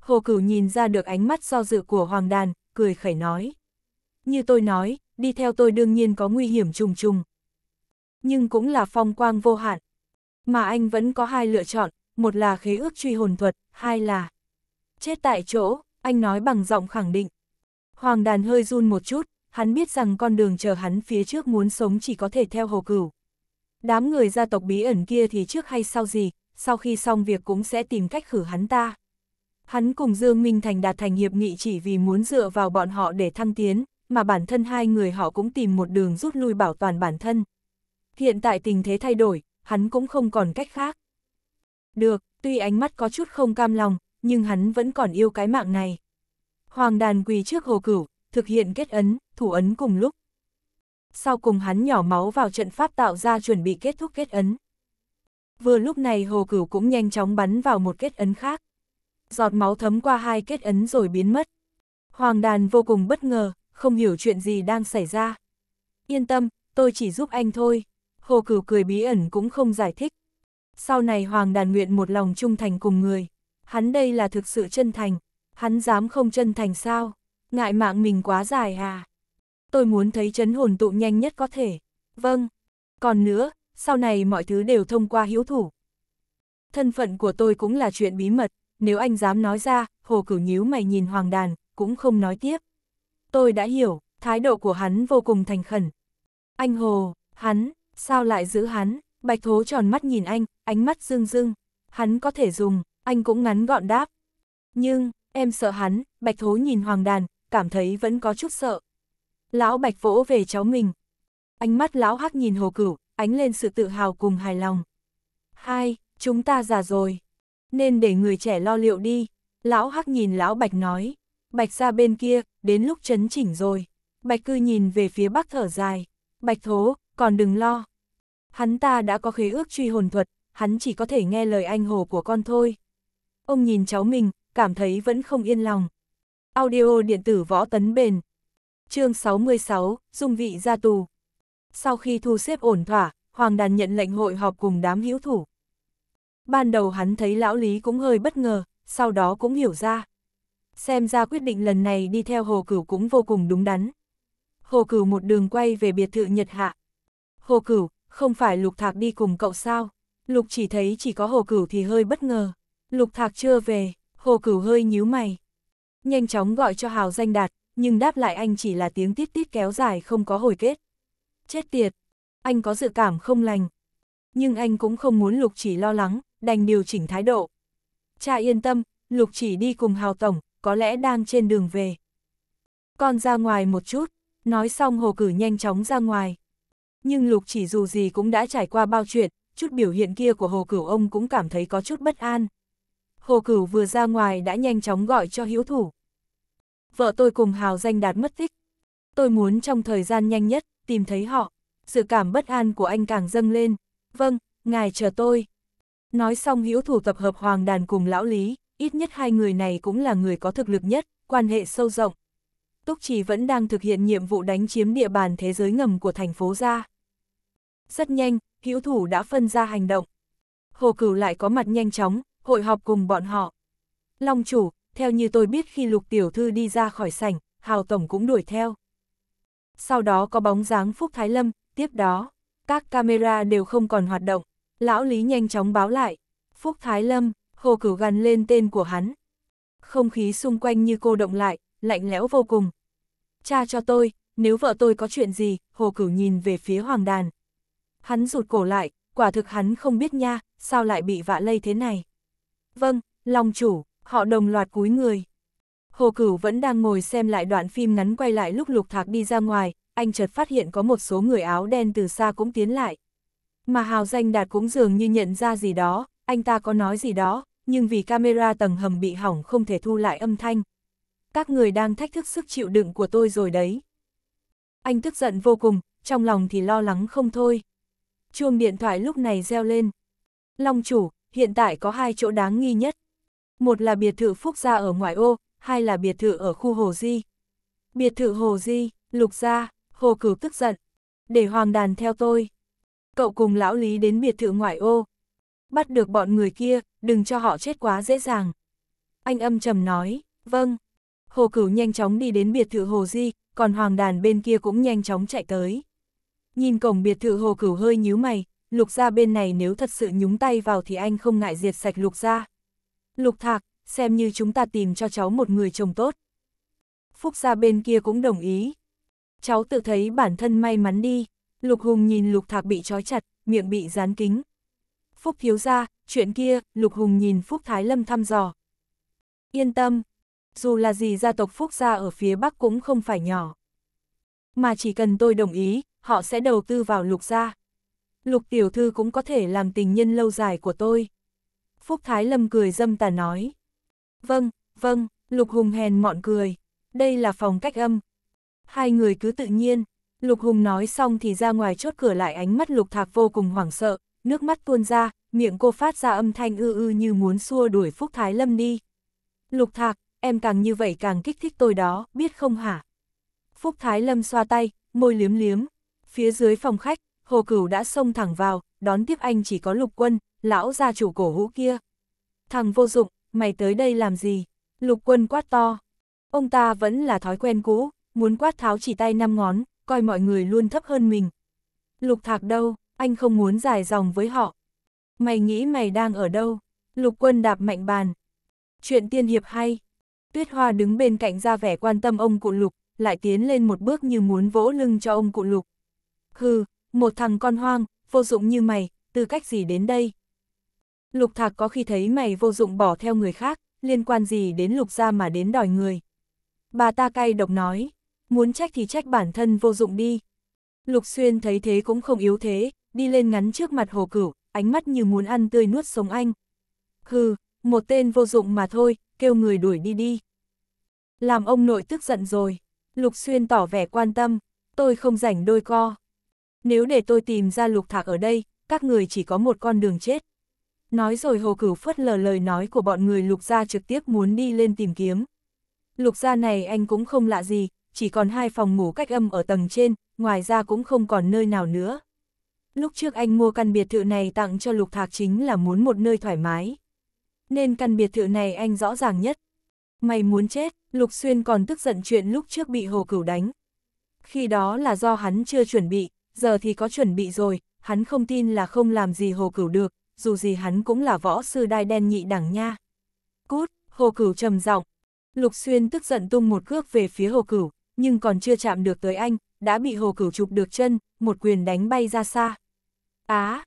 Speaker 1: Hồ Cửu nhìn ra được ánh mắt do so dự của Hoàng Đàn, cười khẩy nói. Như tôi nói, đi theo tôi đương nhiên có nguy hiểm trùng trùng. Nhưng cũng là phong quang vô hạn. Mà anh vẫn có hai lựa chọn, một là khế ước truy hồn thuật, hai là... Chết tại chỗ, anh nói bằng giọng khẳng định. Hoàng Đàn hơi run một chút, hắn biết rằng con đường chờ hắn phía trước muốn sống chỉ có thể theo Hồ Cửu. Đám người gia tộc bí ẩn kia thì trước hay sau gì, sau khi xong việc cũng sẽ tìm cách khử hắn ta. Hắn cùng Dương Minh Thành đạt thành hiệp nghị chỉ vì muốn dựa vào bọn họ để thăng tiến, mà bản thân hai người họ cũng tìm một đường rút lui bảo toàn bản thân. Hiện tại tình thế thay đổi, hắn cũng không còn cách khác. Được, tuy ánh mắt có chút không cam lòng, nhưng hắn vẫn còn yêu cái mạng này. Hoàng đàn quỳ trước hồ cửu, thực hiện kết ấn, thủ ấn cùng lúc sau cùng hắn nhỏ máu vào trận pháp tạo ra chuẩn bị kết thúc kết ấn. Vừa lúc này hồ cửu cũng nhanh chóng bắn vào một kết ấn khác. Giọt máu thấm qua hai kết ấn rồi biến mất. Hoàng đàn vô cùng bất ngờ, không hiểu chuyện gì đang xảy ra. Yên tâm, tôi chỉ giúp anh thôi. Hồ cửu cười bí ẩn cũng không giải thích. Sau này Hoàng đàn nguyện một lòng trung thành cùng người. Hắn đây là thực sự chân thành. Hắn dám không chân thành sao? Ngại mạng mình quá dài à? tôi muốn thấy chấn hồn tụ nhanh nhất có thể. Vâng, còn nữa, sau này mọi thứ đều thông qua hiếu thủ. Thân phận của tôi cũng là chuyện bí mật, nếu anh dám nói ra, hồ cửu nhíu mày nhìn hoàng đàn, cũng không nói tiếp. Tôi đã hiểu, thái độ của hắn vô cùng thành khẩn. Anh hồ, hắn, sao lại giữ hắn, bạch thố tròn mắt nhìn anh, ánh mắt rưng rưng, hắn có thể dùng, anh cũng ngắn gọn đáp. Nhưng, em sợ hắn, bạch thố nhìn hoàng đàn, cảm thấy vẫn có chút sợ. Lão Bạch vỗ về cháu mình. Ánh mắt lão hắc nhìn hồ cửu, ánh lên sự tự hào cùng hài lòng. Hai, chúng ta già rồi. Nên để người trẻ lo liệu đi. Lão hắc nhìn lão Bạch nói. Bạch ra bên kia, đến lúc chấn chỉnh rồi. Bạch cư nhìn về phía bắc thở dài. Bạch thố, còn đừng lo. Hắn ta đã có khế ước truy hồn thuật, hắn chỉ có thể nghe lời anh hồ của con thôi. Ông nhìn cháu mình, cảm thấy vẫn không yên lòng. Audio điện tử võ tấn bền, chương 66, dung vị ra tù. Sau khi thu xếp ổn thỏa, Hoàng Đàn nhận lệnh hội họp cùng đám hữu thủ. Ban đầu hắn thấy lão Lý cũng hơi bất ngờ, sau đó cũng hiểu ra. Xem ra quyết định lần này đi theo Hồ Cửu cũng vô cùng đúng đắn. Hồ Cửu một đường quay về biệt thự Nhật Hạ. Hồ Cửu, không phải Lục Thạc đi cùng cậu sao? Lục chỉ thấy chỉ có Hồ Cửu thì hơi bất ngờ. Lục Thạc chưa về, Hồ Cửu hơi nhíu mày. Nhanh chóng gọi cho Hào Danh Đạt, nhưng đáp lại anh chỉ là tiếng tít tít kéo dài không có hồi kết. Chết tiệt! Anh có dự cảm không lành. Nhưng anh cũng không muốn Lục Chỉ lo lắng, đành điều chỉnh thái độ. Cha yên tâm, Lục Chỉ đi cùng Hào Tổng, có lẽ đang trên đường về. Con ra ngoài một chút, nói xong hồ cử nhanh chóng ra ngoài. Nhưng Lục Chỉ dù gì cũng đã trải qua bao chuyện, chút biểu hiện kia của hồ cửu ông cũng cảm thấy có chút bất an. Hồ cửu vừa ra ngoài đã nhanh chóng gọi cho hiếu thủ vợ tôi cùng hào danh đạt mất tích. Tôi muốn trong thời gian nhanh nhất, tìm thấy họ. Sự cảm bất an của anh càng dâng lên. Vâng, ngài chờ tôi. Nói xong hữu thủ tập hợp hoàng đàn cùng lão lý, ít nhất hai người này cũng là người có thực lực nhất, quan hệ sâu rộng. Túc Trì vẫn đang thực hiện nhiệm vụ đánh chiếm địa bàn thế giới ngầm của thành phố ra. Rất nhanh, hữu thủ đã phân ra hành động. Hồ Cửu lại có mặt nhanh chóng, hội họp cùng bọn họ. Long chủ, theo như tôi biết khi lục tiểu thư đi ra khỏi sảnh, Hào Tổng cũng đuổi theo. Sau đó có bóng dáng Phúc Thái Lâm, tiếp đó, các camera đều không còn hoạt động. Lão Lý nhanh chóng báo lại. Phúc Thái Lâm, Hồ Cửu gằn lên tên của hắn. Không khí xung quanh như cô động lại, lạnh lẽo vô cùng. Cha cho tôi, nếu vợ tôi có chuyện gì, Hồ Cửu nhìn về phía Hoàng Đàn. Hắn rụt cổ lại, quả thực hắn không biết nha, sao lại bị vạ lây thế này. Vâng, Long chủ, họ đồng loạt cúi người. Hồ Cửu vẫn đang ngồi xem lại đoạn phim ngắn quay lại lúc Lục Thạc đi ra ngoài, anh chợt phát hiện có một số người áo đen từ xa cũng tiến lại. Mà Hào Danh Đạt cũng dường như nhận ra gì đó, anh ta có nói gì đó, nhưng vì camera tầng hầm bị hỏng không thể thu lại âm thanh. Các người đang thách thức sức chịu đựng của tôi rồi đấy. Anh tức giận vô cùng, trong lòng thì lo lắng không thôi. Chuông điện thoại lúc này reo lên. Long chủ, hiện tại có hai chỗ đáng nghi nhất một là biệt thự Phúc Gia ở ngoại ô, hai là biệt thự ở khu Hồ Di. Biệt thự Hồ Di, Lục Gia, Hồ Cửu tức giận. Để hoàng đàn theo tôi. Cậu cùng lão Lý đến biệt thự ngoại ô. Bắt được bọn người kia, đừng cho họ chết quá dễ dàng. Anh âm trầm nói, vâng. Hồ Cửu nhanh chóng đi đến biệt thự Hồ Di, còn hoàng đàn bên kia cũng nhanh chóng chạy tới. Nhìn cổng biệt thự Hồ Cửu hơi nhíu mày, lục gia bên này nếu thật sự nhúng tay vào thì anh không ngại diệt sạch lục gia. Lục Thạc, xem như chúng ta tìm cho cháu một người chồng tốt. Phúc gia bên kia cũng đồng ý. Cháu tự thấy bản thân may mắn đi. Lục Hùng nhìn Lục Thạc bị trói chặt, miệng bị dán kính. Phúc thiếu ra, chuyện kia, Lục Hùng nhìn Phúc Thái Lâm thăm dò. Yên tâm, dù là gì gia tộc Phúc gia ở phía Bắc cũng không phải nhỏ. Mà chỉ cần tôi đồng ý, họ sẽ đầu tư vào Lục gia. Lục tiểu thư cũng có thể làm tình nhân lâu dài của tôi. Phúc Thái Lâm cười dâm tà nói. Vâng, vâng, Lục Hùng hèn mọn cười. Đây là phòng cách âm. Hai người cứ tự nhiên. Lục Hùng nói xong thì ra ngoài chốt cửa lại ánh mắt Lục Thạc vô cùng hoảng sợ, nước mắt tuôn ra, miệng cô phát ra âm thanh ư ư như muốn xua đuổi Phúc Thái Lâm đi. Lục Thạc, em càng như vậy càng kích thích tôi đó, biết không hả? Phúc Thái Lâm xoa tay, môi liếm liếm. Phía dưới phòng khách, Hồ Cửu đã xông thẳng vào, đón tiếp anh chỉ có Lục Quân, lão gia chủ cổ hũ kia. Thằng vô dụng, mày tới đây làm gì? Lục quân quát to. Ông ta vẫn là thói quen cũ, muốn quát tháo chỉ tay năm ngón, coi mọi người luôn thấp hơn mình. Lục thạc đâu, anh không muốn dài dòng với họ. Mày nghĩ mày đang ở đâu? Lục quân đạp mạnh bàn. Chuyện tiên hiệp hay. Tuyết hoa đứng bên cạnh ra vẻ quan tâm ông cụ lục, lại tiến lên một bước như muốn vỗ lưng cho ông cụ lục. Hừ, một thằng con hoang, vô dụng như mày, tư cách gì đến đây? Lục thạc có khi thấy mày vô dụng bỏ theo người khác, liên quan gì đến lục gia mà đến đòi người. Bà ta cay độc nói, muốn trách thì trách bản thân vô dụng đi. Lục xuyên thấy thế cũng không yếu thế, đi lên ngắn trước mặt hồ cửu, ánh mắt như muốn ăn tươi nuốt sống anh. Hừ, một tên vô dụng mà thôi, kêu người đuổi đi đi. Làm ông nội tức giận rồi, Lục Xuyên tỏ vẻ quan tâm, tôi không rảnh đôi co. Nếu để tôi tìm ra Lục Thạc ở đây, các người chỉ có một con đường chết. Nói rồi Hồ Cửu phất lờ lời nói của bọn người lục gia trực tiếp muốn đi lên tìm kiếm. Lục gia này anh cũng không lạ gì, chỉ còn hai phòng ngủ cách âm ở tầng trên, ngoài ra cũng không còn nơi nào nữa. Lúc trước anh mua căn biệt thự này tặng cho lục thạc chính là muốn một nơi thoải mái. Nên căn biệt thự này anh rõ ràng nhất. Mày muốn chết, Lục Xuyên còn tức giận chuyện lúc trước bị Hồ Cửu đánh. Khi đó là do hắn chưa chuẩn bị, giờ thì có chuẩn bị rồi, hắn không tin là không làm gì Hồ Cửu được, dù gì hắn cũng là võ sư đai đen nhị đẳng nha. Cút, hồ cửu trầm giọng Lục xuyên tức giận tung một cước về phía hồ cửu, nhưng còn chưa chạm được tới anh, đã bị hồ cửu chụp được chân, một quyền đánh bay ra xa. Á!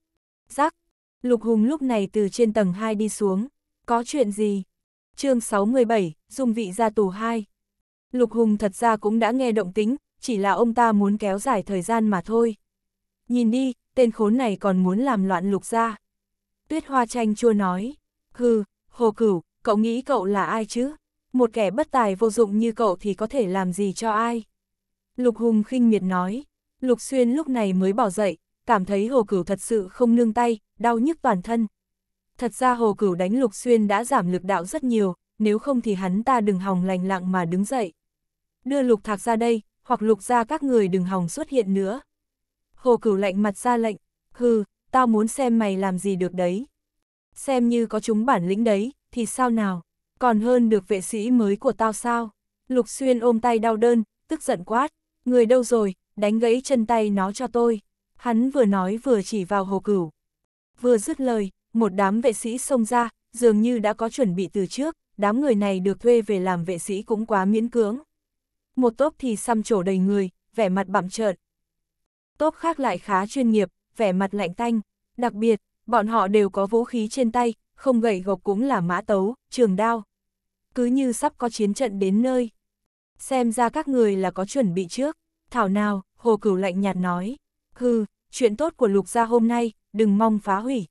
Speaker 1: Giác! Lục hùng lúc này từ trên tầng 2 đi xuống. Có chuyện gì? chương 67, dung vị ra tù 2. Lục hùng thật ra cũng đã nghe động tính, chỉ là ông ta muốn kéo dài thời gian mà thôi. Nhìn đi, tên khốn này còn muốn làm loạn lục ra. Tuyết Hoa Chanh chua nói, hừ, Hồ Cửu, cậu nghĩ cậu là ai chứ? Một kẻ bất tài vô dụng như cậu thì có thể làm gì cho ai? Lục Hùng khinh miệt nói, Lục Xuyên lúc này mới bỏ dậy, cảm thấy Hồ Cửu thật sự không nương tay, đau nhức toàn thân. Thật ra Hồ Cửu đánh Lục Xuyên đã giảm lực đạo rất nhiều, nếu không thì hắn ta đừng hòng lành lặng mà đứng dậy. Đưa Lục Thạc ra đây, hoặc Lục ra các người đừng hòng xuất hiện nữa. Hồ Cửu lạnh mặt ra lệnh, hừ, tao muốn xem mày làm gì được đấy. Xem như có chúng bản lĩnh đấy, thì sao nào, còn hơn được vệ sĩ mới của tao sao. Lục Xuyên ôm tay đau đơn, tức giận quát, người đâu rồi, đánh gãy chân tay nó cho tôi. Hắn vừa nói vừa chỉ vào hồ cửu. Vừa dứt lời, một đám vệ sĩ xông ra, dường như đã có chuẩn bị từ trước, đám người này được thuê về làm vệ sĩ cũng quá miễn cưỡng. Một tốp thì xăm trổ đầy người, vẻ mặt bặm trợn. Tốp khác lại khá chuyên nghiệp, vẻ mặt lạnh tanh. Đặc biệt, bọn họ đều có vũ khí trên tay, không gậy gộc cũng là mã tấu, trường đao. Cứ như sắp có chiến trận đến nơi. Xem ra các người là có chuẩn bị trước. Thảo nào, Hồ Cửu lạnh nhạt nói. Hừ, chuyện tốt của Lục gia hôm nay, đừng mong phá hủy.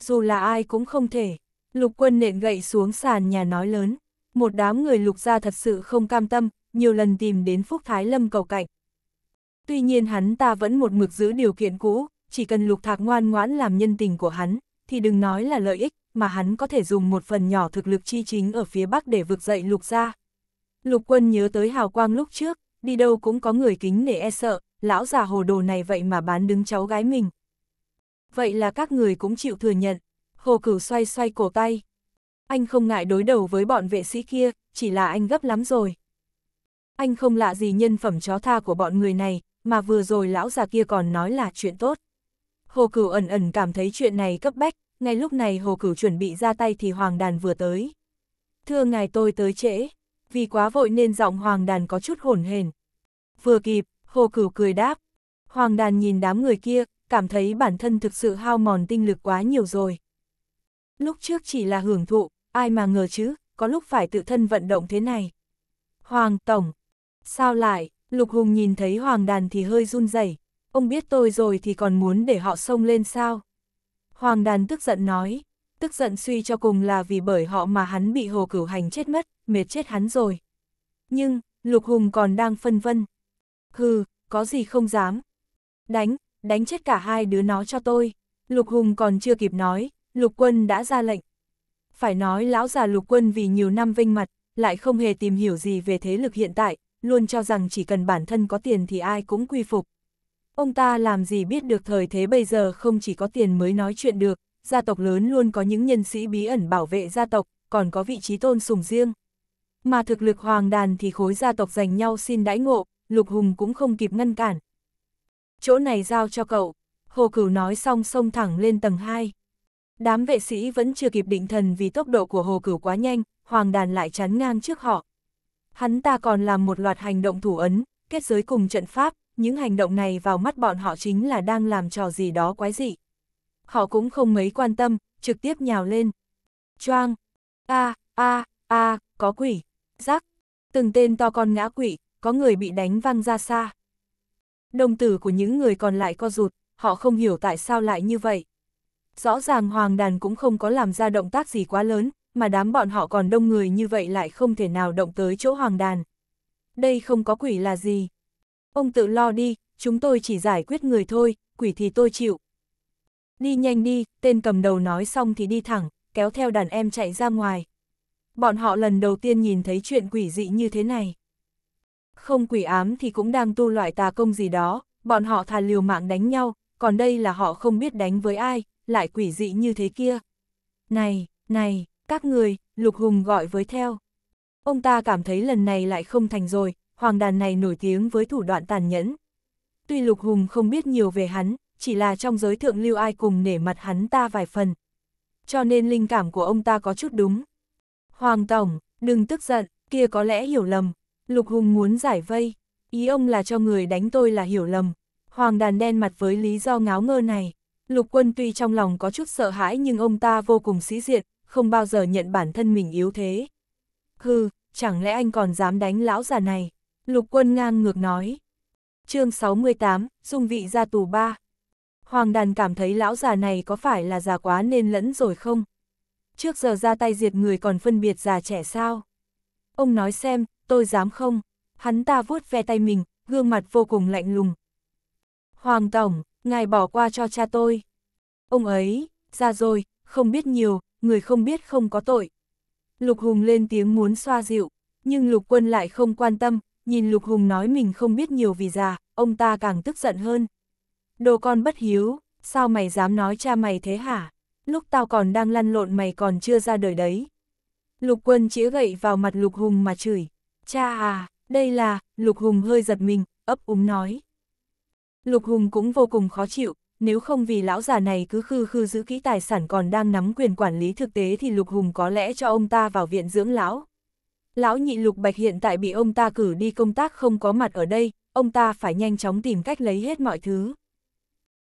Speaker 1: Dù là ai cũng không thể. Lục quân nện gậy xuống sàn nhà nói lớn. Một đám người Lục gia thật sự không cam tâm, nhiều lần tìm đến Phúc Thái Lâm cầu cạnh. Tuy nhiên hắn ta vẫn một mực giữ điều kiện cũ, chỉ cần lục thạc ngoan ngoãn làm nhân tình của hắn, thì đừng nói là lợi ích, mà hắn có thể dùng một phần nhỏ thực lực chi chính ở phía Bắc để vực dậy lục ra. Lục quân nhớ tới hào quang lúc trước, đi đâu cũng có người kính nể e sợ, lão già hồ đồ này vậy mà bán đứng cháu gái mình. Vậy là các người cũng chịu thừa nhận, hồ cửu xoay xoay cổ tay. Anh không ngại đối đầu với bọn vệ sĩ kia, chỉ là anh gấp lắm rồi. Anh không lạ gì nhân phẩm chó tha của bọn người này, mà vừa rồi lão già kia còn nói là chuyện tốt. Hồ Cửu ẩn ẩn cảm thấy chuyện này cấp bách, ngay lúc này Hồ Cửu chuẩn bị ra tay thì Hoàng Đàn vừa tới. Thưa ngài tôi tới trễ, vì quá vội nên giọng Hoàng Đàn có chút hồn hền. Vừa kịp, Hồ Cửu cười đáp. Hoàng Đàn nhìn đám người kia, cảm thấy bản thân thực sự hao mòn tinh lực quá nhiều rồi. Lúc trước chỉ là hưởng thụ, ai mà ngờ chứ, có lúc phải tự thân vận động thế này. Hoàng Tổng, sao lại, Lục Hùng nhìn thấy Hoàng Đàn thì hơi run rẩy. ông biết tôi rồi thì còn muốn để họ xông lên sao? Hoàng Đàn tức giận nói, tức giận suy cho cùng là vì bởi họ mà hắn bị Hồ Cửu Hành chết mất, mệt chết hắn rồi. Nhưng, Lục Hùng còn đang phân vân. Hừ, có gì không dám. Đánh, đánh chết cả hai đứa nó cho tôi. Lục Hùng còn chưa kịp nói, Lục Quân đã ra lệnh. Phải nói lão già Lục Quân vì nhiều năm vinh mặt, lại không hề tìm hiểu gì về thế lực hiện tại, luôn cho rằng chỉ cần bản thân có tiền thì ai cũng quy phục. Ông ta làm gì biết được thời thế bây giờ không chỉ có tiền mới nói chuyện được, gia tộc lớn luôn có những nhân sĩ bí ẩn bảo vệ gia tộc, còn có vị trí tôn sùng riêng. Mà thực lực hoàng đàn thì khối gia tộc giành nhau xin đãi ngộ, Lục Hùng cũng không kịp ngăn cản. Chỗ này giao cho cậu, Hồ Cửu nói xong xông thẳng lên tầng 2. Đám vệ sĩ vẫn chưa kịp định thần vì tốc độ của Hồ Cửu quá nhanh, hoàng đàn lại chắn ngang trước họ. Hắn ta còn làm một loạt hành động thủ ấn, kết giới cùng trận pháp, những hành động này vào mắt bọn họ chính là đang làm trò gì đó quái dị. Họ cũng không mấy quan tâm, trực tiếp nhào lên. Choang! A, a, a, có quỷ! rắc Từng tên to con ngã quỷ, có người bị đánh văng ra xa. Đồng tử của những người còn lại co rụt, họ không hiểu tại sao lại như vậy. Rõ ràng hoàng đàn cũng không có làm ra động tác gì quá lớn, mà đám bọn họ còn đông người như vậy lại không thể nào động tới chỗ hoàng đàn. Đây không có quỷ là gì. Ông tự lo đi, chúng tôi chỉ giải quyết người thôi, quỷ thì tôi chịu. Đi nhanh đi, tên cầm đầu nói xong thì đi thẳng, kéo theo đàn em chạy ra ngoài. Bọn họ lần đầu tiên nhìn thấy chuyện quỷ dị như thế này. Không quỷ ám thì cũng đang tu loại tà công gì đó, bọn họ thà liều mạng đánh nhau, còn đây là họ không biết đánh với ai, lại quỷ dị như thế kia. Này, này, các người, Lục Hùng gọi với theo. Ông ta cảm thấy lần này lại không thành rồi, hoàng đàn này nổi tiếng với thủ đoạn tàn nhẫn. Tuy Lục Hùng không biết nhiều về hắn, chỉ là trong giới thượng lưu ai cùng nể mặt hắn ta vài phần. Cho nên linh cảm của ông ta có chút đúng. Hoàng Tổng, đừng tức giận, kia có lẽ hiểu lầm. Lục Hùng muốn giải vây, ý ông là cho người đánh tôi là hiểu lầm. Hoàng đàn đen mặt với lý do ngáo ngơ này. Lục quân tuy trong lòng có chút sợ hãi nhưng ông ta vô cùng sĩ diện, không bao giờ nhận bản thân mình yếu thế. Hừ, chẳng lẽ anh còn dám đánh lão già này? Lục quân ngang ngược nói. chương 68, Dung vị ra tù ba. Hoàng đàn cảm thấy lão già này có phải là già quá nên lẫn rồi không? Trước giờ ra tay diệt người còn phân biệt già trẻ sao? Ông nói xem, tôi dám không? Hắn ta vuốt ve tay mình, gương mặt vô cùng lạnh lùng. Hoàng Tổng, ngài bỏ qua cho cha tôi. Ông ấy, ra rồi, không biết nhiều, người không biết không có tội. Lục Hùng lên tiếng muốn xoa dịu, nhưng Lục Quân lại không quan tâm, nhìn Lục Hùng nói mình không biết nhiều vì già, ông ta càng tức giận hơn. Đồ con bất hiếu, sao mày dám nói cha mày thế hả? Lúc tao còn đang lăn lộn mày còn chưa ra đời đấy. Lục Quân chĩa gậy vào mặt Lục Hùng mà chửi, cha à, đây là, Lục Hùng hơi giật mình, ấp úng nói. Lục Hùng cũng vô cùng khó chịu, nếu không vì lão già này cứ khư khư giữ kỹ tài sản còn đang nắm quyền quản lý thực tế thì Lục Hùng có lẽ cho ông ta vào viện dưỡng lão. Lão nhị Lục Bạch hiện tại bị ông ta cử đi công tác không có mặt ở đây, ông ta phải nhanh chóng tìm cách lấy hết mọi thứ.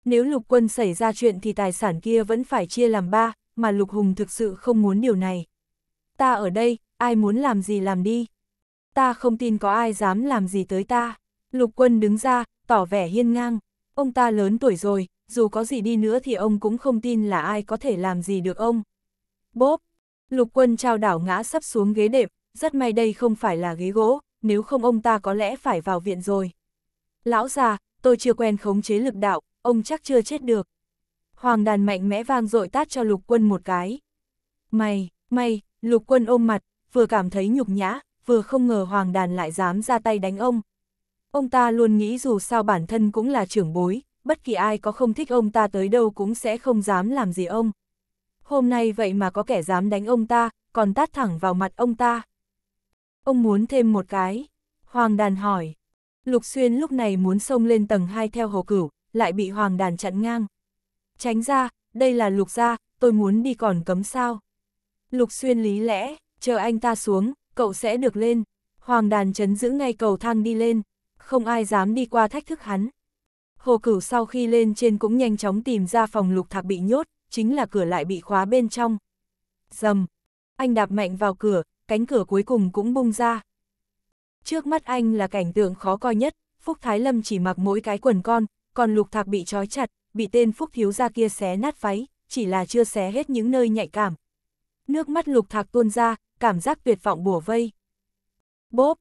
Speaker 1: Nếu Lục Quân xảy ra chuyện thì tài sản kia vẫn phải chia làm ba, mà Lục Hùng thực sự không muốn điều này. Ta ở đây, ai muốn làm gì làm đi. Ta không tin có ai dám làm gì tới ta. Lục Quân đứng ra, tỏ vẻ hiên ngang. Ông ta lớn tuổi rồi, dù có gì đi nữa thì ông cũng không tin là ai có thể làm gì được ông. Bốp! Lục quân trao đảo ngã sắp xuống ghế đệm, rất may đây không phải là ghế gỗ, nếu không ông ta có lẽ phải vào viện rồi. Lão già, tôi chưa quen khống chế lực đạo, ông chắc chưa chết được. Hoàng đàn mạnh mẽ vang dội tát cho lục quân một cái. Mày, mày, lục quân ôm mặt, vừa cảm thấy nhục nhã, vừa không ngờ hoàng đàn lại dám ra tay đánh ông. Ông ta luôn nghĩ dù sao bản thân cũng là trưởng bối, bất kỳ ai có không thích ông ta tới đâu cũng sẽ không dám làm gì ông. Hôm nay vậy mà có kẻ dám đánh ông ta, còn tát thẳng vào mặt ông ta. Ông muốn thêm một cái. Hoàng đàn hỏi. Lục Xuyên lúc này muốn xông lên tầng 2 theo hồ cửu, lại bị Hoàng đàn chặn ngang. Tránh ra, đây là lục gia, tôi muốn đi còn cấm sao. Lục Xuyên lý lẽ, chờ anh ta xuống, cậu sẽ được lên. Hoàng đàn chấn giữ ngay cầu thang đi lên. Không ai dám đi qua thách thức hắn. Hồ Cửu sau khi lên trên cũng nhanh chóng tìm ra phòng lục thạc bị nhốt, chính là cửa lại bị khóa bên trong. Dầm! Anh đạp mạnh vào cửa, cánh cửa cuối cùng cũng bung ra. Trước mắt anh là cảnh tượng khó coi nhất, Phúc Thái Lâm chỉ mặc mỗi cái quần con, còn lục thạc bị trói chặt, bị tên Phúc Thiếu ra kia xé nát váy, chỉ là chưa xé hết những nơi nhạy cảm. Nước mắt lục thạc tuôn ra, cảm giác tuyệt vọng bùa vây. Bốp!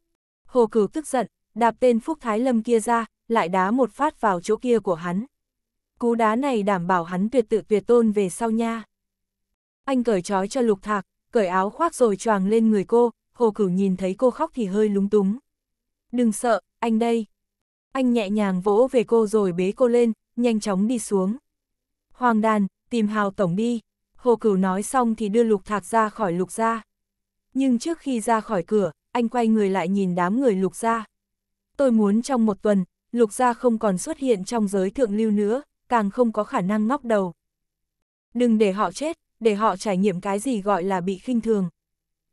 Speaker 1: Hồ Cửu tức giận, đạp tên Phúc Thái Lâm kia ra, lại đá một phát vào chỗ kia của hắn. Cú đá này đảm bảo hắn tuyệt tự tuyệt tôn về sau nha. Anh cởi trói cho lục thạc, cởi áo khoác rồi choàng lên người cô, hồ cửu nhìn thấy cô khóc thì hơi lúng túng. Đừng sợ, anh đây. Anh nhẹ nhàng vỗ về cô rồi bế cô lên, nhanh chóng đi xuống. Hoàng đàn, tìm hào tổng đi. Hồ cửu nói xong thì đưa lục thạc ra khỏi lục gia. Nhưng trước khi ra khỏi cửa, anh quay người lại nhìn đám người lục gia. Tôi muốn trong một tuần, lục gia không còn xuất hiện trong giới thượng lưu nữa, càng không có khả năng ngóc đầu. Đừng để họ chết, để họ trải nghiệm cái gì gọi là bị khinh thường.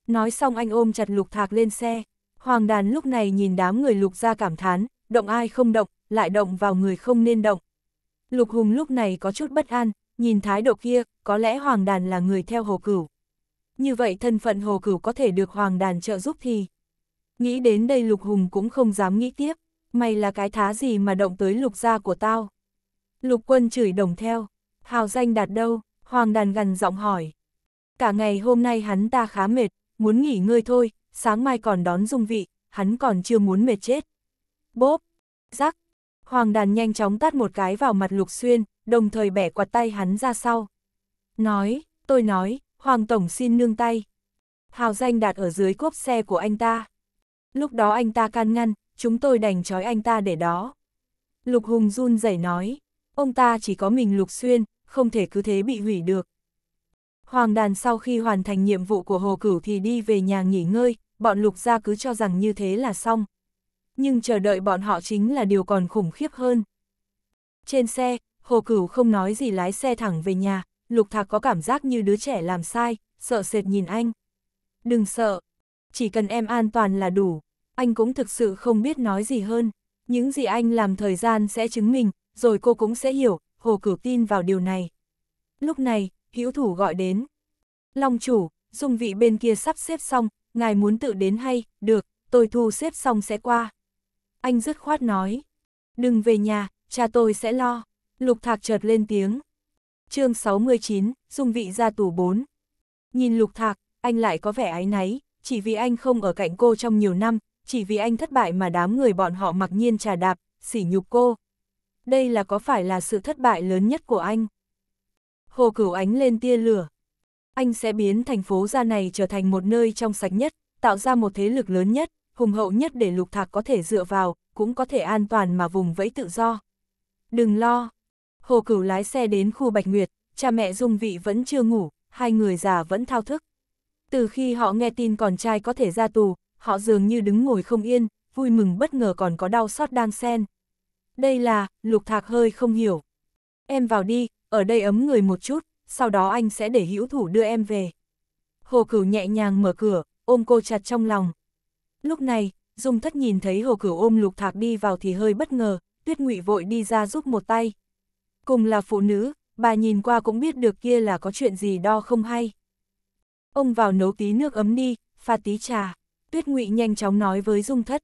Speaker 1: Nói xong anh ôm chặt lục thạc lên xe, hoàng đàn lúc này nhìn đám người lục gia cảm thán, động ai không động, lại động vào người không nên động. Lục hùng lúc này có chút bất an, nhìn thái độ kia, có lẽ hoàng đàn là người theo hồ cửu. Như vậy thân phận hồ cửu có thể được hoàng đàn trợ giúp thì. Nghĩ đến đây lục hùng cũng không dám nghĩ tiếp. Mày là cái thá gì mà động tới lục gia của tao? Lục quân chửi đồng theo. Hào danh đạt đâu? Hoàng đàn gần giọng hỏi. Cả ngày hôm nay hắn ta khá mệt, muốn nghỉ ngơi thôi, sáng mai còn đón dung vị, hắn còn chưa muốn mệt chết. Bốp! Rắc! Hoàng đàn nhanh chóng tát một cái vào mặt lục xuyên, đồng thời bẻ quạt tay hắn ra sau. Nói, tôi nói, Hoàng Tổng xin nương tay. Hào danh đạt ở dưới cốp xe của anh ta. Lúc đó anh ta can ngăn, chúng tôi đành trói anh ta để đó. Lục Hùng run rẩy nói, ông ta chỉ có mình Lục Xuyên, không thể cứ thế bị hủy được. Hoàng đàn sau khi hoàn thành nhiệm vụ của Hồ Cửu thì đi về nhà nghỉ ngơi, bọn Lục gia cứ cho rằng như thế là xong. Nhưng chờ đợi bọn họ chính là điều còn khủng khiếp hơn. Trên xe, Hồ Cửu không nói gì lái xe thẳng về nhà, Lục Thạc có cảm giác như đứa trẻ làm sai, sợ sệt nhìn anh. Đừng sợ, chỉ cần em an toàn là đủ anh cũng thực sự không biết nói gì hơn. Những gì anh làm thời gian sẽ chứng minh, rồi cô cũng sẽ hiểu, Hồ Cửu tin vào điều này. Lúc này, hữu thủ gọi đến. Long chủ, dung vị bên kia sắp xếp xong, ngài muốn tự đến hay, được, tôi thu xếp xong sẽ qua. Anh dứt khoát nói, đừng về nhà, cha tôi sẽ lo. Lục thạc chợt lên tiếng. chương 69, dung vị ra tủ 4. Nhìn lục thạc, anh lại có vẻ ái náy, chỉ vì anh không ở cạnh cô trong nhiều năm, chỉ vì anh thất bại mà đám người bọn họ mặc nhiên trà đạp, sỉ nhục cô. Đây là có phải là sự thất bại lớn nhất của anh? Hồ Cửu Ánh lên tia lửa. Anh sẽ biến thành phố ra này trở thành một nơi trong sạch nhất, tạo ra một thế lực lớn nhất, hùng hậu nhất để lục thạc có thể dựa vào, cũng có thể an toàn mà vùng vẫy tự do. Đừng lo. Hồ Cửu lái xe đến khu Bạch Nguyệt, cha mẹ Dung Vị vẫn chưa ngủ, hai người già vẫn thao thức. Từ khi họ nghe tin còn trai có thể ra tù, họ dường như đứng ngồi không yên, vui mừng bất ngờ còn có đau xót đan sen. Đây là, lục thạc hơi không hiểu. Em vào đi, ở đây ấm người một chút, sau đó anh sẽ để hữu thủ đưa em về. Hồ cửu nhẹ nhàng mở cửa, ôm cô chặt trong lòng. Lúc này, Dung thất nhìn thấy hồ cửu ôm lục thạc đi vào thì hơi bất ngờ, tuyết ngụy vội đi ra giúp một tay. Cùng là phụ nữ, bà nhìn qua cũng biết được kia là có chuyện gì đo không hay. Ông vào nấu tí nước ấm đi, pha tí trà. Tuyết Ngụy nhanh chóng nói với Dung Thất.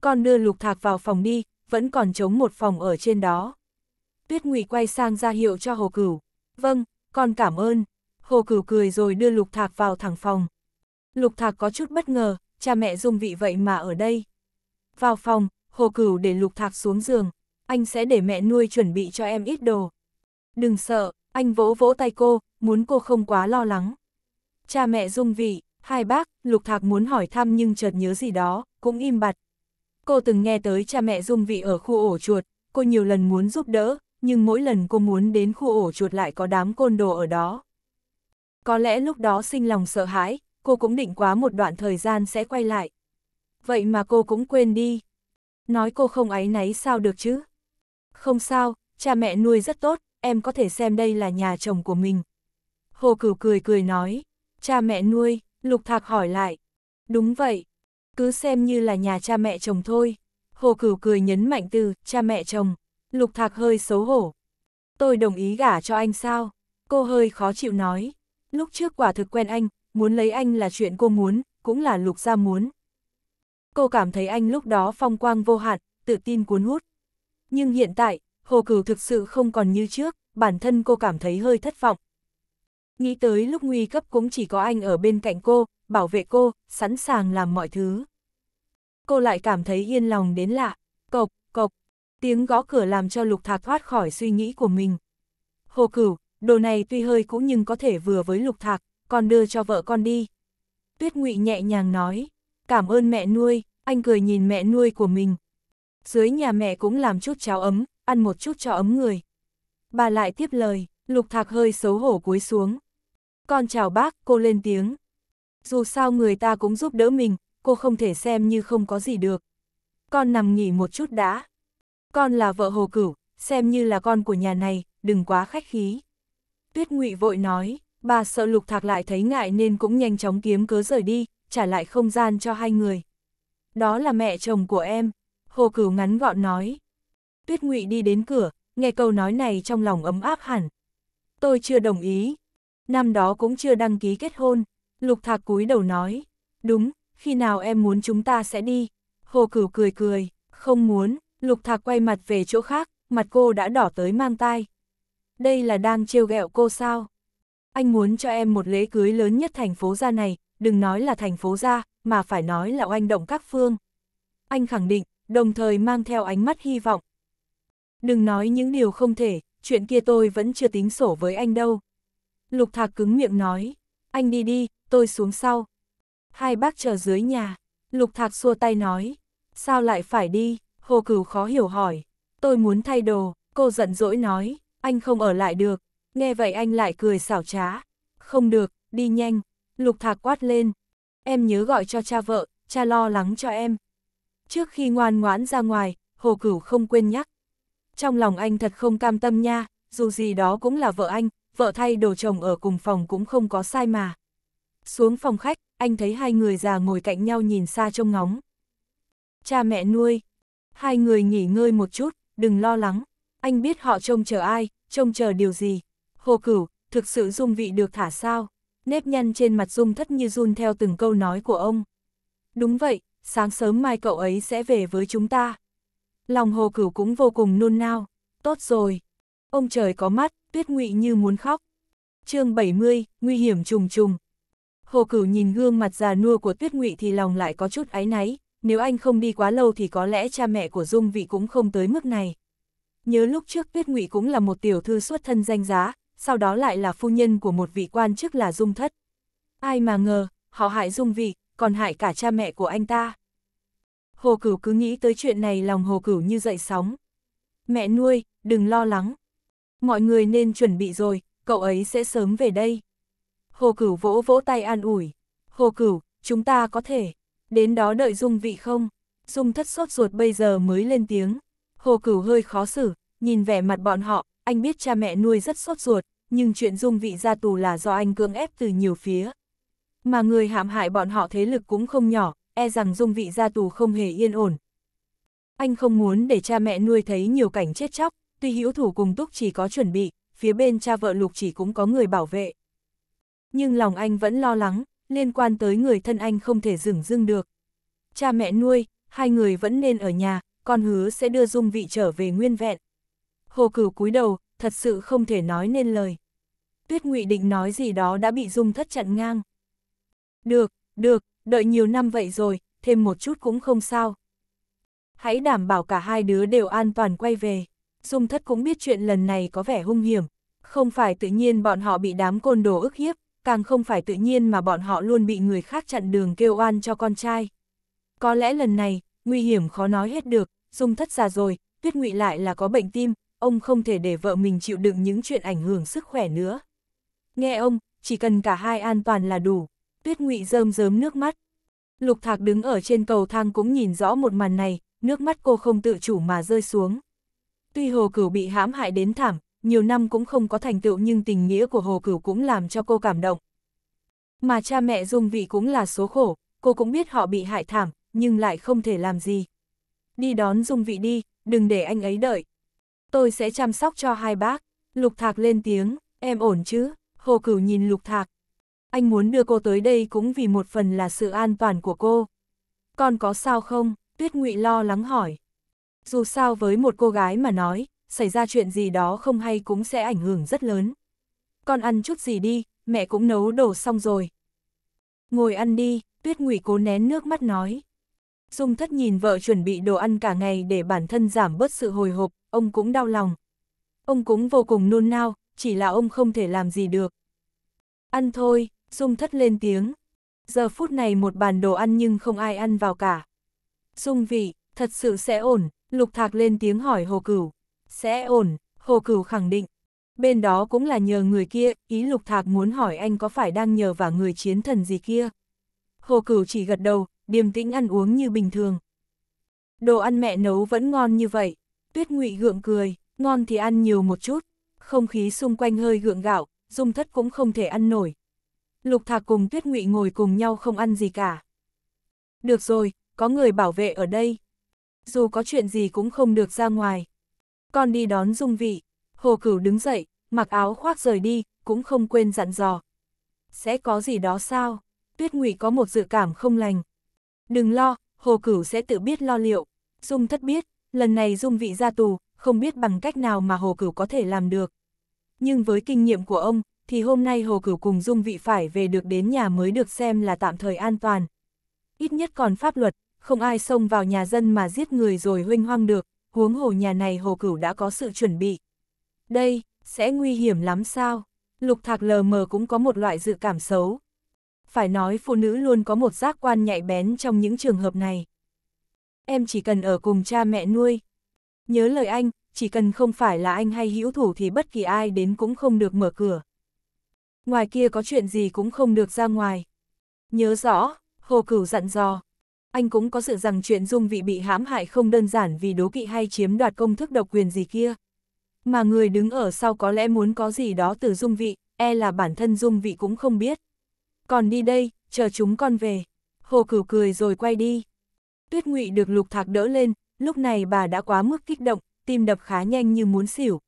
Speaker 1: Con đưa Lục Thạc vào phòng đi, vẫn còn chống một phòng ở trên đó. Tuyết Ngụy quay sang ra hiệu cho Hồ Cửu. Vâng, con cảm ơn. Hồ Cửu cười rồi đưa Lục Thạc vào thẳng phòng. Lục Thạc có chút bất ngờ, cha mẹ Dung vị vậy mà ở đây. Vào phòng, Hồ Cửu để Lục Thạc xuống giường. Anh sẽ để mẹ nuôi chuẩn bị cho em ít đồ. Đừng sợ, anh vỗ vỗ tay cô, muốn cô không quá lo lắng. Cha mẹ Dung vị, Hai bác, Lục Thạc muốn hỏi thăm nhưng chợt nhớ gì đó, cũng im bặt. Cô từng nghe tới cha mẹ dung vị ở khu ổ chuột, cô nhiều lần muốn giúp đỡ, nhưng mỗi lần cô muốn đến khu ổ chuột lại có đám côn đồ ở đó. Có lẽ lúc đó sinh lòng sợ hãi, cô cũng định quá một đoạn thời gian sẽ quay lại. Vậy mà cô cũng quên đi. Nói cô không áy náy sao được chứ? Không sao, cha mẹ nuôi rất tốt, em có thể xem đây là nhà chồng của mình. Hồ Cửu cười cười nói, cha mẹ nuôi, Lục Thạc hỏi lại. Đúng vậy, cứ xem như là nhà cha mẹ chồng thôi. Hồ Cửu cười nhấn mạnh từ cha mẹ chồng. Lục Thạc hơi xấu hổ. Tôi đồng ý gả cho anh sao? Cô hơi khó chịu nói. Lúc trước quả thực quen anh, muốn lấy anh là chuyện cô muốn, cũng là Lục gia muốn. Cô cảm thấy anh lúc đó phong quang vô hạn, tự tin cuốn hút. Nhưng hiện tại, Hồ Cửu thực sự không còn như trước, bản thân cô cảm thấy hơi thất vọng, nghĩ tới lúc nguy cấp cũng chỉ có anh ở bên cạnh cô, bảo vệ cô, sẵn sàng làm mọi thứ. Cô lại cảm thấy yên lòng đến lạ, cộc, cộc, tiếng gõ cửa làm cho Lục Thạc thoát khỏi suy nghĩ của mình. Hồ cửu, đồ này tuy hơi cũ nhưng có thể vừa với Lục Thạc, còn đưa cho vợ con đi. Tuyết Ngụy nhẹ nhàng nói, cảm ơn mẹ nuôi, anh cười nhìn mẹ nuôi của mình. Dưới nhà mẹ cũng làm chút cháo ấm, ăn một chút cho ấm người. Bà lại tiếp lời, Lục Thạc hơi xấu hổ cúi xuống, con chào bác, cô lên tiếng. Dù sao người ta cũng giúp đỡ mình, cô không thể xem như không có gì được. Con nằm nghỉ một chút đã. Con là vợ hồ cửu, xem như là con của nhà này, đừng quá khách khí. Tuyết ngụy vội nói, bà sợ lục thạc lại thấy ngại nên cũng nhanh chóng kiếm cớ rời đi, trả lại không gian cho hai người. Đó là mẹ chồng của em, hồ cửu ngắn gọn nói. Tuyết ngụy đi đến cửa, nghe câu nói này trong lòng ấm áp hẳn. Tôi chưa đồng ý, năm đó cũng chưa đăng ký kết hôn. Lục Thạc cúi đầu nói, đúng, khi nào em muốn chúng ta sẽ đi. Hồ Cửu cười cười, không muốn, Lục Thạc quay mặt về chỗ khác, mặt cô đã đỏ tới mang tai. Đây là đang trêu ghẹo cô sao? Anh muốn cho em một lễ cưới lớn nhất thành phố ra này, đừng nói là thành phố ra, mà phải nói là oanh động các phương. Anh khẳng định, đồng thời mang theo ánh mắt hy vọng. Đừng nói những điều không thể, chuyện kia tôi vẫn chưa tính sổ với anh đâu. Lục Thạc cứng miệng nói, anh đi đi, tôi xuống sau. Hai bác chờ dưới nhà, Lục Thạc xua tay nói, sao lại phải đi, Hồ Cửu khó hiểu hỏi, tôi muốn thay đồ, cô giận dỗi nói, anh không ở lại được, nghe vậy anh lại cười xảo trá, không được, đi nhanh, Lục Thạc quát lên, em nhớ gọi cho cha vợ, cha lo lắng cho em. Trước khi ngoan ngoãn ra ngoài, Hồ Cửu không quên nhắc, trong lòng anh thật không cam tâm nha, dù gì đó cũng là vợ anh, vợ thay đồ chồng ở cùng phòng cũng không có sai mà. Xuống phòng khách, anh thấy hai người già ngồi cạnh nhau nhìn xa trông ngóng. Cha mẹ nuôi, hai người nghỉ ngơi một chút, đừng lo lắng, anh biết họ trông chờ ai, trông chờ điều gì. Hồ Cửu, thực sự Dung Vị được thả sao? Nếp nhăn trên mặt Dung thất như run theo từng câu nói của ông. Đúng vậy, sáng sớm mai cậu ấy sẽ về với chúng ta. Lòng Hồ Cửu cũng vô cùng nôn nao. Tốt rồi, ông trời có mắt, tuyết ngụy như muốn khóc. chương 70, nguy hiểm trùng trùng. Hồ Cửu nhìn gương mặt già nua của tuyết ngụy thì lòng lại có chút áy náy, nếu anh không đi quá lâu thì có lẽ cha mẹ của Dung Vị cũng không tới mức này. Nhớ lúc trước tuyết ngụy cũng là một tiểu thư xuất thân danh giá, sau đó lại là phu nhân của một vị quan chức là Dung Thất. Ai mà ngờ, họ hại Dung Vị, còn hại cả cha mẹ của anh ta. Hồ Cửu cứ nghĩ tới chuyện này lòng Hồ Cửu như dậy sóng. Mẹ nuôi, đừng lo lắng, mọi người nên chuẩn bị rồi, cậu ấy sẽ sớm về đây. Hồ Cửu vỗ vỗ tay an ủi. Hồ Cửu, chúng ta có thể. Đến đó đợi Dung vị không? Dung thất sốt ruột bây giờ mới lên tiếng. Hồ Cửu hơi khó xử, nhìn vẻ mặt bọn họ, anh biết cha mẹ nuôi rất sốt ruột, nhưng chuyện Dung vị ra tù là do anh cưỡng ép từ nhiều phía. Mà người hãm hại bọn họ thế lực cũng không nhỏ, e rằng Dung vị ra tù không hề yên ổn. Anh không muốn để cha mẹ nuôi thấy nhiều cảnh chết chóc, tuy hữu thủ cùng túc chỉ có chuẩn bị, phía bên cha vợ lục chỉ cũng có người bảo vệ. Nhưng lòng anh vẫn lo lắng, liên quan tới người thân anh không thể dừng dưng được. Cha mẹ nuôi, hai người vẫn nên ở nhà, con hứa sẽ đưa dung vị trở về nguyên vẹn. Hồ cửu cúi đầu, thật sự không thể nói nên lời. Tuyết Ngụy định nói gì đó đã bị dung thất chặn ngang. Được, được, đợi nhiều năm vậy rồi, thêm một chút cũng không sao. Hãy đảm bảo cả hai đứa đều an toàn quay về. Dung thất cũng biết chuyện lần này có vẻ hung hiểm. Không phải tự nhiên bọn họ bị đám côn đồ ức hiếp, càng không phải tự nhiên mà bọn họ luôn bị người khác chặn đường kêu oan cho con trai. Có lẽ lần này, nguy hiểm khó nói hết được, Dung thất già rồi, tuyết ngụy lại là có bệnh tim, ông không thể để vợ mình chịu đựng những chuyện ảnh hưởng sức khỏe nữa. Nghe ông, chỉ cần cả hai an toàn là đủ, tuyết ngụy rơm rớm nước mắt. Lục thạc đứng ở trên cầu thang cũng nhìn rõ một màn này, nước mắt cô không tự chủ mà rơi xuống. Tuy Hồ Cửu bị hãm hại đến thảm, nhiều năm cũng không có thành tựu nhưng tình nghĩa của Hồ Cửu cũng làm cho cô cảm động. Mà cha mẹ Dung Vị cũng là số khổ, cô cũng biết họ bị hại thảm, nhưng lại không thể làm gì. Đi đón Dung Vị đi, đừng để anh ấy đợi. Tôi sẽ chăm sóc cho hai bác. Lục Thạc lên tiếng, em ổn chứ? Hồ Cửu nhìn Lục Thạc. Anh muốn đưa cô tới đây cũng vì một phần là sự an toàn của cô. Con có sao không? Tuyết Ngụy lo lắng hỏi. Dù sao với một cô gái mà nói, xảy ra chuyện gì đó không hay cũng sẽ ảnh hưởng rất lớn. Con ăn chút gì đi, mẹ cũng nấu đồ xong rồi. Ngồi ăn đi, Tuyết Ngụy cố nén nước mắt nói. Dung thất nhìn vợ chuẩn bị đồ ăn cả ngày để bản thân giảm bớt sự hồi hộp, ông cũng đau lòng. Ông cũng vô cùng nôn nao, chỉ là ông không thể làm gì được. Ăn thôi, Dung thất lên tiếng. Giờ phút này một bàn đồ ăn nhưng không ai ăn vào cả. Dung vị, thật sự sẽ ổn, Lục Thạc lên tiếng hỏi Hồ Cửu. Sẽ ổn, Hồ Cửu khẳng định. Bên đó cũng là nhờ người kia, ý Lục Thạc muốn hỏi anh có phải đang nhờ vào người chiến thần gì kia. Hồ Cửu chỉ gật đầu, điềm tĩnh ăn uống như bình thường. Đồ ăn mẹ nấu vẫn ngon như vậy. Tuyết Ngụy gượng cười, ngon thì ăn nhiều một chút. Không khí xung quanh hơi gượng gạo, dung thất cũng không thể ăn nổi. Lục Thạc cùng Tuyết Ngụy ngồi cùng nhau không ăn gì cả. Được rồi, có người bảo vệ ở đây, dù có chuyện gì cũng không được ra ngoài. Con đi đón dung vị, hồ cửu đứng dậy, mặc áo khoác rời đi, cũng không quên dặn dò. Sẽ có gì đó sao? Tuyết ngụy có một dự cảm không lành. Đừng lo, hồ cửu sẽ tự biết lo liệu. Dung thất biết, lần này dung vị ra tù, không biết bằng cách nào mà hồ cửu có thể làm được. Nhưng với kinh nghiệm của ông, thì hôm nay hồ cửu cùng dung vị phải về được đến nhà mới được xem là tạm thời an toàn. Ít nhất còn pháp luật, không ai xông vào nhà dân mà giết người rồi huynh hoang được, huống hồ nhà này hồ cửu đã có sự chuẩn bị. Đây, sẽ nguy hiểm lắm sao? Lục thạc lờ mờ cũng có một loại dự cảm xấu. Phải nói phụ nữ luôn có một giác quan nhạy bén trong những trường hợp này. Em chỉ cần ở cùng cha mẹ nuôi. Nhớ lời anh, chỉ cần không phải là anh hay hữu thủ thì bất kỳ ai đến cũng không được mở cửa. Ngoài kia có chuyện gì cũng không được ra ngoài. Nhớ rõ, Hồ Cửu dặn dò, anh cũng có sự rằng chuyện dung vị bị hãm hại không đơn giản vì đố kỵ hay chiếm đoạt công thức độc quyền gì kia. Mà người đứng ở sau có lẽ muốn có gì đó từ dung vị, e là bản thân dung vị cũng không biết. Còn đi đây, chờ chúng con về. Hồ cửu cười rồi quay đi. Tuyết ngụy được lục thạc đỡ lên, lúc này bà đã quá mức kích động, tim đập khá nhanh như muốn xỉu.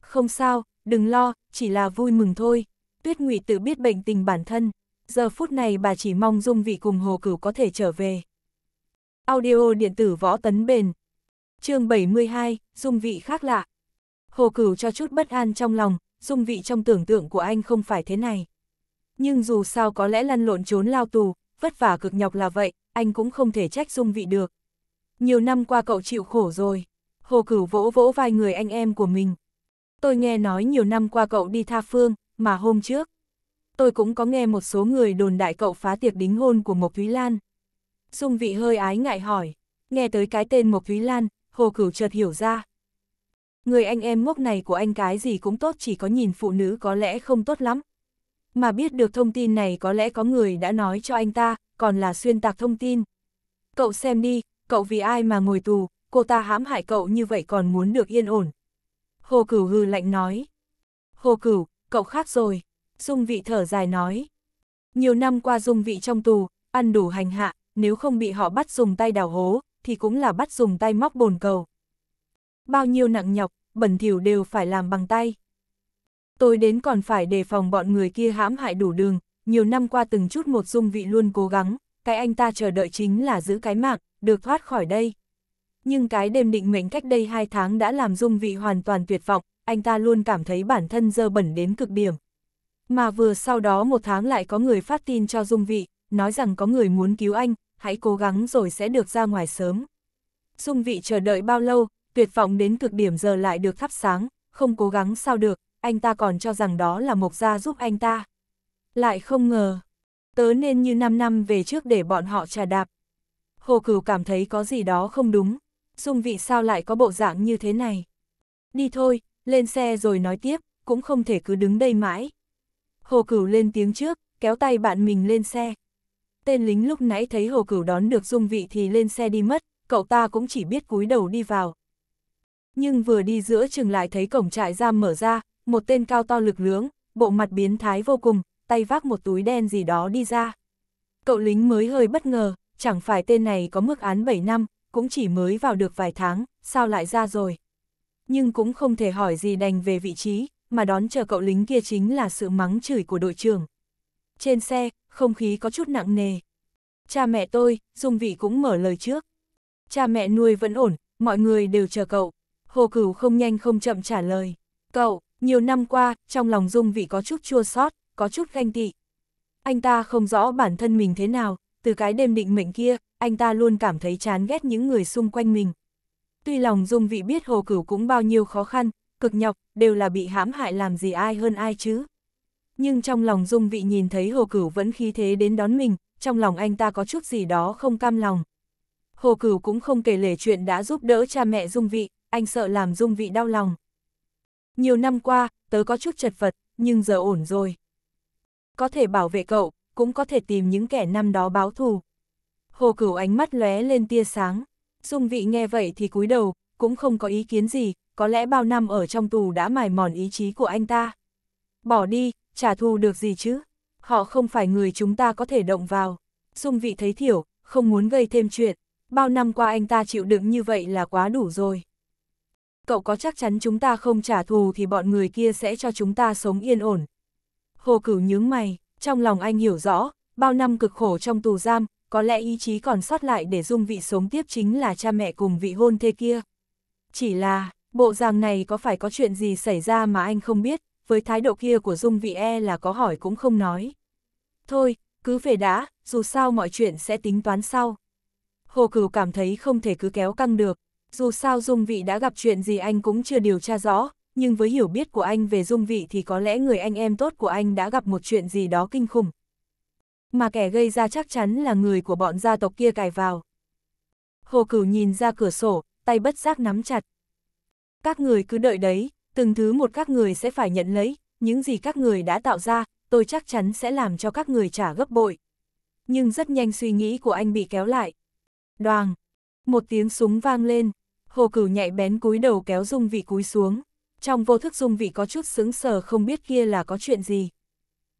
Speaker 1: Không sao, đừng lo, chỉ là vui mừng thôi. Tuyết ngụy tự biết bệnh tình bản thân. Giờ phút này bà chỉ mong dung vị cùng hồ cửu có thể trở về. Audio điện tử võ tấn bền. chương 72, dung vị khác lạ. Hồ Cửu cho chút bất an trong lòng, dung vị trong tưởng tượng của anh không phải thế này. Nhưng dù sao có lẽ lăn lộn trốn lao tù, vất vả cực nhọc là vậy, anh cũng không thể trách dung vị được. Nhiều năm qua cậu chịu khổ rồi. Hồ Cửu vỗ vỗ vai người anh em của mình. Tôi nghe nói nhiều năm qua cậu đi tha phương, mà hôm trước. Tôi cũng có nghe một số người đồn đại cậu phá tiệc đính hôn của Mộc Thúy Lan, Dung vị hơi ái ngại hỏi, nghe tới cái tên Mộc Thúy Lan, Hồ Cửu chợt hiểu ra. Người anh em ngốc này của anh cái gì cũng tốt chỉ có nhìn phụ nữ có lẽ không tốt lắm. Mà biết được thông tin này có lẽ có người đã nói cho anh ta, còn là xuyên tạc thông tin. Cậu xem đi, cậu vì ai mà ngồi tù, cô ta hãm hại cậu như vậy còn muốn được yên ổn. Hồ Cửu hư lạnh nói. Hồ Cửu, cậu khác rồi. Dung vị thở dài nói. Nhiều năm qua dung vị trong tù, ăn đủ hành hạ, nếu không bị họ bắt dùng tay đào hố, thì cũng là bắt dùng tay móc bồn cầu. Bao nhiêu nặng nhọc, bẩn thỉu đều phải làm bằng tay. Tôi đến còn phải đề phòng bọn người kia hãm hại đủ đường, nhiều năm qua từng chút một dung vị luôn cố gắng, cái anh ta chờ đợi chính là giữ cái mạng, được thoát khỏi đây. Nhưng cái đêm định mệnh cách đây hai tháng đã làm dung vị hoàn toàn tuyệt vọng, anh ta luôn cảm thấy bản thân dơ bẩn đến cực điểm. Mà vừa sau đó một tháng lại có người phát tin cho dung vị, nói rằng có người muốn cứu anh, hãy cố gắng rồi sẽ được ra ngoài sớm. Dung vị chờ đợi bao lâu, tuyệt vọng đến cực điểm giờ lại được thắp sáng, không cố gắng sao được, anh ta còn cho rằng đó là Mộc Gia giúp anh ta. Lại không ngờ, tớ nên như 5 năm về trước để bọn họ trà đạp. Hồ Cửu cảm thấy có gì đó không đúng, Dung vị sao lại có bộ dạng như thế này. Đi thôi, lên xe rồi nói tiếp, cũng không thể cứ đứng đây mãi. Hồ Cửu lên tiếng trước, kéo tay bạn mình lên xe tên lính lúc nãy thấy Hồ Cửu đón được dung vị thì lên xe đi mất, cậu ta cũng chỉ biết cúi đầu đi vào. Nhưng vừa đi giữa chừng lại thấy cổng trại giam mở ra, một tên cao to lực lưỡng, bộ mặt biến thái vô cùng, tay vác một túi đen gì đó đi ra. Cậu lính mới hơi bất ngờ, chẳng phải tên này có mức án 7 năm, cũng chỉ mới vào được vài tháng, sao lại ra rồi. Nhưng cũng không thể hỏi gì đành về vị trí, mà đón chờ cậu lính kia chính là sự mắng chửi của đội trưởng trên xe, không khí có chút nặng nề. Cha mẹ tôi, Dung Vị cũng mở lời trước. Cha mẹ nuôi vẫn ổn, mọi người đều chờ cậu. Hồ Cửu không nhanh không chậm trả lời. Cậu, nhiều năm qua, trong lòng Dung Vị có chút chua xót, có chút ganh tị. Anh ta không rõ bản thân mình thế nào, từ cái đêm định mệnh kia, anh ta luôn cảm thấy chán ghét những người xung quanh mình. Tuy lòng Dung Vị biết Hồ Cửu cũng bao nhiêu khó khăn, cực nhọc, đều là bị hãm hại làm gì ai hơn ai chứ nhưng trong lòng Dung Vị nhìn thấy Hồ Cửu vẫn khí thế đến đón mình, trong lòng anh ta có chút gì đó không cam lòng. Hồ Cửu cũng không kể lể chuyện đã giúp đỡ cha mẹ Dung Vị, anh sợ làm Dung Vị đau lòng. Nhiều năm qua, tớ có chút chật vật, nhưng giờ ổn rồi. Có thể bảo vệ cậu, cũng có thể tìm những kẻ năm đó báo thù. Hồ Cửu ánh mắt lóe lên tia sáng. Dung Vị nghe vậy thì cúi đầu, cũng không có ý kiến gì, có lẽ bao năm ở trong tù đã mài mòn ý chí của anh ta. Bỏ đi, trả thù được gì chứ? Họ không phải người chúng ta có thể động vào. Dung vị thấy thiểu, không muốn gây thêm chuyện. Bao năm qua anh ta chịu đựng như vậy là quá đủ rồi. Cậu có chắc chắn chúng ta không trả thù thì bọn người kia sẽ cho chúng ta sống yên ổn. Hồ cửu nhướng mày, trong lòng anh hiểu rõ, bao năm cực khổ trong tù giam, có lẽ ý chí còn sót lại để dung vị sống tiếp chính là cha mẹ cùng vị hôn thê kia. Chỉ là, bộ dạng này có phải có chuyện gì xảy ra mà anh không biết, với thái độ kia của Dung Vị e là có hỏi cũng không nói. Thôi, cứ về đã, dù sao mọi chuyện sẽ tính toán sau. Hồ Cửu cảm thấy không thể cứ kéo căng được, dù sao Dung Vị đã gặp chuyện gì anh cũng chưa điều tra rõ, nhưng với hiểu biết của anh về Dung Vị thì có lẽ người anh em tốt của anh đã gặp một chuyện gì đó kinh khủng. Mà kẻ gây ra chắc chắn là người của bọn gia tộc kia cài vào. Hồ Cửu nhìn ra cửa sổ, tay bất giác nắm chặt. Các người cứ đợi đấy, từng thứ một các người sẽ phải nhận lấy, những gì các người đã tạo ra, tôi chắc chắn sẽ làm cho các người trả gấp bội. Nhưng rất nhanh suy nghĩ của anh bị kéo lại. Đoàn! Một tiếng súng vang lên, hồ cửu nhạy bén cúi đầu kéo dung vị cúi xuống. Trong vô thức dung vị có chút sững sờ không biết kia là có chuyện gì.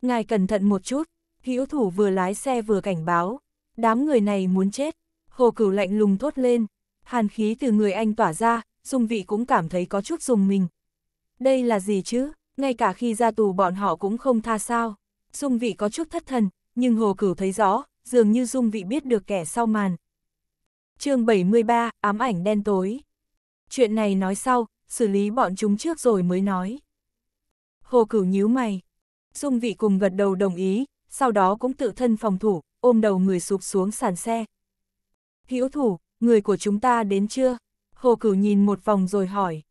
Speaker 1: Ngài cẩn thận một chút, hữu thủ vừa lái xe vừa cảnh báo. Đám người này muốn chết. Hồ cửu lạnh lùng thốt lên. Hàn khí từ người anh tỏa ra, dung vị cũng cảm thấy có chút dùng mình, đây là gì chứ? Ngay cả khi ra tù bọn họ cũng không tha sao. Dung vị có chút thất thần, nhưng Hồ Cửu thấy rõ, dường như Dung vị biết được kẻ sau màn. chương 73, ám ảnh đen tối. Chuyện này nói sau, xử lý bọn chúng trước rồi mới nói. Hồ Cửu nhíu mày. Dung vị cùng gật đầu đồng ý, sau đó cũng tự thân phòng thủ, ôm đầu người sụp xuống sàn xe. Hữu thủ, người của chúng ta đến chưa? Hồ Cửu nhìn một vòng rồi hỏi.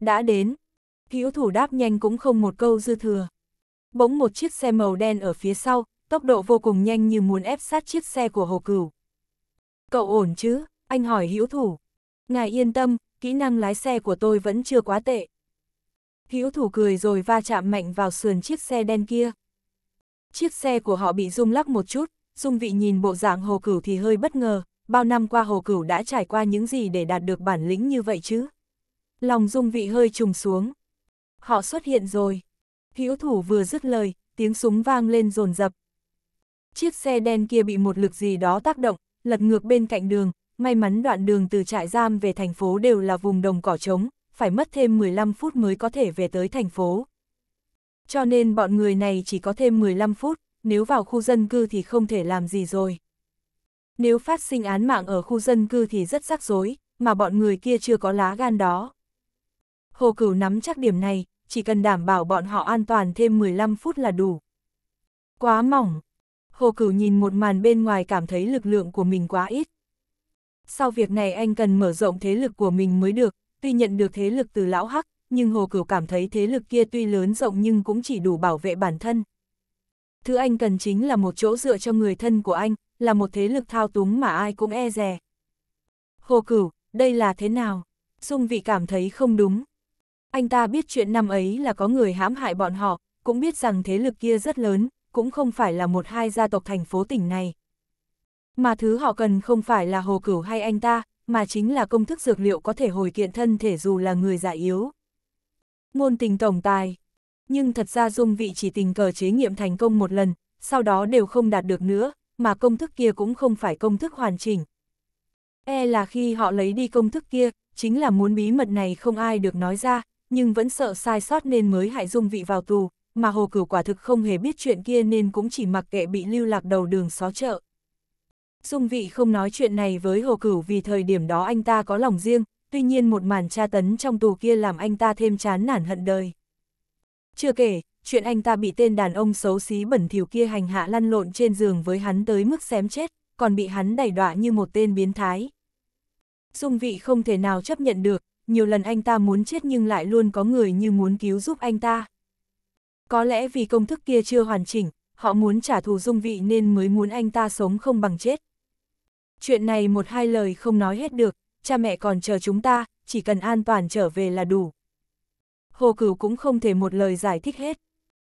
Speaker 1: Đã đến, hữu thủ đáp nhanh cũng không một câu dư thừa. Bỗng một chiếc xe màu đen ở phía sau, tốc độ vô cùng nhanh như muốn ép sát chiếc xe của Hồ Cửu. Cậu ổn chứ? Anh hỏi hữu thủ. Ngài yên tâm, kỹ năng lái xe của tôi vẫn chưa quá tệ. Hữu thủ cười rồi va chạm mạnh vào sườn chiếc xe đen kia. Chiếc xe của họ bị rung lắc một chút, dung vị nhìn bộ dạng Hồ Cửu thì hơi bất ngờ, bao năm qua Hồ Cửu đã trải qua những gì để đạt được bản lĩnh như vậy chứ. Lòng dung vị hơi trùng xuống, họ xuất hiện rồi. Hữu thủ vừa dứt lời, tiếng súng vang lên rồn rập. Chiếc xe đen kia bị một lực gì đó tác động, lật ngược bên cạnh đường, may mắn đoạn đường từ trại giam về thành phố đều là vùng đồng cỏ trống, phải mất thêm 15 phút mới có thể về tới thành phố. Cho nên bọn người này chỉ có thêm 15 phút, nếu vào khu dân cư thì không thể làm gì rồi. Nếu phát sinh án mạng ở khu dân cư thì rất rắc rối, mà bọn người kia chưa có lá gan đó. Hồ Cửu nắm chắc điểm này, chỉ cần đảm bảo bọn họ an toàn thêm 15 phút là đủ. Quá mỏng. Hồ Cửu nhìn một màn bên ngoài cảm thấy lực lượng của mình quá ít. Sau việc này anh cần mở rộng thế lực của mình mới được, tuy nhận được thế lực từ lão hắc, nhưng Hồ Cửu cảm thấy thế lực kia tuy lớn rộng nhưng cũng chỉ đủ bảo vệ bản thân. Thứ anh cần chính là một chỗ dựa cho người thân của anh, là một thế lực thao túng mà ai cũng e dè. Hồ Cửu, đây là thế nào? Dung vị cảm thấy không đúng. Anh ta biết chuyện năm ấy là có người hãm hại bọn họ, cũng biết rằng thế lực kia rất lớn, cũng không phải là một hai gia tộc thành phố tỉnh này. Mà thứ họ cần không phải là hồ cửu hay anh ta, mà chính là công thức dược liệu có thể hồi kiện thân thể dù là người già yếu. Ngôn tình tổng tài Nhưng thật ra dung vị chỉ tình cờ chế nghiệm thành công một lần, sau đó đều không đạt được nữa, mà công thức kia cũng không phải công thức hoàn chỉnh. E là khi họ lấy đi công thức kia, chính là muốn bí mật này không ai được nói ra, nhưng vẫn sợ sai sót nên mới hại dung vị vào tù, mà hồ cửu quả thực không hề biết chuyện kia nên cũng chỉ mặc kệ bị lưu lạc đầu đường xó chợ. Dung vị không nói chuyện này với hồ cửu vì thời điểm đó anh ta có lòng riêng, tuy nhiên một màn tra tấn trong tù kia làm anh ta thêm chán nản hận đời. Chưa kể, chuyện anh ta bị tên đàn ông xấu xí bẩn thỉu kia hành hạ lăn lộn trên giường với hắn tới mức xém chết, còn bị hắn đẩy đọa như một tên biến thái. Dung vị không thể nào chấp nhận được, nhiều lần anh ta muốn chết nhưng lại luôn có người như muốn cứu giúp anh ta. Có lẽ vì công thức kia chưa hoàn chỉnh, họ muốn trả thù dung vị nên mới muốn anh ta sống không bằng chết. Chuyện này một hai lời không nói hết được, cha mẹ còn chờ chúng ta, chỉ cần an toàn trở về là đủ. Hồ Cửu cũng không thể một lời giải thích hết.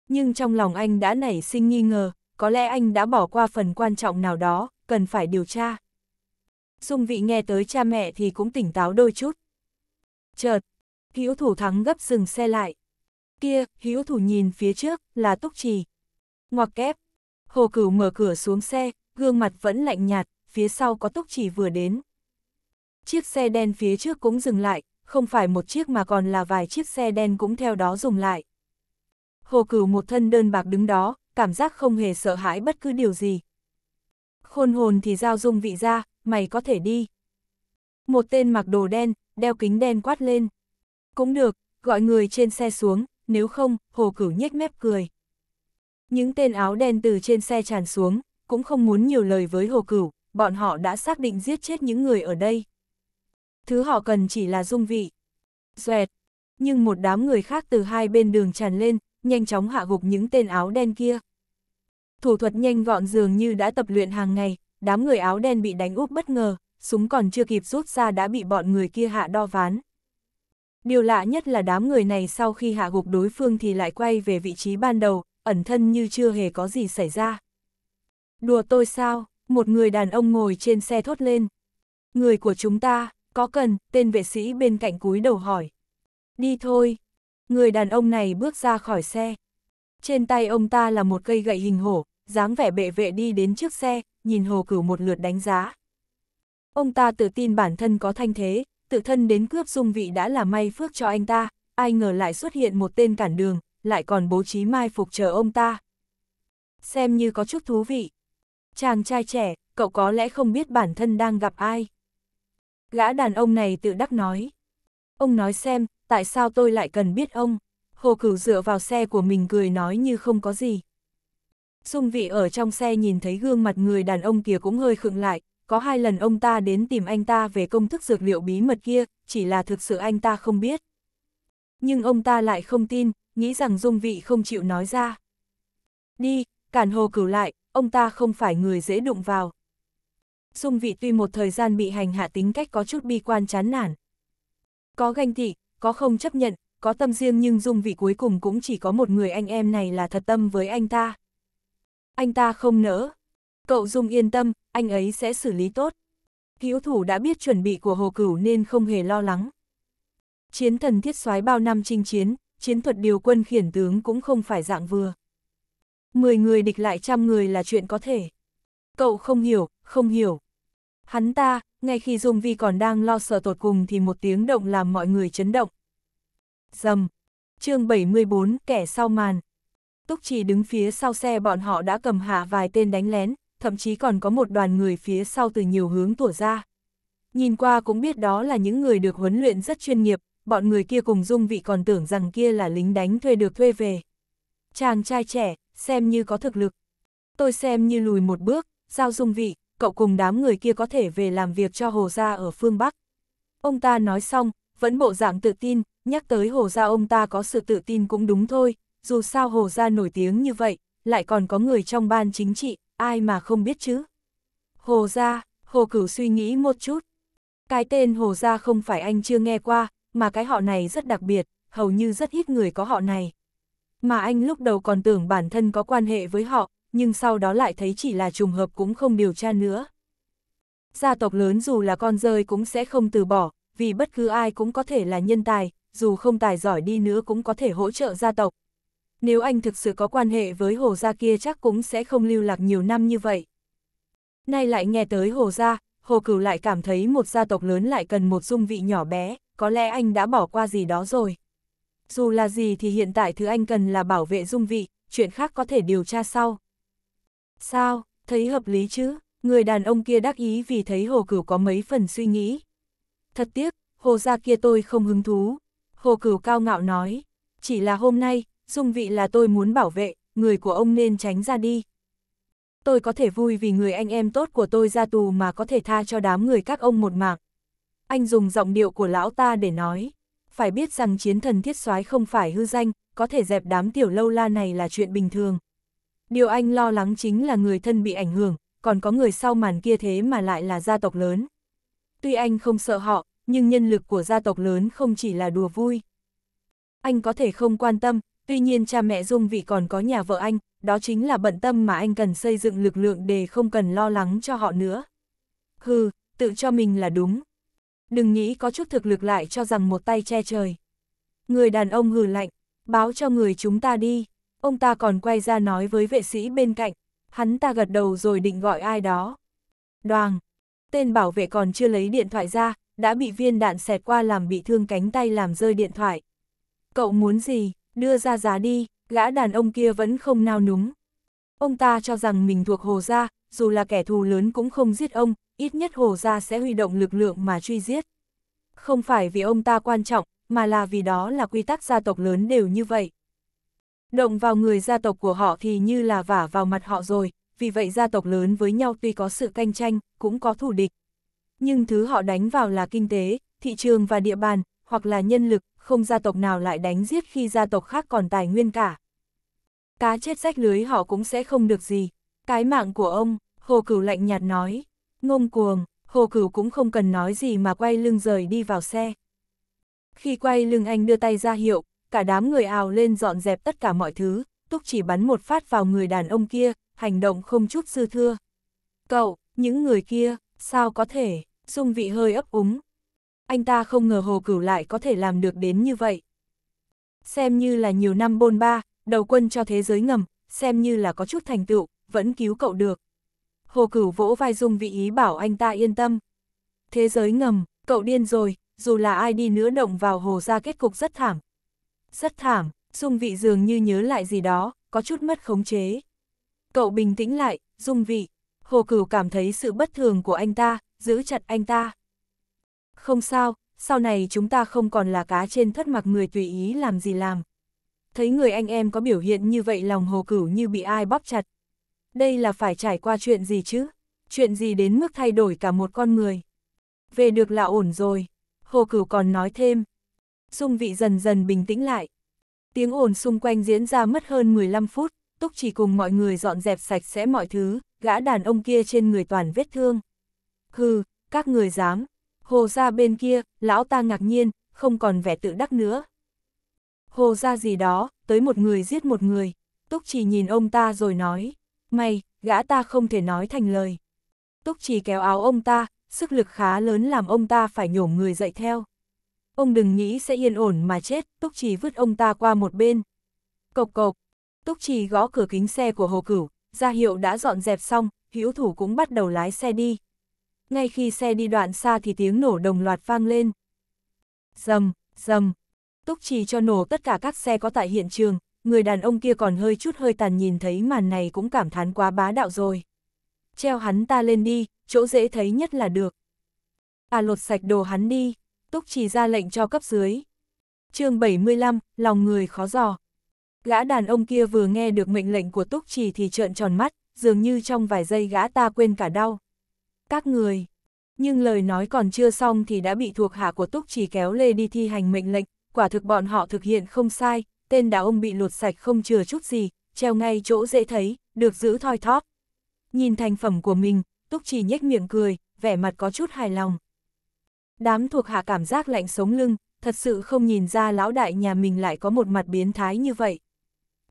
Speaker 1: Nhưng trong lòng anh đã nảy sinh nghi ngờ, có lẽ anh đã bỏ qua phần quan trọng nào đó, cần phải điều tra. Dung vị nghe tới cha mẹ thì cũng tỉnh táo đôi chút, Chợt, hữu thủ thắng gấp dừng xe lại. Kia, hữu thủ nhìn phía trước, là túc trì. Ngoặc kép, hồ cửu mở cửa xuống xe, gương mặt vẫn lạnh nhạt, phía sau có túc trì vừa đến. Chiếc xe đen phía trước cũng dừng lại, không phải một chiếc mà còn là vài chiếc xe đen cũng theo đó dùng lại. Hồ cửu một thân đơn bạc đứng đó, cảm giác không hề sợ hãi bất cứ điều gì. Khôn hồn thì giao dung vị ra, mày có thể đi. Một tên mặc đồ đen, đeo kính đen quát lên. Cũng được, gọi người trên xe xuống, nếu không, hồ cửu nhếch mép cười. Những tên áo đen từ trên xe tràn xuống, cũng không muốn nhiều lời với hồ cửu, bọn họ đã xác định giết chết những người ở đây. Thứ họ cần chỉ là dung vị. Xoẹt, nhưng một đám người khác từ hai bên đường tràn lên, nhanh chóng hạ gục những tên áo đen kia. Thủ thuật nhanh gọn dường như đã tập luyện hàng ngày, đám người áo đen bị đánh úp bất ngờ, súng còn chưa kịp rút ra đã bị bọn người kia hạ đo ván. Điều lạ nhất là đám người này sau khi hạ gục đối phương thì lại quay về vị trí ban đầu, ẩn thân như chưa hề có gì xảy ra. Đùa tôi sao, một người đàn ông ngồi trên xe thốt lên. Người của chúng ta, có cần, tên vệ sĩ bên cạnh cúi đầu hỏi. Đi thôi. Người đàn ông này bước ra khỏi xe. Trên tay ông ta là một cây gậy hình hổ, dáng vẻ bệ vệ đi đến trước xe, nhìn hồ cửu một lượt đánh giá. Ông ta tự tin bản thân có thanh thế, tự thân đến cướp dung vị đã là may phước cho anh ta, ai ngờ lại xuất hiện một tên cản đường, lại còn bố trí mai phục chờ ông ta. Xem như có chút thú vị. Chàng trai trẻ, cậu có lẽ không biết bản thân đang gặp ai. Gã đàn ông này tự đắc nói. Ông nói xem, tại sao tôi lại cần biết ông? Hồ Cửu dựa vào xe của mình cười nói như không có gì. Dung vị ở trong xe nhìn thấy gương mặt người đàn ông kia cũng hơi khựng lại, có hai lần ông ta đến tìm anh ta về công thức dược liệu bí mật kia, chỉ là thực sự anh ta không biết. Nhưng ông ta lại không tin, nghĩ rằng dung vị không chịu nói ra. Đi, cản hồ cửu lại, ông ta không phải người dễ đụng vào. Dung vị tuy một thời gian bị hành hạ tính cách có chút bi quan chán nản. Có ganh tị, có không chấp nhận, có tâm riêng nhưng dung vị cuối cùng cũng chỉ có một người anh em này là thật tâm với anh ta. Anh ta không nỡ, Cậu Dung yên tâm, anh ấy sẽ xử lý tốt. Hữu thủ đã biết chuẩn bị của Hồ Cửu nên không hề lo lắng. Chiến thần thiết soái bao năm chinh chiến, chiến thuật điều quân khiển tướng cũng không phải dạng vừa. Mười người địch lại trăm người là chuyện có thể. Cậu không hiểu, không hiểu. Hắn ta, ngay khi Dung Vi còn đang lo sợ tột cùng thì một tiếng động làm mọi người chấn động. Dầm. chương 74, kẻ sau màn. Túc Trì đứng phía sau xe bọn họ đã cầm hạ vài tên đánh lén, thậm chí còn có một đoàn người phía sau từ nhiều hướng tủa ra. Nhìn qua cũng biết đó là những người được huấn luyện rất chuyên nghiệp, bọn người kia cùng dung vị còn tưởng rằng kia là lính đánh thuê được thuê về. Chàng trai trẻ, xem như có thực lực. Tôi xem như lùi một bước, giao dung vị, cậu cùng đám người kia có thể về làm việc cho Hồ Gia ở phương Bắc. Ông ta nói xong, vẫn bộ dạng tự tin, nhắc tới Hồ Gia ông ta có sự tự tin cũng đúng thôi, dù sao Hồ Gia nổi tiếng như vậy, lại còn có người trong ban chính trị, ai mà không biết chứ? Hồ Gia, Hồ Cửu suy nghĩ một chút. Cái tên Hồ Gia không phải anh chưa nghe qua, mà cái họ này rất đặc biệt, hầu như rất ít người có họ này. Mà anh lúc đầu còn tưởng bản thân có quan hệ với họ, nhưng sau đó lại thấy chỉ là trùng hợp cũng không điều tra nữa. Gia tộc lớn dù là con rơi cũng sẽ không từ bỏ, vì bất cứ ai cũng có thể là nhân tài, dù không tài giỏi đi nữa cũng có thể hỗ trợ gia tộc, nếu anh thực sự có quan hệ với hồ gia kia chắc cũng sẽ không lưu lạc nhiều năm như vậy. Nay lại nghe tới hồ gia, hồ cửu lại cảm thấy một gia tộc lớn lại cần một dung vị nhỏ bé, có lẽ anh đã bỏ qua gì đó rồi. Dù là gì thì hiện tại thứ anh cần là bảo vệ dung vị, chuyện khác có thể điều tra sau. Sao, thấy hợp lý chứ, người đàn ông kia đắc ý vì thấy hồ cửu có mấy phần suy nghĩ. Thật tiếc, hồ gia kia tôi không hứng thú. Hồ cửu cao ngạo nói, chỉ là hôm nay, dung vị là tôi muốn bảo vệ, người của ông nên tránh ra đi. Tôi có thể vui vì người anh em tốt của tôi ra tù mà có thể tha cho đám người các ông một mạng. Anh dùng giọng điệu của lão ta để nói, phải biết rằng chiến thần thiết soái không phải hư danh, có thể dẹp đám tiểu lâu la này là chuyện bình thường. Điều anh lo lắng chính là người thân bị ảnh hưởng, còn có người sau màn kia thế mà lại là gia tộc lớn. Tuy anh không sợ họ, nhưng nhân lực của gia tộc lớn không chỉ là đùa vui. Anh có thể không quan tâm, Tuy nhiên cha mẹ Dung Vị còn có nhà vợ anh, đó chính là bận tâm mà anh cần xây dựng lực lượng để không cần lo lắng cho họ nữa. Hừ, tự cho mình là đúng. Đừng nghĩ có chút thực lực lại cho rằng một tay che trời. Người đàn ông hừ lạnh, báo cho người chúng ta đi. Ông ta còn quay ra nói với vệ sĩ bên cạnh, hắn ta gật đầu rồi định gọi ai đó. Đoàn, tên bảo vệ còn chưa lấy điện thoại ra, đã bị viên đạn xẹt qua làm bị thương cánh tay làm rơi điện thoại. Cậu muốn gì? đưa ra giá đi, gã đàn ông kia vẫn không nao núng. Ông ta cho rằng mình thuộc Hồ Gia, dù là kẻ thù lớn cũng không giết ông, ít nhất Hồ Gia sẽ huy động lực lượng mà truy giết. Không phải vì ông ta quan trọng, mà là vì đó là quy tắc gia tộc lớn đều như vậy. Động vào người gia tộc của họ thì như là vả vào mặt họ rồi, vì vậy gia tộc lớn với nhau tuy có sự canh tranh, cũng có thủ địch. Nhưng thứ họ đánh vào là kinh tế, thị trường và địa bàn, hoặc là nhân lực, không gia tộc nào lại đánh giết khi gia tộc khác còn tài nguyên cả. Cá chết rách lưới họ cũng sẽ không được gì. Cái mạng của ông, Hồ Cửu lạnh nhạt nói. Ngông cuồng, Hồ Cửu cũng không cần nói gì mà quay lưng rời đi vào xe. Khi quay lưng anh đưa tay ra hiệu, cả đám người ào lên dọn dẹp tất cả mọi thứ, Túc chỉ bắn một phát vào người đàn ông kia, hành động không chút dư thưa. Cậu, những người kia, sao có thể, dung vị hơi ấp úng, anh ta không ngờ Hồ Cửu lại có thể làm được đến như vậy. Xem như là nhiều năm bôn ba, đầu quân cho thế giới ngầm, xem như là có chút thành tựu, vẫn cứu cậu được. Hồ Cửu vỗ vai Dung vị ý bảo anh ta yên tâm. Thế giới ngầm, cậu điên rồi, dù là ai đi nữa động vào hồ ra kết cục rất thảm. Rất thảm, Dung vị dường như nhớ lại gì đó, có chút mất khống chế. Cậu bình tĩnh lại, Dung vị. Hồ Cửu cảm thấy sự bất thường của anh ta, giữ chặt anh ta không sao, sau này chúng ta không còn là cá trên thất mặc người tùy ý làm gì làm. Thấy người anh em có biểu hiện như vậy lòng hồ cửu như bị ai bóp chặt. Đây là phải trải qua chuyện gì chứ? Chuyện gì đến mức thay đổi cả một con người? Về được là ổn rồi. Hồ cửu còn nói thêm. Dung vị dần dần bình tĩnh lại. Tiếng ồn xung quanh diễn ra mất hơn 15 phút, Túc chỉ cùng mọi người dọn dẹp sạch sẽ mọi thứ, gã đàn ông kia trên người toàn vết thương. Hừ, các người dám, Hồ ra bên kia, lão ta ngạc nhiên, không còn vẻ tự đắc nữa. Hồ ra gì đó, tới một người giết một người. Túc trì nhìn ông ta rồi nói, may, gã ta không thể nói thành lời. Túc trì kéo áo ông ta, sức lực khá lớn làm ông ta phải nhổm người dậy theo. Ông đừng nghĩ sẽ yên ổn mà chết, Túc Trì vứt ông ta qua một bên. Cộc cộc, Túc Trì gõ cửa kính xe của Hồ Cửu, ra hiệu đã dọn dẹp xong, hữu thủ cũng bắt đầu lái xe đi, ngay khi xe đi đoạn xa thì tiếng nổ đồng loạt vang lên. Dầm, dầm, túc trì cho nổ tất cả các xe có tại hiện trường, người đàn ông kia còn hơi chút hơi tàn nhìn thấy màn này cũng cảm thán quá bá đạo rồi. Treo hắn ta lên đi, chỗ dễ thấy nhất là được. À lột sạch đồ hắn đi, túc trì ra lệnh cho cấp dưới. chương 75, lòng người khó giò. Gã đàn ông kia vừa nghe được mệnh lệnh của túc trì thì trợn tròn mắt, dường như trong vài giây gã ta quên cả đau các người. Nhưng lời nói còn chưa xong thì đã bị thuộc hạ của Túc chỉ kéo lê đi thi hành mệnh lệnh, quả thực bọn họ thực hiện không sai, tên đá ông bị lột sạch không chừa chút gì, treo ngay chỗ dễ thấy, được giữ thoi thóp. Nhìn thành phẩm của mình, Túc chỉ nhếch miệng cười, vẻ mặt có chút hài lòng. Đám thuộc hạ cảm giác lạnh sống lưng, thật sự không nhìn ra lão đại nhà mình lại có một mặt biến thái như vậy.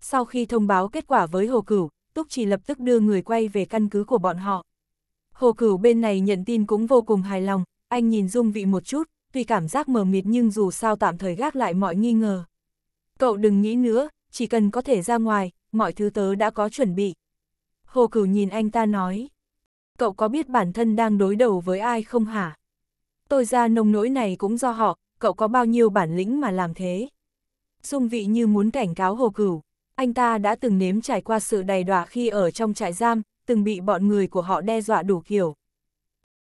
Speaker 1: Sau khi thông báo kết quả với Hồ Cửu, Túc chỉ lập tức đưa người quay về căn cứ của bọn họ. Hồ Cửu bên này nhận tin cũng vô cùng hài lòng, anh nhìn Dung Vị một chút, tuy cảm giác mờ mịt nhưng dù sao tạm thời gác lại mọi nghi ngờ. Cậu đừng nghĩ nữa, chỉ cần có thể ra ngoài, mọi thứ tớ đã có chuẩn bị. Hồ Cửu nhìn anh ta nói. Cậu có biết bản thân đang đối đầu với ai không hả? Tôi ra nông nỗi này cũng do họ, cậu có bao nhiêu bản lĩnh mà làm thế? Dung vị như muốn cảnh cáo Hồ Cửu. Anh ta đã từng nếm trải qua sự đầy đọa khi ở trong trại giam, từng bị bọn người của họ đe dọa đủ kiểu.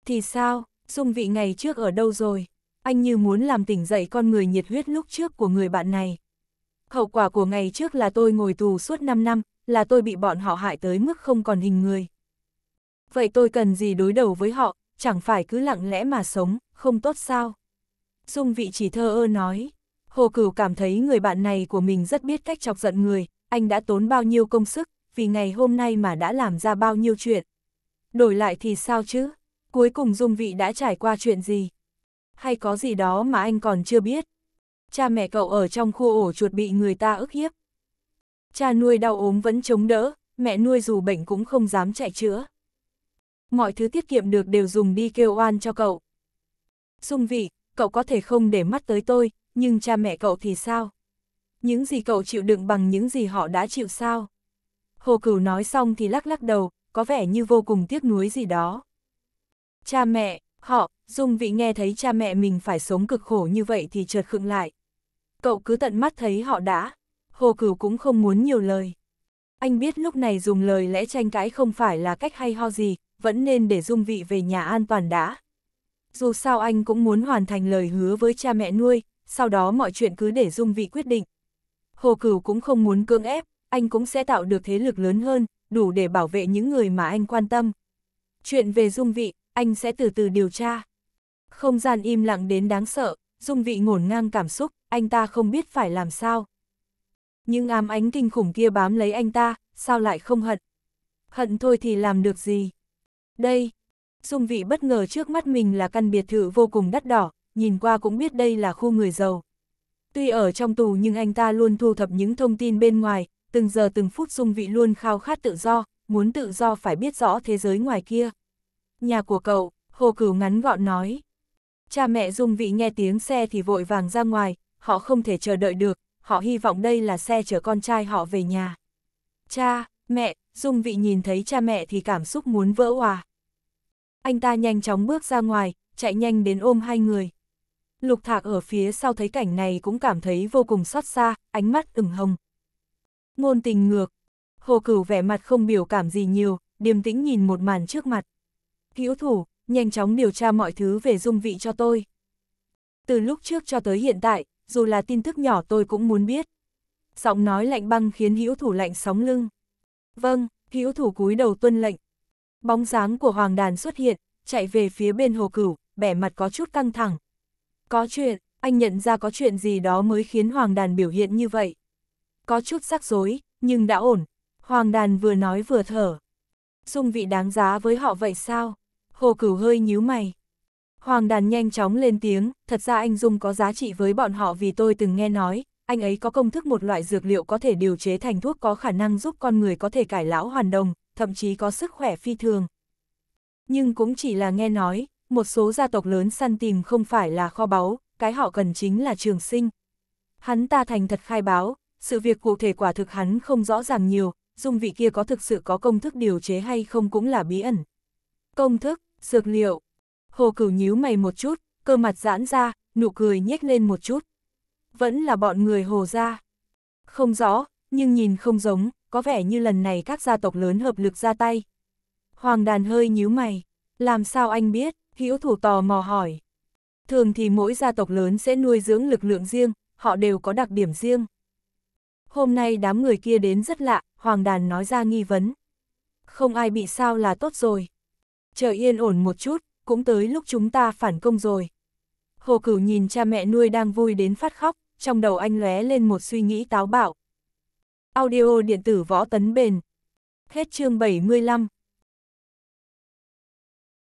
Speaker 1: Thì sao, dung vị ngày trước ở đâu rồi? Anh như muốn làm tỉnh dậy con người nhiệt huyết lúc trước của người bạn này. Hậu quả của ngày trước là tôi ngồi tù suốt 5 năm, là tôi bị bọn họ hại tới mức không còn hình người. Vậy tôi cần gì đối đầu với họ, chẳng phải cứ lặng lẽ mà sống, không tốt sao? Dung vị chỉ thơ ơ nói. Hồ Cửu cảm thấy người bạn này của mình rất biết cách chọc giận người, anh đã tốn bao nhiêu công sức, vì ngày hôm nay mà đã làm ra bao nhiêu chuyện. Đổi lại thì sao chứ? Cuối cùng Dung Vị đã trải qua chuyện gì? Hay có gì đó mà anh còn chưa biết? Cha mẹ cậu ở trong khu ổ chuột bị người ta ức hiếp. Cha nuôi đau ốm vẫn chống đỡ, mẹ nuôi dù bệnh cũng không dám chạy chữa. Mọi thứ tiết kiệm được đều dùng đi kêu oan cho cậu. Dung Vị, cậu có thể không để mắt tới tôi, nhưng cha mẹ cậu thì sao? Những gì cậu chịu đựng bằng những gì họ đã chịu sao? Hồ Cửu nói xong thì lắc lắc đầu, có vẻ như vô cùng tiếc nuối gì đó. Cha mẹ, họ, Dung Vị nghe thấy cha mẹ mình phải sống cực khổ như vậy thì chợt khựng lại. Cậu cứ tận mắt thấy họ đã, Hồ Cửu cũng không muốn nhiều lời. Anh biết lúc này dùng lời lẽ tranh cãi không phải là cách hay ho gì, vẫn nên để Dung Vị về nhà an toàn đã. Dù sao anh cũng muốn hoàn thành lời hứa với cha mẹ nuôi, sau đó mọi chuyện cứ để Dung Vị quyết định. Hồ Cửu cũng không muốn cưỡng ép, anh cũng sẽ tạo được thế lực lớn hơn, đủ để bảo vệ những người mà anh quan tâm. Chuyện về dung vị, anh sẽ từ từ điều tra. Không gian im lặng đến đáng sợ, dung vị ngổn ngang cảm xúc, anh ta không biết phải làm sao. Nhưng ám ánh kinh khủng kia bám lấy anh ta, sao lại không hận? Hận thôi thì làm được gì? Đây, dung vị bất ngờ trước mắt mình là căn biệt thự vô cùng đắt đỏ, nhìn qua cũng biết đây là khu người giàu. Tuy ở trong tù nhưng anh ta luôn thu thập những thông tin bên ngoài, từng giờ từng phút dung vị luôn khao khát tự do, muốn tự do phải biết rõ thế giới ngoài kia. Nhà của cậu, Hồ Cửu ngắn gọn nói. Cha mẹ dung vị nghe tiếng xe thì vội vàng ra ngoài, họ không thể chờ đợi được, họ hy vọng đây là xe chở con trai họ về nhà. Cha, mẹ, dung vị nhìn thấy cha mẹ thì cảm xúc muốn vỡ hòa. Anh ta nhanh chóng bước ra ngoài, chạy nhanh đến ôm hai người. Lục thạc ở phía sau thấy cảnh này cũng cảm thấy vô cùng xót xa, ánh mắt ửng hồng, ngôn tình ngược. Hồ Cửu vẻ mặt không biểu cảm gì nhiều, điềm tĩnh nhìn một màn trước mặt. Hữu thủ, nhanh chóng điều tra mọi thứ về dung vị cho tôi. Từ lúc trước cho tới hiện tại, dù là tin tức nhỏ tôi cũng muốn biết. Giọng nói lạnh băng khiến hữu thủ lạnh sóng lưng. Vâng, hữu thủ cúi đầu tuân lệnh. Bóng dáng của Hoàng Đàn xuất hiện, chạy về phía bên hồ cửu, vẻ mặt có chút căng thẳng. Có chuyện, anh nhận ra có chuyện gì đó mới khiến Hoàng Đàn biểu hiện như vậy có chút rắc rối, nhưng đã ổn. Hoàng đàn vừa nói vừa thở. Dung vị đáng giá với họ vậy sao? Hồ cửu hơi nhíu mày. Hoàng đàn nhanh chóng lên tiếng, thật ra anh Dung có giá trị với bọn họ vì tôi từng nghe nói, anh ấy có công thức một loại dược liệu có thể điều chế thành thuốc có khả năng giúp con người có thể cải lão hoàn đồng, thậm chí có sức khỏe phi thường. Nhưng cũng chỉ là nghe nói, một số gia tộc lớn săn tìm không phải là kho báu, cái họ cần chính là trường sinh. Hắn ta thành thật khai báo, sự việc cụ thể quả thực hắn không rõ ràng nhiều, dung vị kia có thực sự có công thức điều chế hay không cũng là bí ẩn. Công thức, dược liệu. Hồ cửu nhíu mày một chút, cơ mặt giãn ra, nụ cười nhếch lên một chút. Vẫn là bọn người hồ ra. Không rõ, nhưng nhìn không giống, có vẻ như lần này các gia tộc lớn hợp lực ra tay. Hoàng đàn hơi nhíu mày. Làm sao anh biết, hữu thủ tò mò hỏi. Thường thì mỗi gia tộc lớn sẽ nuôi dưỡng lực lượng riêng, họ đều có đặc điểm riêng hôm nay đám người kia đến rất lạ, Hoàng Đàn nói ra nghi vấn. Không ai bị sao là tốt rồi. Chờ yên ổn một chút, cũng tới lúc chúng ta phản công rồi. Hồ Cửu nhìn cha mẹ nuôi đang vui đến phát khóc, trong đầu anh lóe lên một suy nghĩ táo bạo. Audio điện tử võ tấn bền. Hết chương 75.